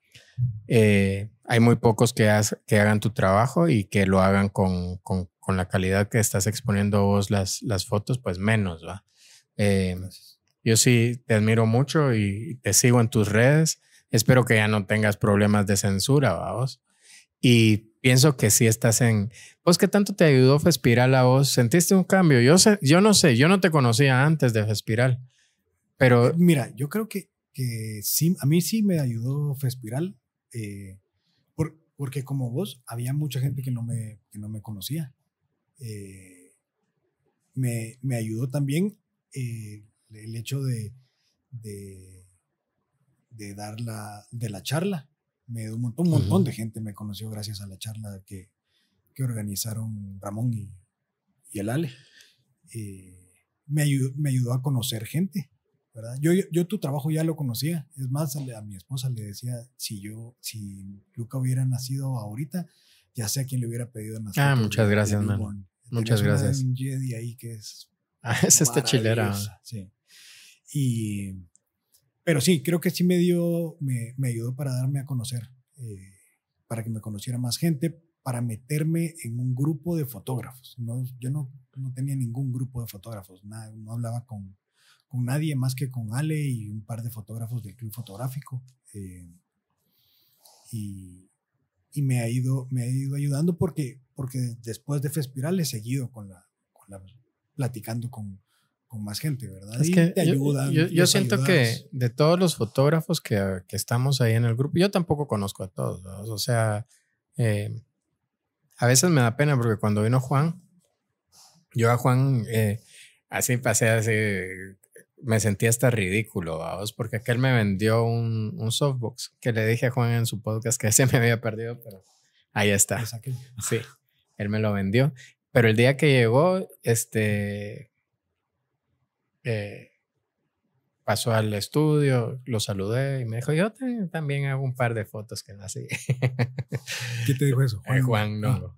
eh, hay muy pocos que, que hagan tu trabajo y que lo hagan con, la calidad que estás exponiendo vos las, las fotos, pues menos, ¿va? Eh, yo sí te admiro mucho y te sigo en tus redes. Espero que ya no tengas problemas de censura, vamos. Y pienso que sí estás en... ¿Vos qué tanto te ayudó Fespiral a vos? ¿Sentiste un cambio? Yo, yo no sé, yo no te conocía antes de Fespiral, pero... Mira, yo creo que, que sí, a mí sí me ayudó Fespiral eh, porque como vos, había mucha gente que no me, que no me conocía. Eh, me, ayudó también eh, el hecho de, de, dar la, de la charla. Me un montón, de gente me conoció gracias a la charla que, organizaron Ramón y, el Ale. me, me ayudó a conocer gente. Yo, yo, tu trabajo ya lo conocía. Es más, a, mi esposa le decía, si yo, si Luca hubiera nacido ahorita, ya sé a quién le hubiera pedido nacer. Ah, muchas gracias, man. Muchas gracias. ahí que es... Ah, es esta chilera. Sí. Y, pero sí, creo que sí me dio, me, me ayudó para darme a conocer, eh, para que me conociera más gente, para meterme en un grupo de fotógrafos. No, yo no, no tenía ningún grupo de fotógrafos, nada, no hablaba con con nadie más que con Ale y un par de fotógrafos del club fotográfico. Eh, y, y, me, ha ido, me ha ido ayudando porque, porque después de Fespiral he seguido con la, con la platicando con, con, más gente, ¿verdad? que te yo, Yo, siento que de todos los fotógrafos que, que, estamos ahí en el grupo, yo tampoco conozco a todos, o sea, eh, a veces me da pena porque cuando vino Juan, yo a Juan... Eh, así pasé hace me sentí hasta ridículo, vamos, porque aquel me vendió un, un, softbox que le dije a Juan en su podcast que ese me había perdido, pero ahí está. Sí, él me lo vendió. Pero el día que llegó, este, eh, pasó al estudio, lo saludé y me dijo, yo también hago un par de fotos que nací. ¿Quién te dijo eso? Eh, Juan, Juan no.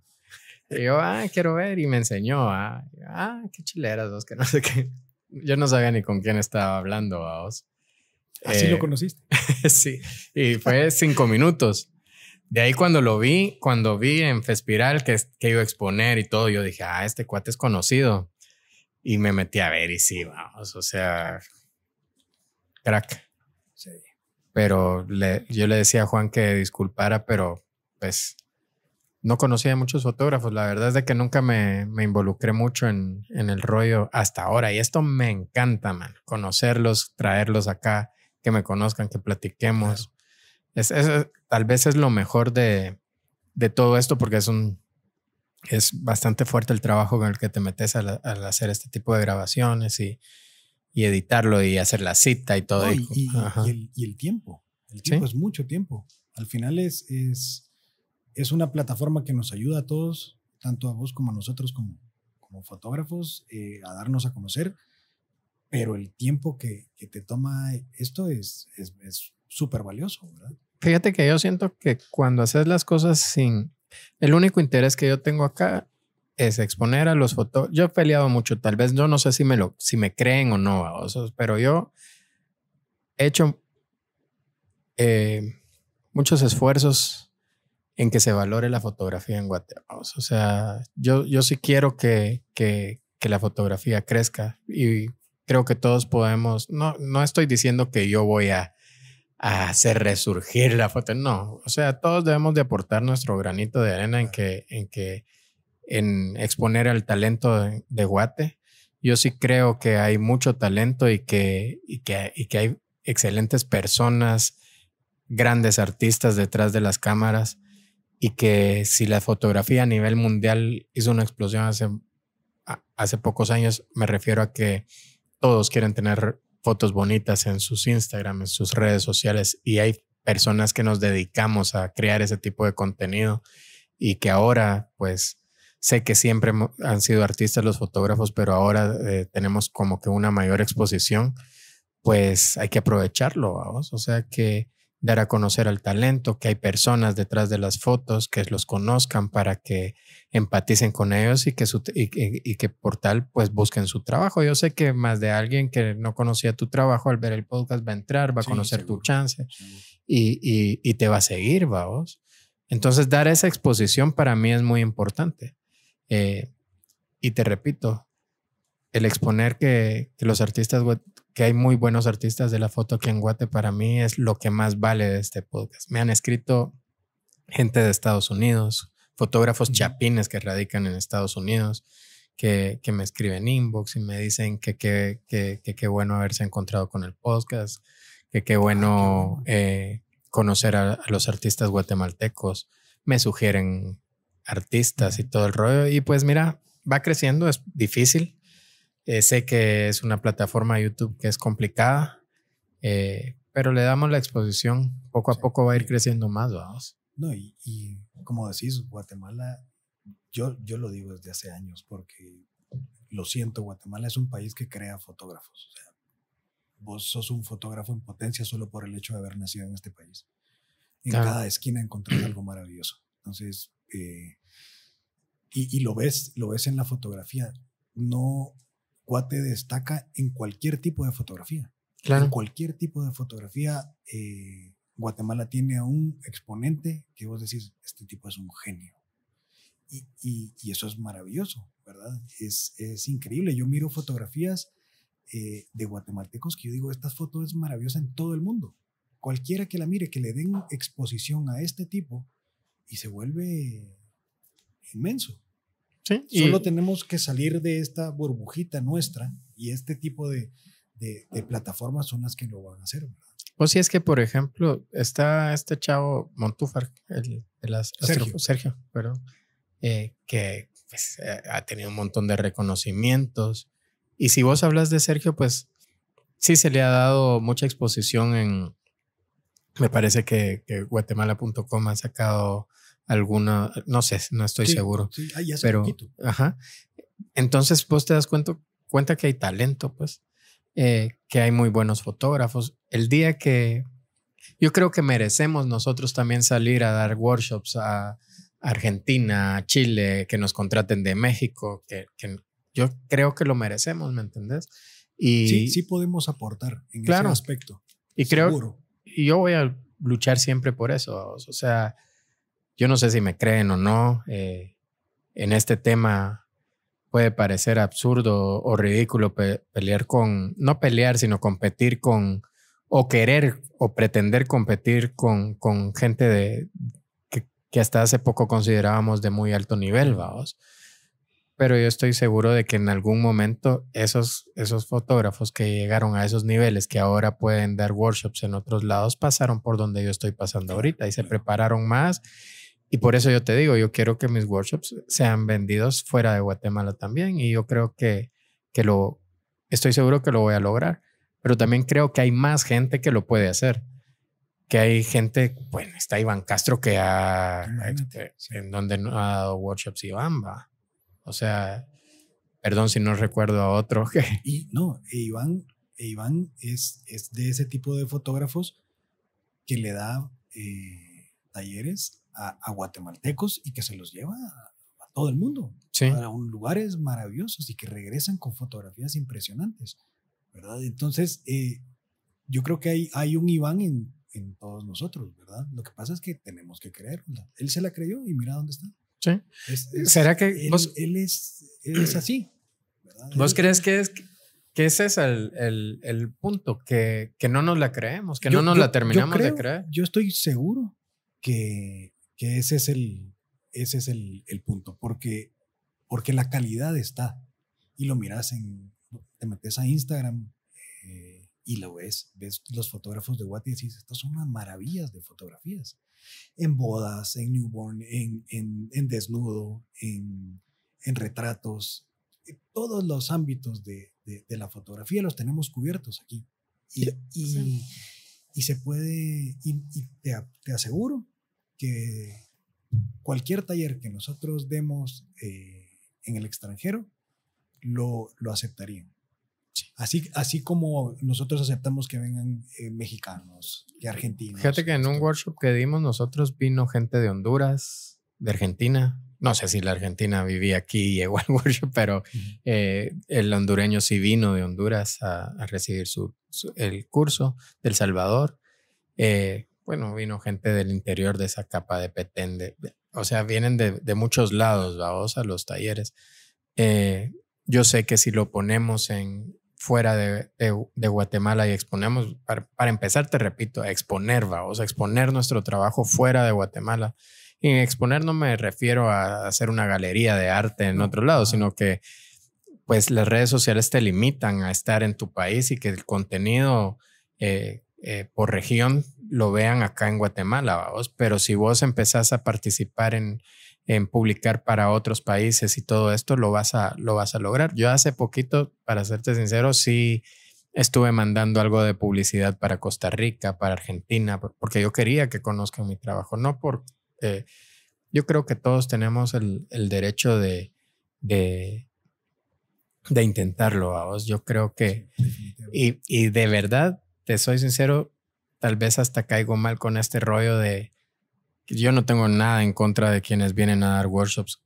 Y yo, ah, quiero ver, y me enseñó, ah, ah qué chileras dos, que no sé qué yo no sabía ni con quién estaba hablando, vos. Así lo eh, conociste. sí, y fue cinco minutos. De ahí cuando lo vi, cuando vi en Fespiral que, iba a exponer y todo, yo dije, ah, este cuate es conocido. Y me metí a ver y sí, vamos, o sea, crack. Sí. Pero yo le decía a Juan que disculpara, pero pues no conocía a muchos fotógrafos. La verdad es de que nunca me, me involucré mucho en, el rollo hasta ahora. Y esto me encanta, man. Conocerlos, traerlos acá, que me conozcan, que platiquemos. Es, tal vez es lo mejor de, de, todo esto porque es un... Es bastante fuerte el trabajo con el que te metes al, hacer este tipo de grabaciones y, y, editarlo y hacer la cita y todo. y, el, tiempo. El tiempo es mucho tiempo. Al final es, es es una plataforma que nos ayuda a todos, tanto a vos como a nosotros como, como fotógrafos, eh, a darnos a conocer, pero el tiempo que, te toma esto es súper es, valioso, Fíjate que yo siento que cuando haces las cosas sin... El único interés que yo tengo acá es exponer a los fotógrafos. Yo he peleado mucho, tal vez yo no sé si me, lo, si me creen o no, a pero yo he hecho eh, muchos esfuerzos en que se valore la fotografía en Guatemala. O sea, yo, yo sí quiero que, que, la fotografía crezca y creo que todos podemos, no, no estoy diciendo que yo voy a, hacer resurgir la foto, no, o sea, todos debemos de aportar nuestro granito de arena en que, en que, en exponer al talento de, Guate. Yo sí creo que hay mucho talento y que, que, y que hay excelentes personas, grandes artistas detrás de las cámaras y que si la fotografía a nivel mundial hizo una explosión hace, hace pocos años, me refiero a que todos quieren tener fotos bonitas en sus Instagram, en sus redes sociales y hay personas que nos dedicamos a crear ese tipo de contenido y que ahora pues sé que siempre han sido artistas los fotógrafos, pero ahora eh, tenemos como que una mayor exposición, pues hay que aprovecharlo, vamos. O sea que dar a conocer al talento, que hay personas detrás de las fotos, que los conozcan para que empaticen con ellos y que, por tal pues busquen su trabajo. Yo sé que más de alguien que no conocía tu trabajo al ver el podcast va a entrar, va a conocer tu chance y, te va a seguir, vamos. Entonces dar esa exposición para mí es muy importante. Eh, y te repito, el exponer que, que los artistas que hay muy buenos artistas de la foto aquí en Guate, para mí es lo que más vale de este podcast. Me han escrito gente de Estados Unidos, fotógrafos chapines que radican en Estados Unidos, que, me escriben inbox y me dicen que qué que, bueno haberse encontrado con el podcast, que qué ah, bueno eh, conocer a, a, los artistas guatemaltecos, me sugieren artistas y todo el rollo. Y pues mira, va creciendo, es difícil eh, sé que es una plataforma YouTube que es complicada, eh, pero le damos la exposición. Poco a poco va a ir creciendo más, vamos. No, y, y, como decís, Guatemala, yo, yo lo digo desde hace años porque lo siento, Guatemala es un país que crea fotógrafos. O sea, vos sos un fotógrafo en potencia solo por el hecho de haber nacido en este país. En cada esquina encontrás algo maravilloso. Entonces, eh, y, y, lo ves, lo ves en la fotografía. No, cuate destaca en cualquier tipo de fotografía. En cualquier tipo de fotografía, eh, Guatemala tiene a un exponente que vos decís, este tipo es un genio. Y, eso es maravilloso, ¿verdad? Es, increíble. Yo miro fotografías eh, de guatemaltecos que yo digo, esta foto es maravillosa en todo el mundo. Cualquiera que la mire, que le den exposición a este tipo y se vuelve inmenso. Solo tenemos que salir de esta burbujita nuestra y este tipo de, plataformas son las que lo van a hacer. O pues si es que, por ejemplo, está este chavo Montúfar, el, Sergio, Sergio eh, que pues, eh, ha tenido un montón de reconocimientos. Y si vos hablas de Sergio, pues sí se le ha dado mucha exposición en, me parece que guatemala.com ha sacado alguna, no sé, no estoy seguro. Ah, pero, ajá. Entonces, vos te das cuenta, cuenta que hay talento, pues, eh, que hay muy buenos fotógrafos. El día que yo creo que merecemos nosotros también salir a dar workshops a Argentina, Chile, que nos contraten de México, que, yo creo que lo merecemos, ¿me entendés? Y sí, sí podemos aportar en claro, ese aspecto. Y creo, y yo voy a luchar siempre por eso, o sea, yo no sé si me creen o no. Eh, en este tema puede parecer absurdo o ridículo pelear con, no pelear, sino competir con, o querer o pretender competir con, con gente de, que, hasta hace poco considerábamos de muy alto nivel, vamos pero yo estoy seguro de que en algún momento esos, esos fotógrafos que llegaron a esos niveles, que ahora pueden dar workshops en otros lados, pasaron por donde yo estoy pasando ahorita y se prepararon más y por eso yo te digo, yo quiero que mis workshops sean vendidos fuera de Guatemala también y yo creo que, que lo, estoy seguro que lo voy a lograr, pero también creo que hay más gente que lo puede hacer, que hay gente, bueno, está Iván Castro que ha, este, en donde no ha dado workshops Iván, va. O sea, perdón si no recuerdo a otro que... Y no, e Iván, e Iván es, es de ese tipo de fotógrafos que le da eh, talleres a, guatemaltecos y que se los lleva a, todo el mundo, a lugares maravillosos y que regresan con fotografías impresionantes, ¿verdad? Entonces, eh, yo creo que hay, hay un Iván en, en todos nosotros, ¿verdad? Lo que pasa es que tenemos que creer. Él se la creyó y mira dónde está. Sí. ¿Será que él, es, es, así? ¿Vos crees que es que ese es el, el, el punto? Que, que, no nos la creemos, que no nos la terminamos de creer. Yo estoy seguro que que ese es el, ese es el, punto, porque, porque la calidad está y lo miras en, te metes a Instagram eh, y lo ves, ves los fotógrafos de Watt y dices, estas son unas maravillas de fotografías, en bodas, en newborn, en, en, desnudo, en, en retratos, eh, todos los ámbitos de, de, la fotografía los tenemos cubiertos aquí. Y, y, se puede, y, y te aseguro cualquier taller que nosotros demos eh, en el extranjero, lo, lo aceptarían. Así, así como nosotros aceptamos que vengan eh, mexicanos y argentinos. Fíjate que en un workshop que dimos nosotros vino gente de Honduras, de Argentina. No sé si la Argentina vivía aquí y llegó al workshop, pero eh, el hondureño sí vino de Honduras a, recibir su, el curso del Salvador. Eh, bueno, vino gente del interior de esa capa de Petén, o sea, vienen de, muchos lados, vamos, a los talleres. Eh, yo sé que si lo ponemos en fuera de, Guatemala y exponemos, para, empezar, te repito, a exponer, vamos, a exponer nuestro trabajo fuera de Guatemala. Y en exponer no me refiero a hacer una galería de arte en otro lado, sino que pues las redes sociales te limitan a estar en tu país y que el contenido eh, eh, por región lo vean acá en Guatemala, vos. Pero si vos empezás a participar en, publicar para otros países y todo esto, lo vas a, lo vas a lograr. Yo hace poquito, para serte sincero, sí estuve mandando algo de publicidad para Costa Rica, para Argentina, porque yo quería que conozcan mi trabajo, no por... Eh, yo creo que todos tenemos el, derecho de, de, intentarlo, vos. Yo creo que... y de verdad, te soy sincero, tal vez hasta caigo mal con este rollo de yo no tengo nada en contra de quienes vienen a dar workshops,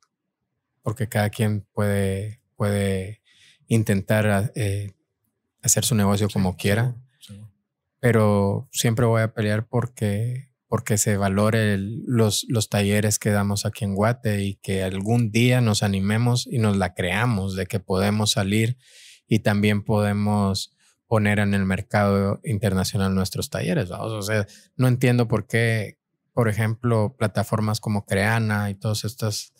porque cada quien puede, puede intentar ah, eh, hacer su negocio como quiera, pero siempre voy a pelear porque, porque se valore los, los talleres que damos aquí en Guate y que algún día nos animemos y nos la creamos de que podemos salir y también podemos poner en el mercado internacional nuestros talleres. O sea, no entiendo por qué, por ejemplo, plataformas como Creana y todas estas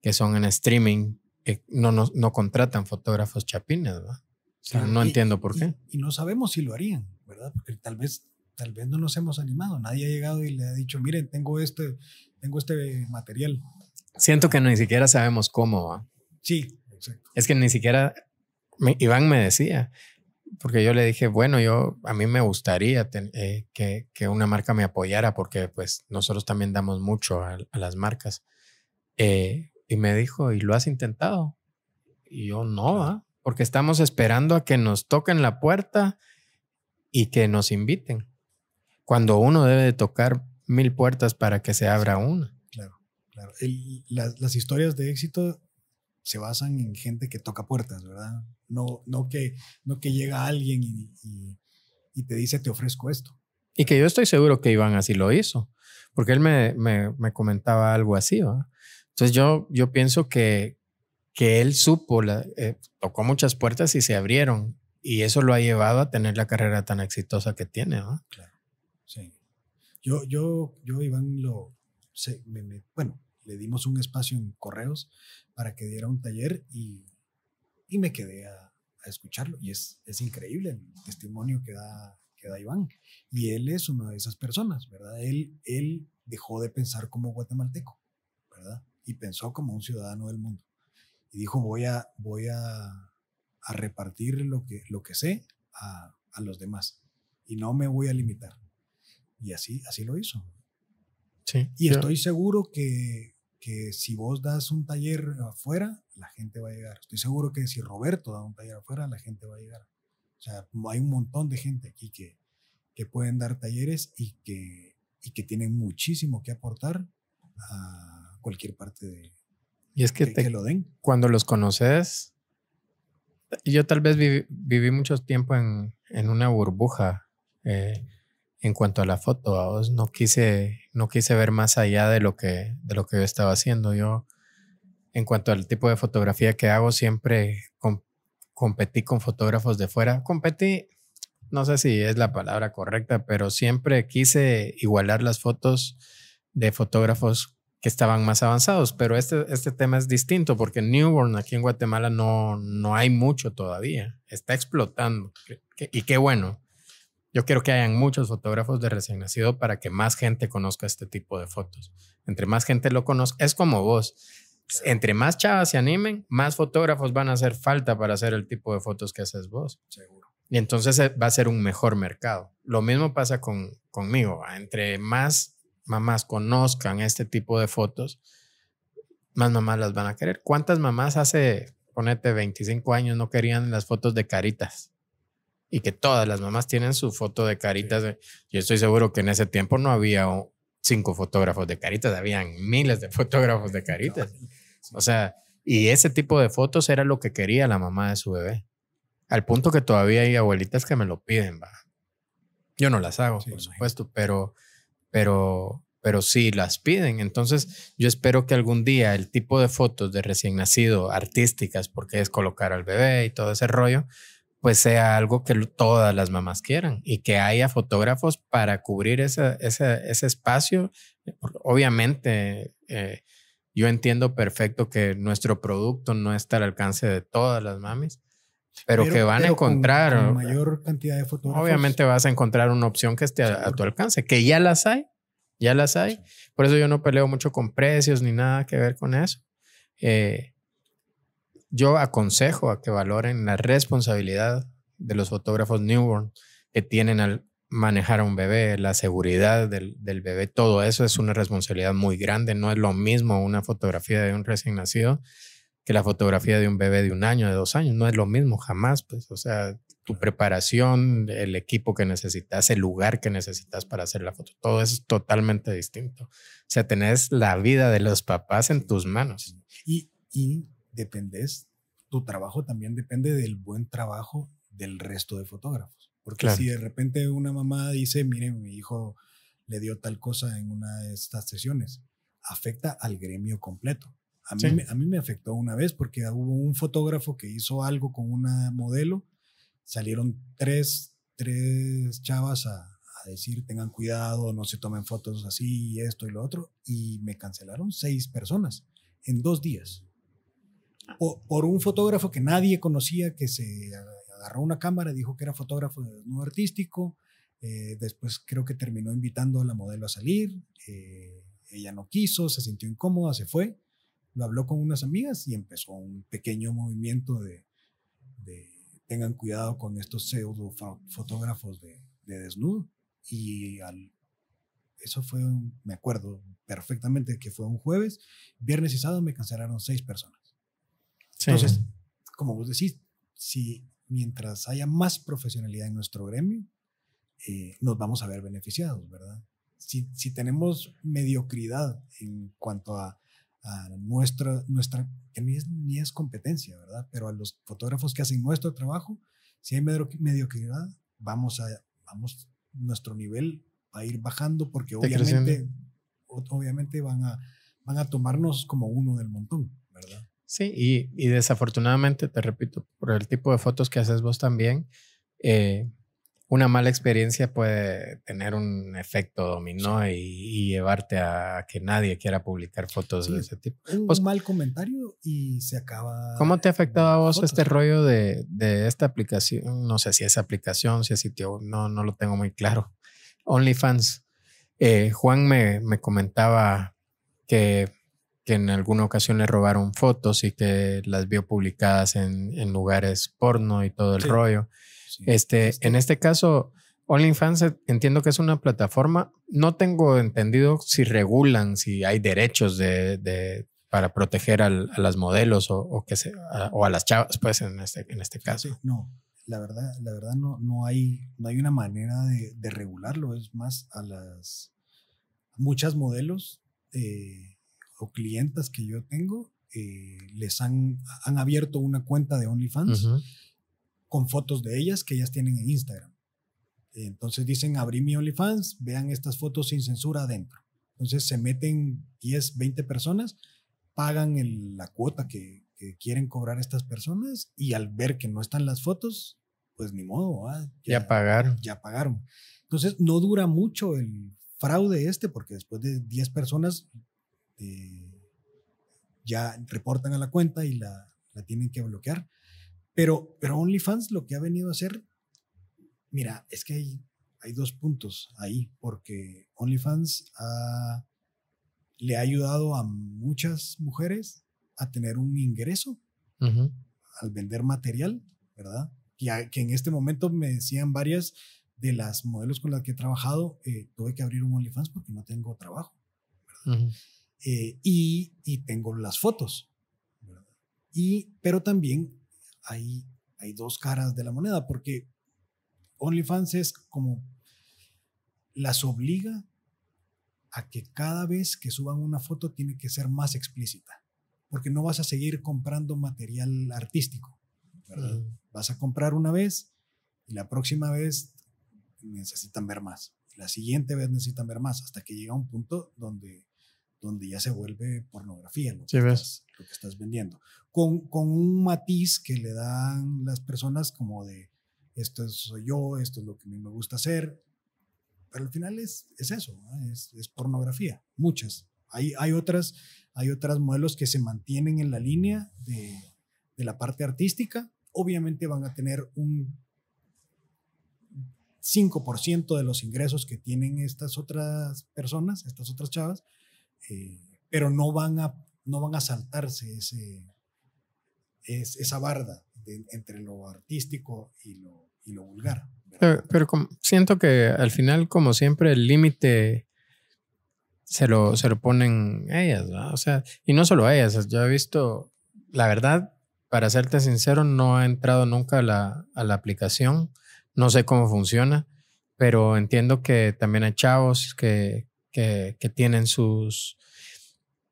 que son en streaming, que no, no, no contratan fotógrafos chapines. ¿verdad? O sea, no entiendo por qué. Y, no sabemos si lo harían, ¿verdad? Porque tal vez tal vez no nos hemos animado, nadie ha llegado y le ha dicho, miren, tengo este, tengo este material. Siento que ni siquiera sabemos cómo va. Sí, exacto. Es que ni siquiera, Iván me decía, porque yo le dije, bueno, yo a mí me gustaría eh, que, una marca me apoyara porque pues nosotros también damos mucho a, las marcas. Eh, y me dijo, ¿y lo has intentado? Y yo no, ¿ah? porque estamos esperando a que nos toquen la puerta y que nos inviten. Cuando uno debe de tocar mil puertas para que se abra una. Claro, claro. las, las historias de éxito se basan en gente que toca puertas, ¿verdad? No, no, que, no que llega alguien y, te dice, te ofrezco esto. Y que yo estoy seguro que Iván así lo hizo, porque él me, comentaba algo así, ¿verdad? Entonces yo, yo pienso que, que él supo, eh, tocó muchas puertas y se abrieron, y eso lo ha llevado a tener la carrera tan exitosa que tiene, ¿verdad? Claro, sí. Yo, yo, yo Iván, lo, bueno, le dimos un espacio en correos para que diera un taller y, y me quedé a, escucharlo. Y es, es increíble el testimonio que da, que da Iván. Y él es una de esas personas, ¿verdad? Él, él dejó de pensar como guatemalteco, ¿verdad? Y pensó como un ciudadano del mundo. Y dijo, voy a, voy a, a repartir lo que, lo que sé a, a los demás. Y no me voy a limitar. Y así, así lo hizo. Sí, y estoy seguro que que si vos das un taller afuera, la gente va a llegar. Estoy seguro que si Roberto da un taller afuera, la gente va a llegar. O sea, hay un montón de gente aquí que, que pueden dar talleres y que, y que tienen muchísimo que aportar a cualquier parte de... Y es que, te, lo den. Cuando los conoces, yo tal vez viví, viví mucho tiempo en, en una burbuja eh, en cuanto a la foto. A vos no quise no quise ver más allá de lo que, de lo que yo estaba haciendo. Yo, en cuanto al tipo de fotografía que hago, siempre competí con fotógrafos de fuera. Competí, no sé si es la palabra correcta, pero siempre quise igualar las fotos de fotógrafos que estaban más avanzados. Pero este, este tema es distinto porque Newborn aquí en Guatemala no, no hay mucho todavía. Está explotando. Y qué bueno. Yo quiero que hayan muchos fotógrafos de recién nacido para que más gente conozca este tipo de fotos. Entre más gente lo conozca, es como vos. Entre más chavas se animen, más fotógrafos van a hacer falta para hacer el tipo de fotos que haces vos. Seguro. Y entonces eh, va a ser un mejor mercado. Lo mismo pasa conmigo. Entre más mamás conozcan este tipo de fotos, más mamás las van a querer. ¿Cuántas mamás hace, ponete, 25 años no querían las fotos de caritas? y que todas las mamás tienen su foto de caritas. Yo estoy seguro que en ese tiempo no había cinco fotógrafos de caritas, habían miles de fotógrafos de caritas. O sea, y ese tipo de fotos era lo que quería la mamá de su bebé. Al punto que todavía hay abuelitas que me lo piden, va. Yo no las hago, por supuesto, pero, pero, pero sí las piden. Entonces, yo espero que algún día el tipo de fotos de recién nacido, artísticas, porque es colocar al bebé y todo ese rollo, pues sea algo que todas las mamás quieran y que haya fotógrafos para cubrir ese, ese, ese espacio. Obviamente, eh, yo entiendo perfecto que nuestro producto no está al alcance de todas las mamis, pero, que van a encontrar... la mayor cantidad de fotógrafos. Obviamente vas a encontrar una opción que esté a, a, tu alcance, que ya las hay, ya las hay. Por eso yo no peleo mucho con precios ni nada que ver con eso. Eh, yo aconsejo a que valoren la responsabilidad de los fotógrafos newborn que tienen al manejar a un bebé, la seguridad del, bebé, todo eso es una responsabilidad muy grande. No es lo mismo una fotografía de un recién nacido que la fotografía de un bebé de un año, de dos años. No es lo mismo jamás, pues, o sea, tu preparación, el equipo que necesitas, el lugar que necesitas para hacer la foto, todo eso es totalmente distinto. O sea, tenés la vida de los papás en tus manos. Y, y dependes, tu trabajo también depende del buen trabajo del resto de fotógrafos. Porque si de repente una mamá dice, mire, mi hijo le dio tal cosa en una de estas sesiones, afecta al gremio completo. A mí, a mí me afectó una vez porque hubo un fotógrafo que hizo algo con una modelo, salieron tres, tres chavas a, a decir tengan cuidado, no se tomen fotos así, esto y lo otro, y me cancelaron seis personas en dos días por, por, un fotógrafo que nadie conocía, que se agarró una cámara, dijo que era fotógrafo de desnudo artístico. Eh, después creo que terminó invitando a la modelo a salir. Eh, ella no quiso, se sintió incómoda, se fue. Lo habló con unas amigas y empezó un pequeño movimiento de, tengan cuidado con estos pseudo fotógrafos de, desnudo. Y al, eso fue, me acuerdo perfectamente que fue un jueves, viernes y sábado me cancelaron seis personas. Entonces, como vos decís, si mientras haya más profesionalidad en nuestro gremio, eh, nos vamos a ver beneficiados, ¿verdad? Si, si tenemos mediocridad en cuanto a, a nuestra, nuestra que ni es, es competencia, ¿verdad? Pero a los fotógrafos que hacen nuestro trabajo, si hay mediocridad, vamos a, vamos, nuestro nivel va a ir bajando porque obviamente, obviamente van a, van a tomarnos como uno del montón, ¿verdad? Sí, y, y, desafortunadamente, te repito, por el tipo de fotos que haces vos también, eh, una mala experiencia puede tener un efecto dominó y, llevarte a que nadie quiera publicar fotos de ese tipo. Un mal comentario y se acaba. ¿Cómo te ha afectado a vos este rollo de, de, esta aplicación? No sé si es aplicación, si es sitio, no, no lo tengo muy claro. OnlyFans. Eh, Juan me, me comentaba que que en alguna ocasión le robaron fotos y que las vio publicadas en, en lugares porno y todo el rollo. este, En este caso, OnlyFans entiendo que es una plataforma. No tengo entendido si regulan, si hay derechos de, de para proteger a las modelos o, o que se, a, o a las chavas, pues en este, en este caso. no, la verdad, la verdad no, no, hay, no hay una manera de, de regularlo. Es más, a las muchas modelos. Eh, o clientas que yo tengo eh, les han, han abierto una cuenta de OnlyFans con fotos de ellas que ellas tienen en Instagram. Entonces dicen, abrí mi OnlyFans, vean estas fotos sin censura adentro. Entonces se meten 10, 20 personas, pagan la cuota que, quieren cobrar estas personas y al ver que no están las fotos, pues ni modo. ya, pagaron. Ya pagaron. Entonces no dura mucho el fraude este porque después de 10 personas este, ya reportan a la cuenta y la, la tienen que bloquear. Pero, pero OnlyFans lo que ha venido a hacer, mira, es que hay, hay dos puntos ahí, porque OnlyFans le ha ayudado a muchas mujeres a tener un ingreso al vender material, ¿verdad? Que, que en este momento me decían varias de las modelos con las que he trabajado, eh, tuve que abrir un OnlyFans porque no tengo trabajo. ¿verdad? Eh, y, tengo las fotos. Y, pero también hay, hay dos caras de la moneda, porque OnlyFans es como las obliga a que cada vez que suban una foto tiene que ser más explícita, porque no vas a seguir comprando material artístico. Mm. Vas a comprar una vez y la próxima vez necesitan ver más, la siguiente vez necesitan ver más, hasta que llega un punto donde donde ya se vuelve pornografía lo, que, Estás, lo que estás vendiendo. Con, un matiz que le dan las personas como de, esto soy yo, esto es lo que a mí me gusta hacer, pero al final es, es eso, es, pornografía, muchas. Hay, hay, otras, hay otras modelos que se mantienen en la línea de la parte artística, obviamente van a tener un 5% de los ingresos que tienen estas otras personas, estas otras chavas, eh, pero no van a, no van a saltarse ese, es, esa barda entre lo artístico y lo, vulgar. Pero, siento que al final, como siempre, el límite se lo, se lo ponen ellas, O sea, y no solo ellas, yo he visto, la verdad, para serte sincero, no he entrado nunca a la, a la aplicación, no sé cómo funciona, pero entiendo que también hay chavos que, que, tienen sus,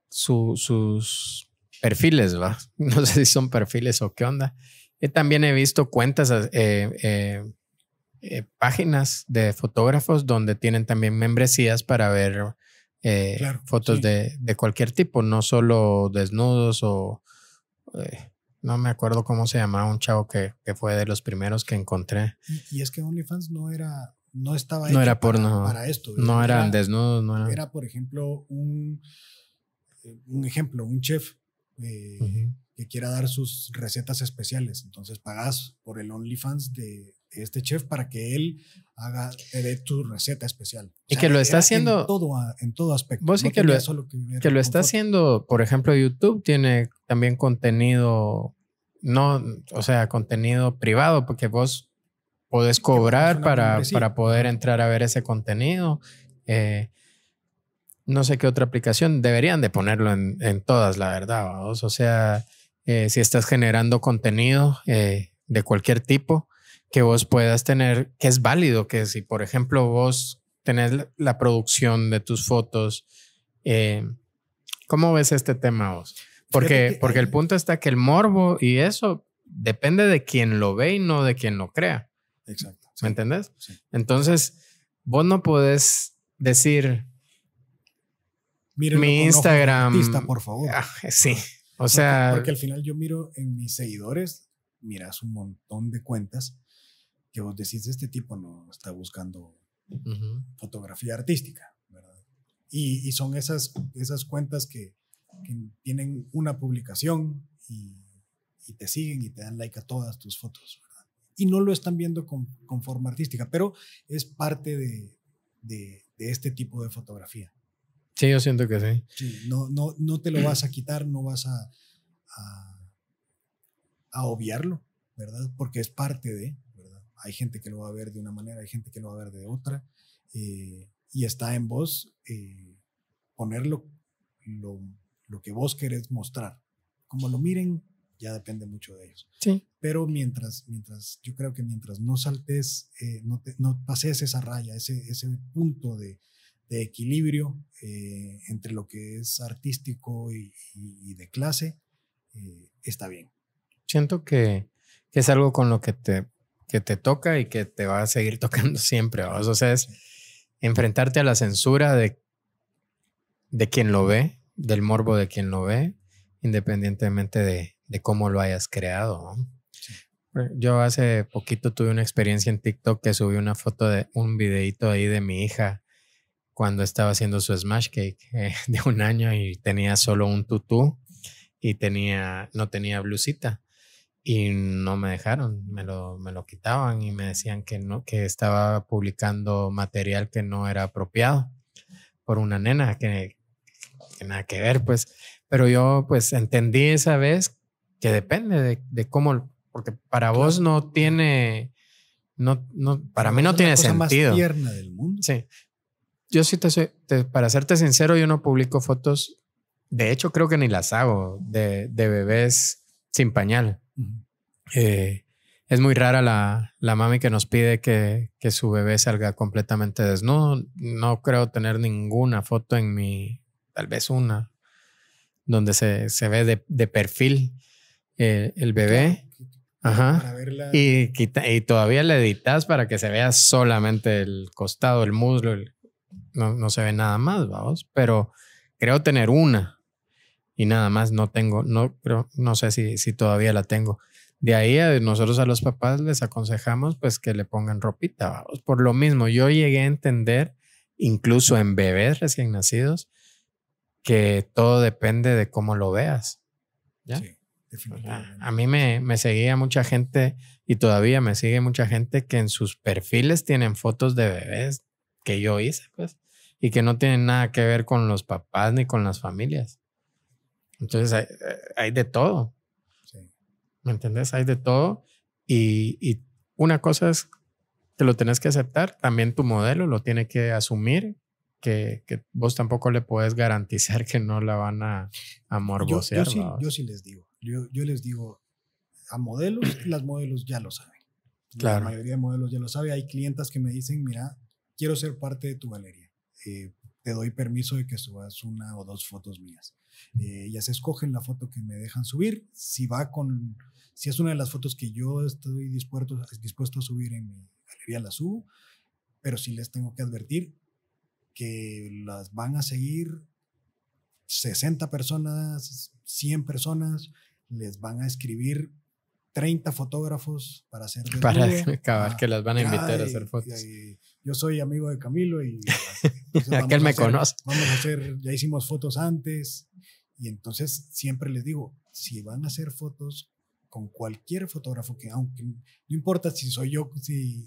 sus perfiles, ¿va? No sé si son perfiles o qué onda. Y eh, también he visto cuentas, eh, eh, páginas de fotógrafos donde tienen también membresías para ver fotos de, cualquier tipo, no solo desnudos o no me acuerdo cómo se llamaba un chavo que, fue de los primeros que encontré. y es que OnlyFans no era no estaba no era por para, esto. No eran era, desnudos, era. por ejemplo, un, eh, ejemplo, un chef eh, que quiera dar sus recetas especiales. Entonces pagas por el OnlyFans de, este chef para que él haga, te tu receta especial. y que lo está haciendo. En todo, en todo aspecto. Vos que, lo, que lo está haciendo, por ejemplo, YouTube tiene también contenido, no, o sea, contenido privado, porque vos podés cobrar para, para, poder entrar a ver ese contenido. Eh, no sé qué otra aplicación. Deberían de ponerlo en, todas, la verdad. ¿vamos? O sea, eh, si estás generando contenido eh, de cualquier tipo que vos puedas tener, que es válido, que si, por ejemplo, vos tenés la producción de tus fotos, ¿cómo ves este tema vos? Porque, porque el punto está que el morbo y eso depende de quien lo ve y no de quien lo crea. Exacto. ¿Me entendés? Entonces, vos no podés decir mi Instagram. Artista, por favor. Ah, sí. O sea. Porque, al final yo miro en mis seguidores, miras un montón de cuentas que vos decís, este tipo no está buscando fotografía artística, ¿verdad? Y, son esas, esas cuentas que, tienen una publicación y, y, te siguen y te dan like a todas tus fotos, y no lo están viendo con, forma artística, pero es parte de, de, este tipo de fotografía. Sí, yo siento que sí. no, no, no te lo vas a quitar, no vas a, a, obviarlo, ¿verdad? Porque es parte de, ¿verdad? Hay gente que lo va a ver de una manera, hay gente que lo va a ver de otra, eh, y está en vos eh, ponerlo lo, lo que vos querés mostrar. Como lo miren, ya depende mucho de ellos. Sí. Pero mientras, mientras, yo creo que mientras no saltes, eh, no, pases esa raya, ese, ese punto de, equilibrio eh, entre lo que es artístico y, de clase, eh, está bien. Siento que, es algo con lo que te, que te toca y que te va a seguir tocando siempre. O sea, es enfrentarte a la censura de, de quien lo ve, del morbo de quien lo ve, independientemente de, de cómo lo hayas creado. E, yo hace poquito tuve una experiencia en TikTok que subí una foto de un videito ahí de mi hija cuando estaba haciendo su smash cake eh, de un año y tenía solo un tutú y tenía, no tenía blusita y no me dejaron, me lo, me lo quitaban y me decían que no, que estaba publicando material que no era apropiado por una nena que, que nada que ver, pues. Pero yo pues entendí esa vez que depende de, de cómo, porque para vos no tiene, no, no, para mí no tiene sentido. Más tierna del mundo. Sí. Yo sí te soy, para serte sincero, yo no publico fotos, de hecho creo que ni las hago, de, de bebés sin pañal. Eh, es muy rara la, la, mami que nos pide que, que, su bebé salga completamente desnudo. No creo tener ninguna foto en mi, tal vez una, donde se, se ve de, de perfil el, bebé. Ajá. Y, y, todavía le editas para que se vea solamente el costado, el muslo. no, se ve nada más, vamos. Pero creo tener una. Y nada más no tengo, no, pero no sé si, si todavía la tengo. De ahí eh, nosotros a los papás les aconsejamos pues que le pongan ropita, vamos. Por lo mismo, yo llegué a entender, incluso en bebés recién nacidos, que todo depende de cómo lo veas. ¿ya? A mí me, seguía mucha gente y todavía me sigue mucha gente que en sus perfiles tienen fotos de bebés que yo hice, pues, y que no tienen nada que ver con los papás ni con las familias. Entonces hay, hay de todo. ¿Me entendés? Hay de todo. Y, una cosa es que lo tenés que aceptar, también tu modelo lo tiene que asumir que, vos tampoco le puedes garantizar que no la van a, a morbosear. yo, sí, les digo, yo, les digo, a modelos, las modelos ya lo saben. Claro. La mayoría de modelos ya lo sabe. Hay clientas que me dicen, mira, quiero ser parte de tu galería. Eh, te doy permiso de que subas una o dos fotos mías. Eh, ellas escogen la foto que me dejan subir. Si va con, si es una de las fotos que yo estoy dispuesto, dispuesto a subir en mi galería, la subo. Pero sí les tengo que advertir que las van a seguir 60 personas, 100 personas, les van a escribir 30 fotógrafos para hacer para acabar que las van a invitar a hacer fotos. yo soy amigo de Camilo y aquel me conoce. Vamos a hacer, ya hicimos fotos antes y entonces siempre les digo, si van a hacer fotos con cualquier fotógrafo que aunque no importa si soy yo si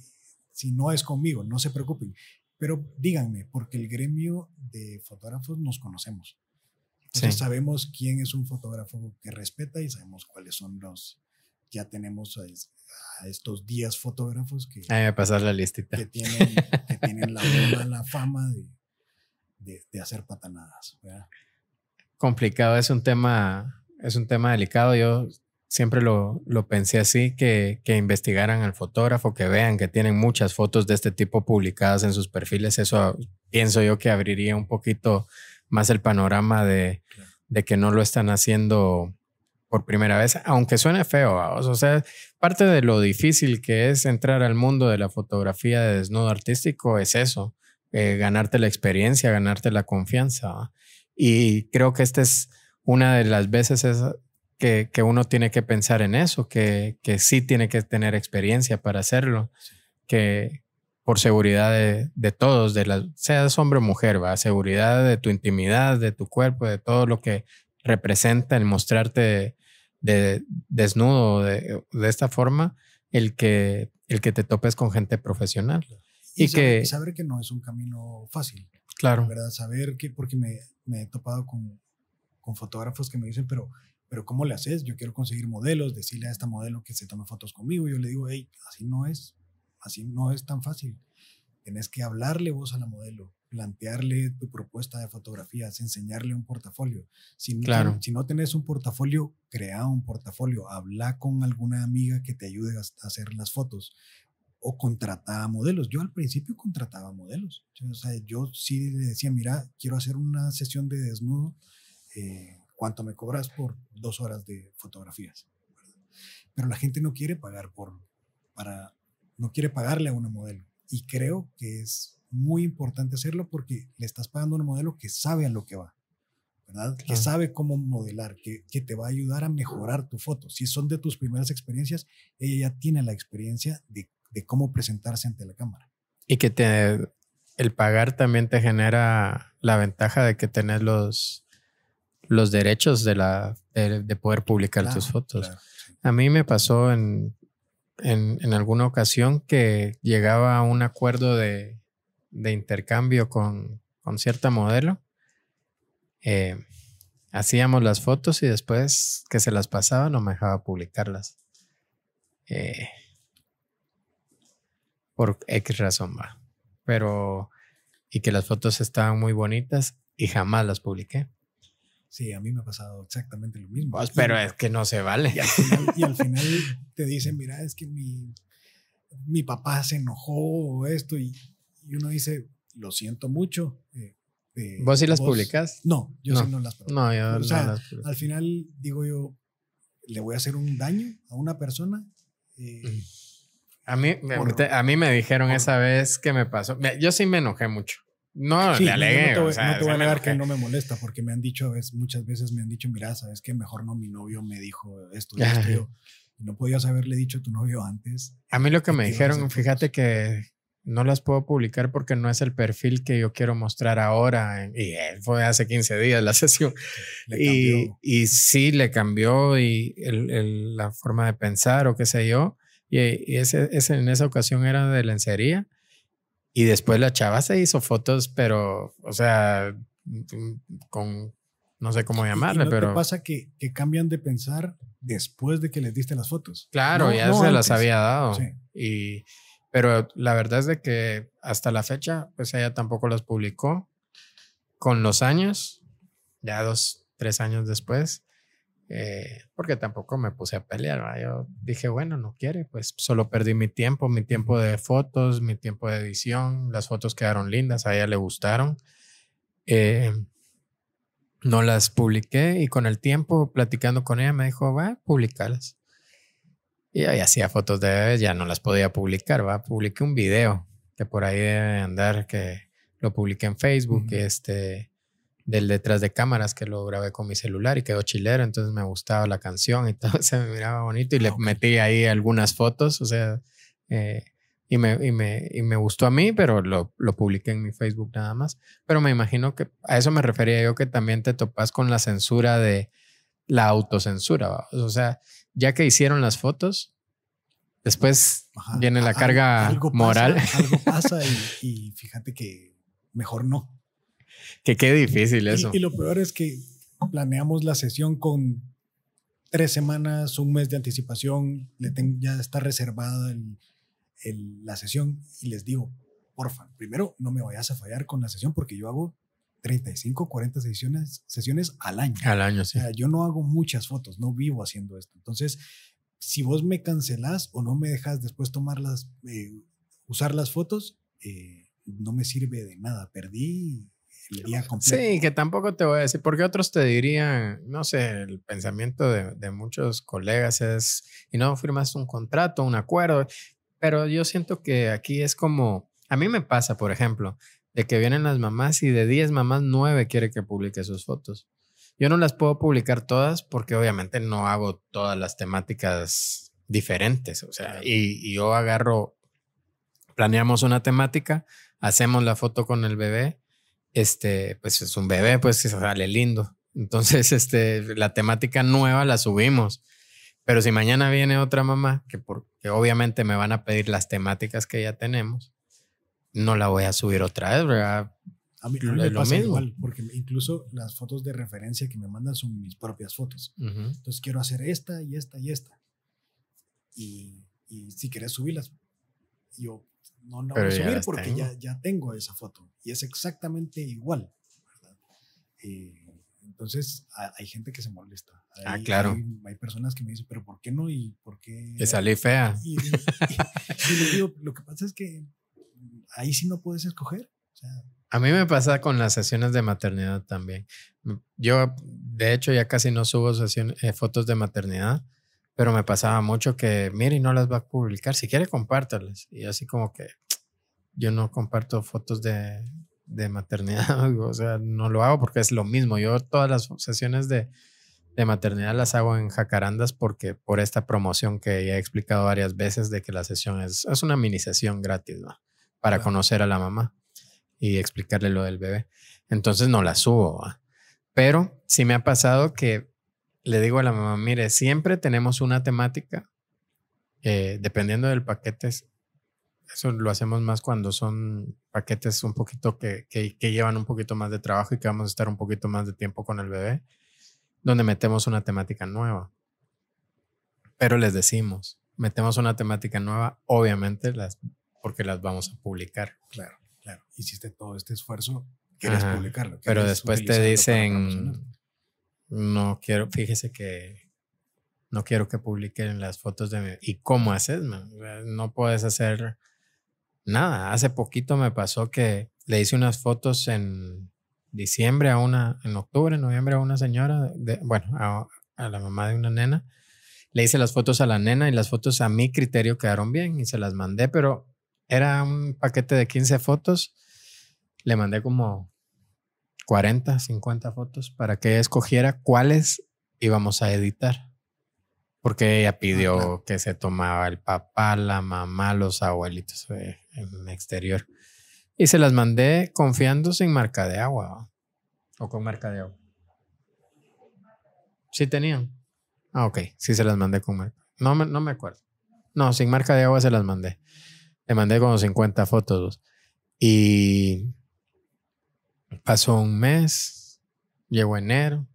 si no es conmigo, no se preocupen, pero díganme porque el gremio de fotógrafos nos conocemos sabemos quién es un fotógrafo que respeta y sabemos cuáles son los, ya tenemos a, estos 10 fotógrafos que... Ahí me pasar la listita. Que tienen, que tienen la, fama de, de, hacer patanadas. Complicado, es un tema, es un tema delicado. Yo siempre lo, lo pensé así, que, que, investigaran al fotógrafo, que vean que tienen muchas fotos de este tipo publicadas en sus perfiles. Eso pienso yo que abriría un poquito más el panorama de, que no lo están haciendo por primera vez, aunque suene feo, o sea, parte de lo difícil que es entrar al mundo de la fotografía de desnudo artístico es eso, eh, ganarte la experiencia, ganarte la confianza. Y creo que esta es una de las veces que, uno tiene que pensar en eso, que, sí tiene que tener experiencia para hacerlo, que, por seguridad de, todos, de la, seas hombre o mujer, va, seguridad de tu intimidad, de tu cuerpo, de todo lo que representa el mostrarte de, desnudo de, de, esta forma, el que, el que te topes con gente profesional. Y, saber, que saber que no es un camino fácil. Claro. ¿verdad? Saber que, porque me, he topado con, con fotógrafos que me dicen, pero pero ¿cómo le haces? Yo quiero conseguir modelos, decirle a esta modelo que se tome fotos conmigo. y Yo le digo, hey, así no es así no es tan fácil. Tenés que hablarle vos a la modelo, plantearle tu propuesta de fotografías, enseñarle un portafolio. Si, no, si tenés un portafolio, crea un portafolio, habla con alguna amiga que te ayude a hacer las fotos o a modelos. Yo al principio contrataba modelos. yo sí le decía, mira, quiero hacer una sesión de desnudo, eh, ¿cuánto me cobras por dos horas de fotografías? Pero la gente no quiere pagar por, para no quiere pagarle a una modelo. Y creo que es muy importante hacerlo porque le estás pagando a una modelo que sabe a lo que va, ¿verdad? Que sabe cómo modelar, que, te va a ayudar a mejorar tu foto. Si son de tus primeras experiencias, ella ya tiene la experiencia de, cómo presentarse ante la cámara. Y que te, el pagar también te genera la ventaja de que tenés los, los derechos de, la, de, poder publicar tus fotos. A mí me pasó en, en, alguna ocasión que llegaba a un acuerdo de, intercambio con, cierta modelo. Eh, hacíamos las fotos y después que se las pasaba no me dejaba publicarlas. Eh, por X razón va. Pero, y que las fotos estaban muy bonitas y jamás las publiqué. Sí, a mí me ha pasado exactamente lo mismo. Pues, pero es que no se vale. Y al, final, te dicen, mira, es que mi, mi papá se enojó o esto, y, uno dice, lo siento mucho. Eh, eh, ¿Vos sí las publicas? No, yo sí no las publico. No, yo o sea, Al final, digo yo, le voy a hacer un daño a una persona. Eh, mm. A mí, a mí me dijeron esa vez que me pasó. Yo sí me enojé mucho. No, no, te voy, a negar que no me molesta porque me han dicho es, muchas veces, me han dicho, mira, sabes que mejor no, mi novio me dijo esto, no podías haberle dicho a tu novio antes. A mí lo que me dijeron, fíjate que no las puedo publicar porque no es el perfil que yo quiero mostrar ahora. Y eh, fue hace 15 días la sesión. Y, sí, le cambió y la forma de pensar o qué sé yo. Y, en esa ocasión era de lencería. Y después la chava se hizo fotos, pero, o sea, con, no sé cómo llamarle, pero... pasa que, que cambian de pensar después de que les diste las fotos. Claro, ya se las había dado. Y, pero la verdad es de que hasta la fecha, pues ella tampoco las publicó. Con los años, ya dos, tres años después, eh, porque tampoco me puse a pelear. Yo dije, bueno, no quiere, pues solo perdí mi tiempo, mi tiempo de fotos, mi tiempo de edición. Las fotos quedaron lindas, a ella le gustaron. Eh, no las publiqué y con el tiempo platicando con ella me dijo, va, publicarlas. Y ahí hacía fotos de bebés, ya no las podía publicar, va, publiqué un video que por ahí debe andar, que lo publiqué en Facebook, este del detrás de cámaras que lo grabé con mi celular y quedó chilero, entonces me gustaba la canción y todo, se me miraba bonito y le metí ahí algunas fotos, o sea, eh, y, me, y, me, y, me, gustó a mí, pero lo, lo, publiqué en mi Facebook nada más. Pero me imagino que a eso me refería yo que también te topas con la censura de la autocensura, o sea, ya que hicieron las fotos, después viene la carga moral. algo pasa y fíjate que mejor no que qué difícil eso. Y, lo peor es que planeamos la sesión con tres semanas, un mes de anticipación, ya está reservada la sesión y les digo, porfa, primero no me vayas a fallar con la sesión porque yo hago 35, 40 sesiones, sesiones al año. Al año, sí. O sea, yo no hago muchas fotos, no vivo haciendo esto. Entonces, si vos me cancelás o no me dejas después tomar las, eh, usar las fotos, eh, no me sirve de nada. Perdí Sí, que tampoco te voy a decir, porque otros te dirían, no sé, el pensamiento de, muchos colegas es, y no firmas un contrato, un acuerdo, pero yo siento que aquí es como, a mí me pasa, por ejemplo, de que vienen las mamás y de 10 mamás, 9 quiere que publique sus fotos. Yo no las puedo publicar todas porque obviamente no hago todas las temáticas diferentes, o sea, y yo agarro, planeamos una temática, hacemos la foto con el bebé este, pues es un bebé, pues se sale lindo. Entonces, este, la temática nueva la subimos. Pero si mañana viene otra mamá, que, obviamente me van a pedir las temáticas que ya tenemos, no la voy a subir otra vez, ¿verdad? A mí, me pasa igual, porque incluso las fotos de referencia que me mandan son mis propias fotos. Entonces quiero hacer esta y esta y esta. Y, si querés subirlas, yo no la voy a subir porque Ya, ya tengo esa foto y es exactamente igual. Eh, entonces hay gente que se molesta. Ah, hay, ah, claro. Hay, personas que me dicen, pero ¿por qué no? ¿Y por qué? salí fea. Y, le digo, lo que pasa es que ahí sí no puedes escoger. a mí me pasa con las sesiones de maternidad también. Yo, de hecho, ya casi no subo sesiones, eh, fotos de maternidad pero me pasaba mucho que, mire, no las va a publicar. Si quiere, compártalas. Y así como que yo no comparto fotos de, maternidad. o sea, no lo hago porque es lo mismo. Yo todas las sesiones de, maternidad las hago en jacarandas porque por esta promoción que ya he explicado varias veces de que la sesión es, es una mini sesión gratis, Para conocer a la mamá y explicarle lo del bebé. Entonces no la subo, Pero sí me ha pasado que le digo a la mamá, mire, siempre tenemos una temática, eh, dependiendo del paquete, eso lo hacemos más cuando son paquetes un poquito que, que, llevan un poquito más de trabajo y que vamos a estar un poquito más de tiempo con el bebé, donde metemos una temática nueva. Pero les decimos, metemos una temática nueva, obviamente, las, porque las vamos a publicar. Claro, claro. Hiciste todo este esfuerzo, quieres publicarlo. Pero después te dicen no quiero, fíjese que no quiero que publiquen las fotos de mí. ¿Y cómo haces, No puedes hacer nada. Hace poquito me pasó que le hice unas fotos en diciembre a una, en octubre, noviembre a una señora, de, bueno, a, la mamá de una nena. Le hice las fotos a la nena y las fotos a mi criterio quedaron bien y se las mandé, pero era un paquete de 15 fotos. Le mandé como 40, 50 fotos para que escogiera cuáles íbamos a editar. Porque ella pidió que se tomaba el papá, la mamá, los abuelitos eh, en exterior. Y se las mandé confiando sin marca de agua. ¿O con marca de agua? Sí tenían. Ah, ok. Sí se las mandé con marca. No me, no me acuerdo. No, sin marca de agua se las mandé. Le mandé como 50 fotos. Y Pasó un mes, llegó enero.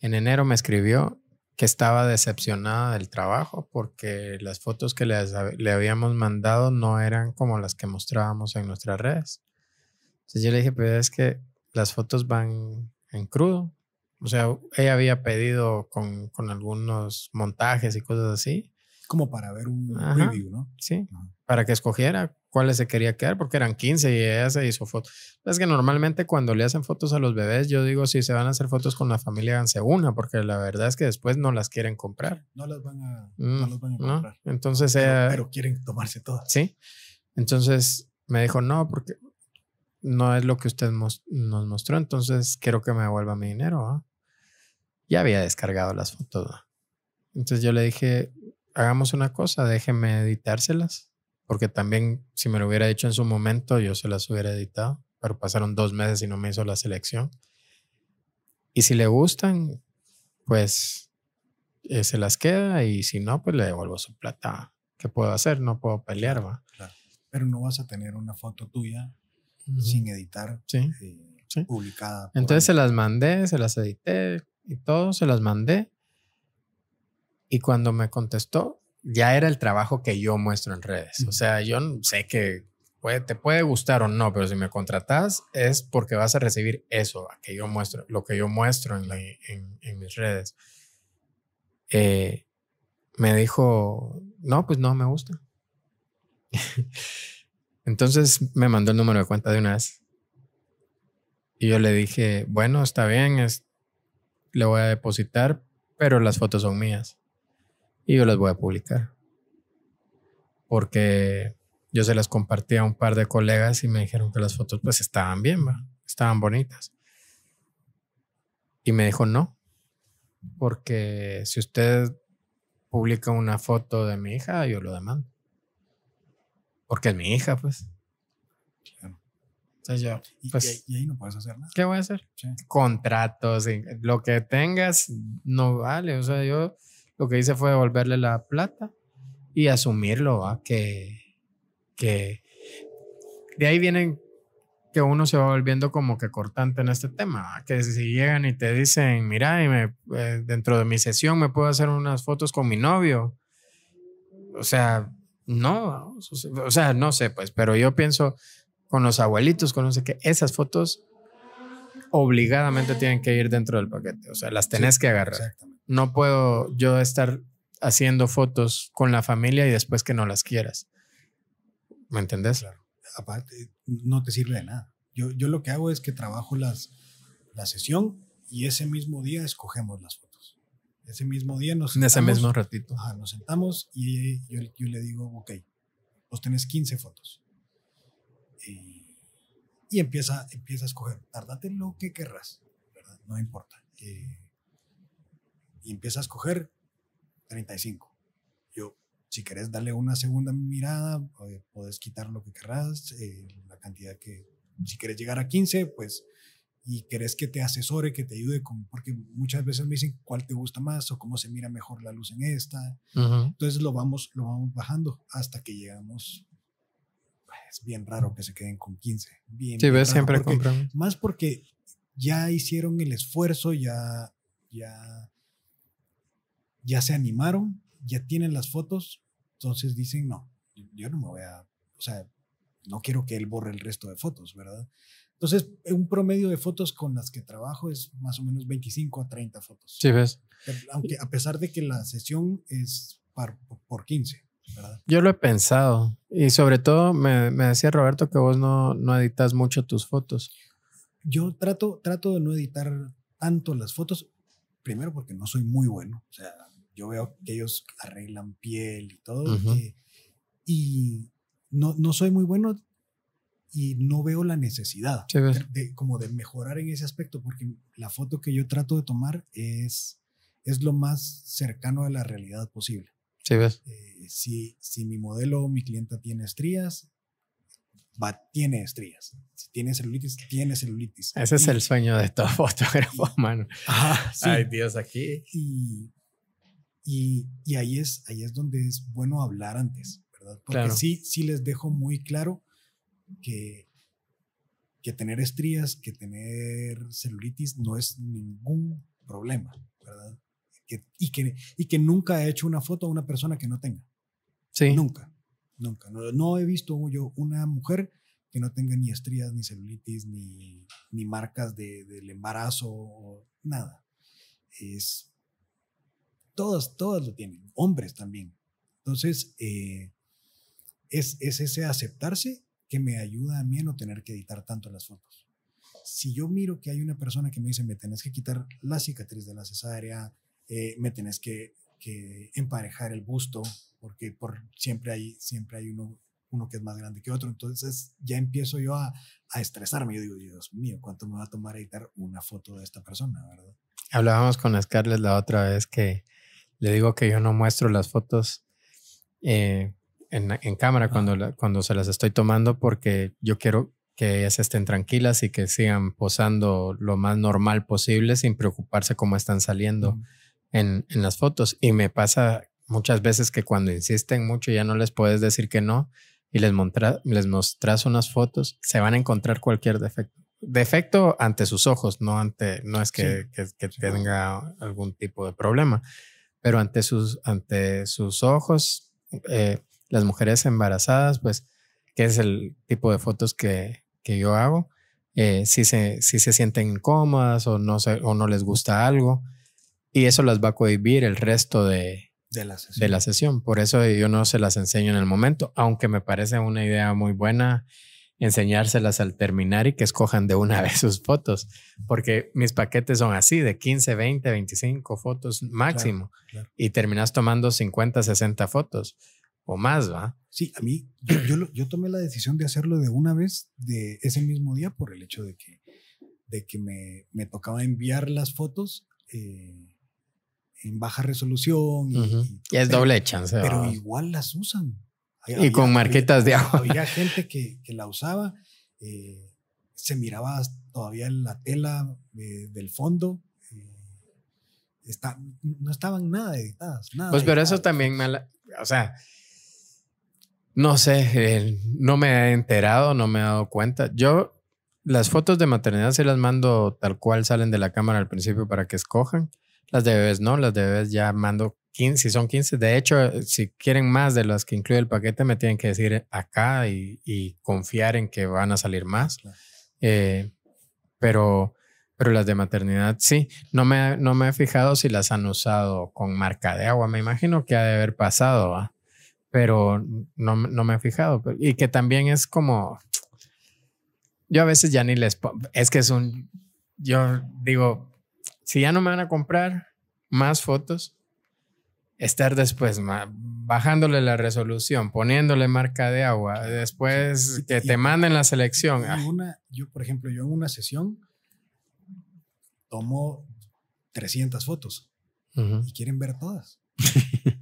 En enero me escribió que estaba decepcionada del trabajo porque las fotos que le habíamos mandado no eran como las que mostrábamos en nuestras redes. Entonces yo le dije, pero pues, es que las fotos van en crudo. O sea, ella había pedido con, con algunos montajes y cosas así. Como para ver un Ajá, ¿no? Sí, para que escogiera cuáles se quería quedar, porque eran 15 y ella se hizo foto. Es que normalmente cuando le hacen fotos a los bebés, yo digo, si se van a hacer fotos con la familia, háganse una, porque la verdad es que después no las quieren comprar. No las van a, mm, comprar. Entonces pero, pero, quieren tomarse todas. Sí. Entonces me dijo, no, porque no es lo que usted nos mostró, entonces quiero que me devuelva mi dinero. Ya había descargado las fotos. Entonces yo le dije, hagamos una cosa, déjeme editárselas porque también si me lo hubiera hecho en su momento, yo se las hubiera editado, pero pasaron dos meses y no me hizo la selección. Y si le gustan, pues eh, se las queda y si no, pues le devuelvo su plata. ¿Qué puedo hacer? No puedo pelear, va. Pero no vas a tener una foto tuya sin editar, sí. Eh, publicada. Entonces se las mandé, se las edité y todo, se las mandé. Y cuando me contestó, ya era el trabajo que yo muestro en redes. O sea, yo sé que te puede gustar o no, pero si me contratas es porque vas a recibir eso, que yo muestro, lo que yo muestro en, mis redes. Eh, me dijo, no, pues no me gusta. Entonces me mandó el número de cuenta de una vez. Y yo le dije, bueno, está bien, le voy a depositar, pero las fotos son mías y yo las voy a publicar. Porque yo se las compartí a un par de colegas y me dijeron que las fotos pues estaban bien, estaban bonitas. Y me dijo no, porque si usted publica una foto de mi hija, yo lo demando. Porque es mi hija, pues. Claro. Entonces yo, y, pues ahí no puedes hacer nada. ¿Qué voy a hacer? Contratos, lo que tengas no vale. O sea, yo lo que hice fue devolverle la plata y asumirlo, ¿va? Que, de ahí vienen que uno se va volviendo como que cortante en este tema, que si llegan y te dicen, mira, eh, dentro de mi sesión me puedo hacer unas fotos con mi novio, o sea, no, o sea, no sé, pues, pero yo pienso con los abuelitos, con no sé qué, esas fotos obligadamente tienen que ir dentro del paquete, o sea, las tenés que agarrar. Exactamente no puedo yo estar haciendo fotos con la familia y después que no las quieras. ¿Me entendés? Claro. Aparte, no te sirve de nada. Yo, yo lo que hago es que trabajo las, la sesión y ese mismo día escogemos las fotos. Ese mismo día nos sentamos. En ese mismo ratito. nos sentamos y yo, yo le digo, ok, vos tenés 15 fotos. Y, y empieza, empieza a escoger. Tardate lo que querrás, ¿verdad? No importa. Eh, y empieza a escoger 35. Yo, si querés darle una segunda mirada, eh, podés quitar lo que querrás, eh, la cantidad que, si querés llegar a 15, pues, y querés que te asesore, que te ayude, con, porque muchas veces me dicen cuál te gusta más o cómo se mira mejor la luz en esta. Entonces lo vamos, lo vamos bajando hasta que llegamos. Es pues, bien raro que se queden con 15. Bien, sí, siempre porque, Más porque ya hicieron el esfuerzo, ya, ya ya se animaron, ya tienen las fotos, entonces dicen, no, yo no me voy a, o sea, no quiero que él borre el resto de fotos, ¿verdad? Entonces, un promedio de fotos con las que trabajo es más o menos 25 a 30 fotos. Sí, ves. Aunque a pesar de que la sesión es por 15, ¿verdad? Yo lo he pensado y sobre todo me, me decía Roberto que vos no, no editas mucho tus fotos. Yo trato, trato de no editar tanto las fotos, primero porque no soy muy bueno, o sea, yo veo que ellos arreglan piel y todo. y no, no soy muy bueno y no veo la necesidad de, como de mejorar en ese aspecto, porque la foto que yo trato de tomar es, es lo más cercano a la realidad posible. Eh, si, si mi modelo o mi clienta tiene estrías, va, tiene estrías. Si tiene celulitis, tiene celulitis. Ese es el sueño de todo fotógrafo, mano. Ay, Dios, aquí. Y, y, ahí, es, ahí es donde es bueno hablar antes, ¿verdad? Porque sí, sí les dejo muy claro que, que tener estrías, que tener celulitis no es ningún problema, ¿verdad? y, que, y que nunca he hecho una foto a una persona que no tenga. Sí. Nunca, nunca. No, he visto yo una mujer que no tenga ni estrías, ni celulitis, ni, ni marcas del embarazo, nada. Es Todas, todas lo tienen, hombres también. Entonces, eh, es, es ese aceptarse que me ayuda a mí a no tener que editar tanto las fotos. Si yo miro que hay una persona que me dice, me tenés que quitar la cicatriz de la cesárea, eh, me tenés que, emparejar el busto, porque por, siempre hay, siempre hay uno, uno que es más grande que otro. Entonces ya empiezo yo a, a estresarme. Yo digo, Dios mío, ¿cuánto me va a tomar editar una foto de esta persona, Hablábamos con Scarlett la otra vez que le digo que yo no muestro las fotos eh, en, en, cámara cuando, cuando se las estoy tomando porque yo quiero que ellas estén tranquilas y que sigan posando lo más normal posible sin preocuparse cómo están saliendo en, en, las fotos. Y me pasa muchas veces que cuando insisten mucho ya no les puedes decir que no y les, montra, les mostras unas fotos, se van a encontrar cualquier defecto. Defecto ante sus ojos, no ante, no es que, que, tenga algún tipo de problema pero ante sus, ante sus ojos, eh, las mujeres embarazadas, pues, que es el tipo de fotos que, yo hago, eh, si, se, si se sienten incómodas o no, o no les gusta algo, y eso las va a cohibir el resto de, la, de la sesión. Por eso yo no se las enseño en el momento, aunque me parece una idea muy buena enseñárselas al terminar y que escojan de una vez sus fotos, porque mis paquetes son así, de 15, 20, 25 fotos máximo, y terminas tomando 50, 60 fotos o más, ¿va? Sí, a mí, yo, yo, tomé la decisión de hacerlo de una vez, de ese mismo día, por el hecho de que, de que me, tocaba enviar las fotos. Eh, en baja resolución. y, es doble chance. pero igual las usan y con marquetas de agua. Había gente que, que la usaba, eh, se miraba todavía la tela eh, del fondo. Eh, no estaban nada editadas, nada. Pues, pero eso también, mala, o sea, no sé, no me he enterado, no me he dado cuenta. Yo las fotos de maternidad se las mando tal cual salen de la cámara al principio para que escojan. Las de bebés no, las de bebés ya mando 15, si son 15, de hecho, eh, si quieren más de las que incluye el paquete, me tienen que decir acá y, confiar en que van a salir más. Eh, pero, pero las de maternidad sí. No me, no me he fijado si las han usado con marca de agua. Me imagino que ha de haber pasado, pero no, no me he fijado. Y que también es como. Yo a veces ya ni les. Es que es un. Yo digo, si ya no me van a comprar más fotos, estar después bajándole la resolución, poniéndole marca de agua, después que te manden la selección. Ah. yo, por ejemplo, yo en una sesión tomo 300 fotos y quieren ver todas.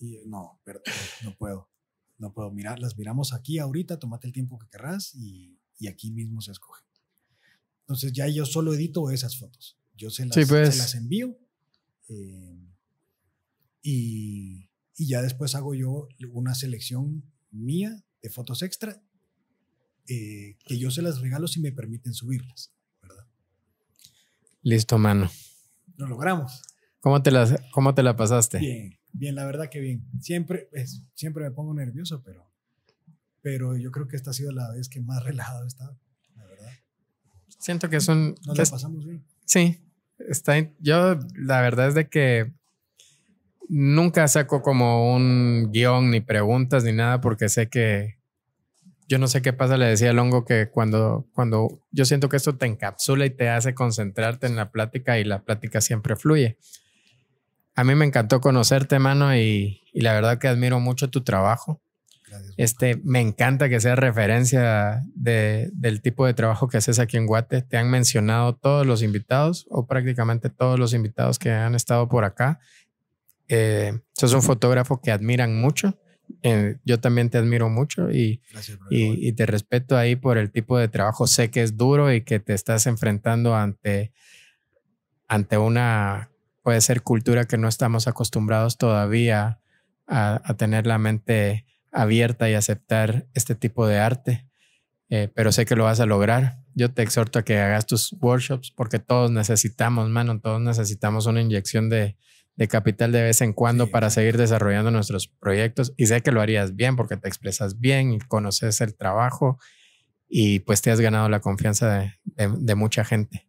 y no, pero no puedo. No puedo mirar, las miramos aquí ahorita, tomate el tiempo que querrás y, y aquí mismo se escoge. Entonces ya yo solo edito esas fotos. Yo se las, se pues. las envío. Eh, y, ya después hago yo una selección mía de fotos extra eh, que yo se las regalo si me permiten subirlas, ¿verdad? Listo, mano. Lo logramos. ¿Cómo te, las, cómo te la pasaste? Bien, bien, la verdad que bien. Siempre, pues, siempre me pongo nervioso, pero, pero yo creo que esta ha sido la vez que más relajado he estado, la verdad. Siento que son... Nos la pasamos bien. Sí, está, yo la verdad es de que nunca saco como un guión ni preguntas ni nada porque sé que yo no sé qué pasa, le decía Longo que cuando, cuando yo siento que esto te encapsula y te hace concentrarte en la plática y la plática siempre fluye. A mí me encantó conocerte, mano, y, y la verdad que admiro mucho tu trabajo. este, me encanta que seas referencia de, del tipo de trabajo que haces aquí en Guate. Te han mencionado todos los invitados o prácticamente todos los invitados que han estado por acá eh, sos un fotógrafo que admiran mucho. Eh, yo también te admiro mucho y, y, te respeto ahí por el tipo de trabajo. Sé que es duro y que te estás enfrentando ante, ante una, puede ser cultura que no estamos acostumbrados todavía a, tener la mente abierta y aceptar este tipo de arte. Eh, pero sé que lo vas a lograr. Yo te exhorto a que hagas tus workshops porque todos necesitamos, mano, todos necesitamos una inyección de, de capital de vez en cuando para seguir desarrollando nuestros proyectos y sé que lo harías bien porque te expresas bien y conoces el trabajo y pues te has ganado la confianza de, mucha gente.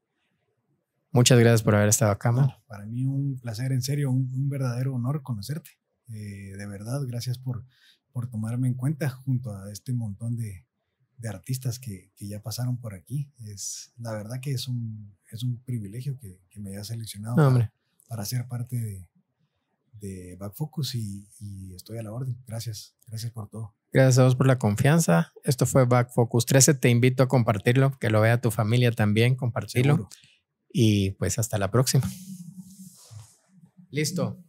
Muchas gracias por haber estado acá, Para mí un placer, en serio, un, verdadero honor conocerte. Eh, de verdad, gracias por, por tomarme en cuenta junto a este montón de, artistas que, ya pasaron por aquí. Es, la verdad que es un, es un privilegio que, me hayas seleccionado no, para ser parte de, de Back Focus y, estoy a la orden. Gracias, gracias por todo. Gracias a vos por la confianza. Esto fue Back Focus 13. Te invito a compartirlo, que lo vea tu familia también, compartirlo. Y pues hasta la próxima. Listo.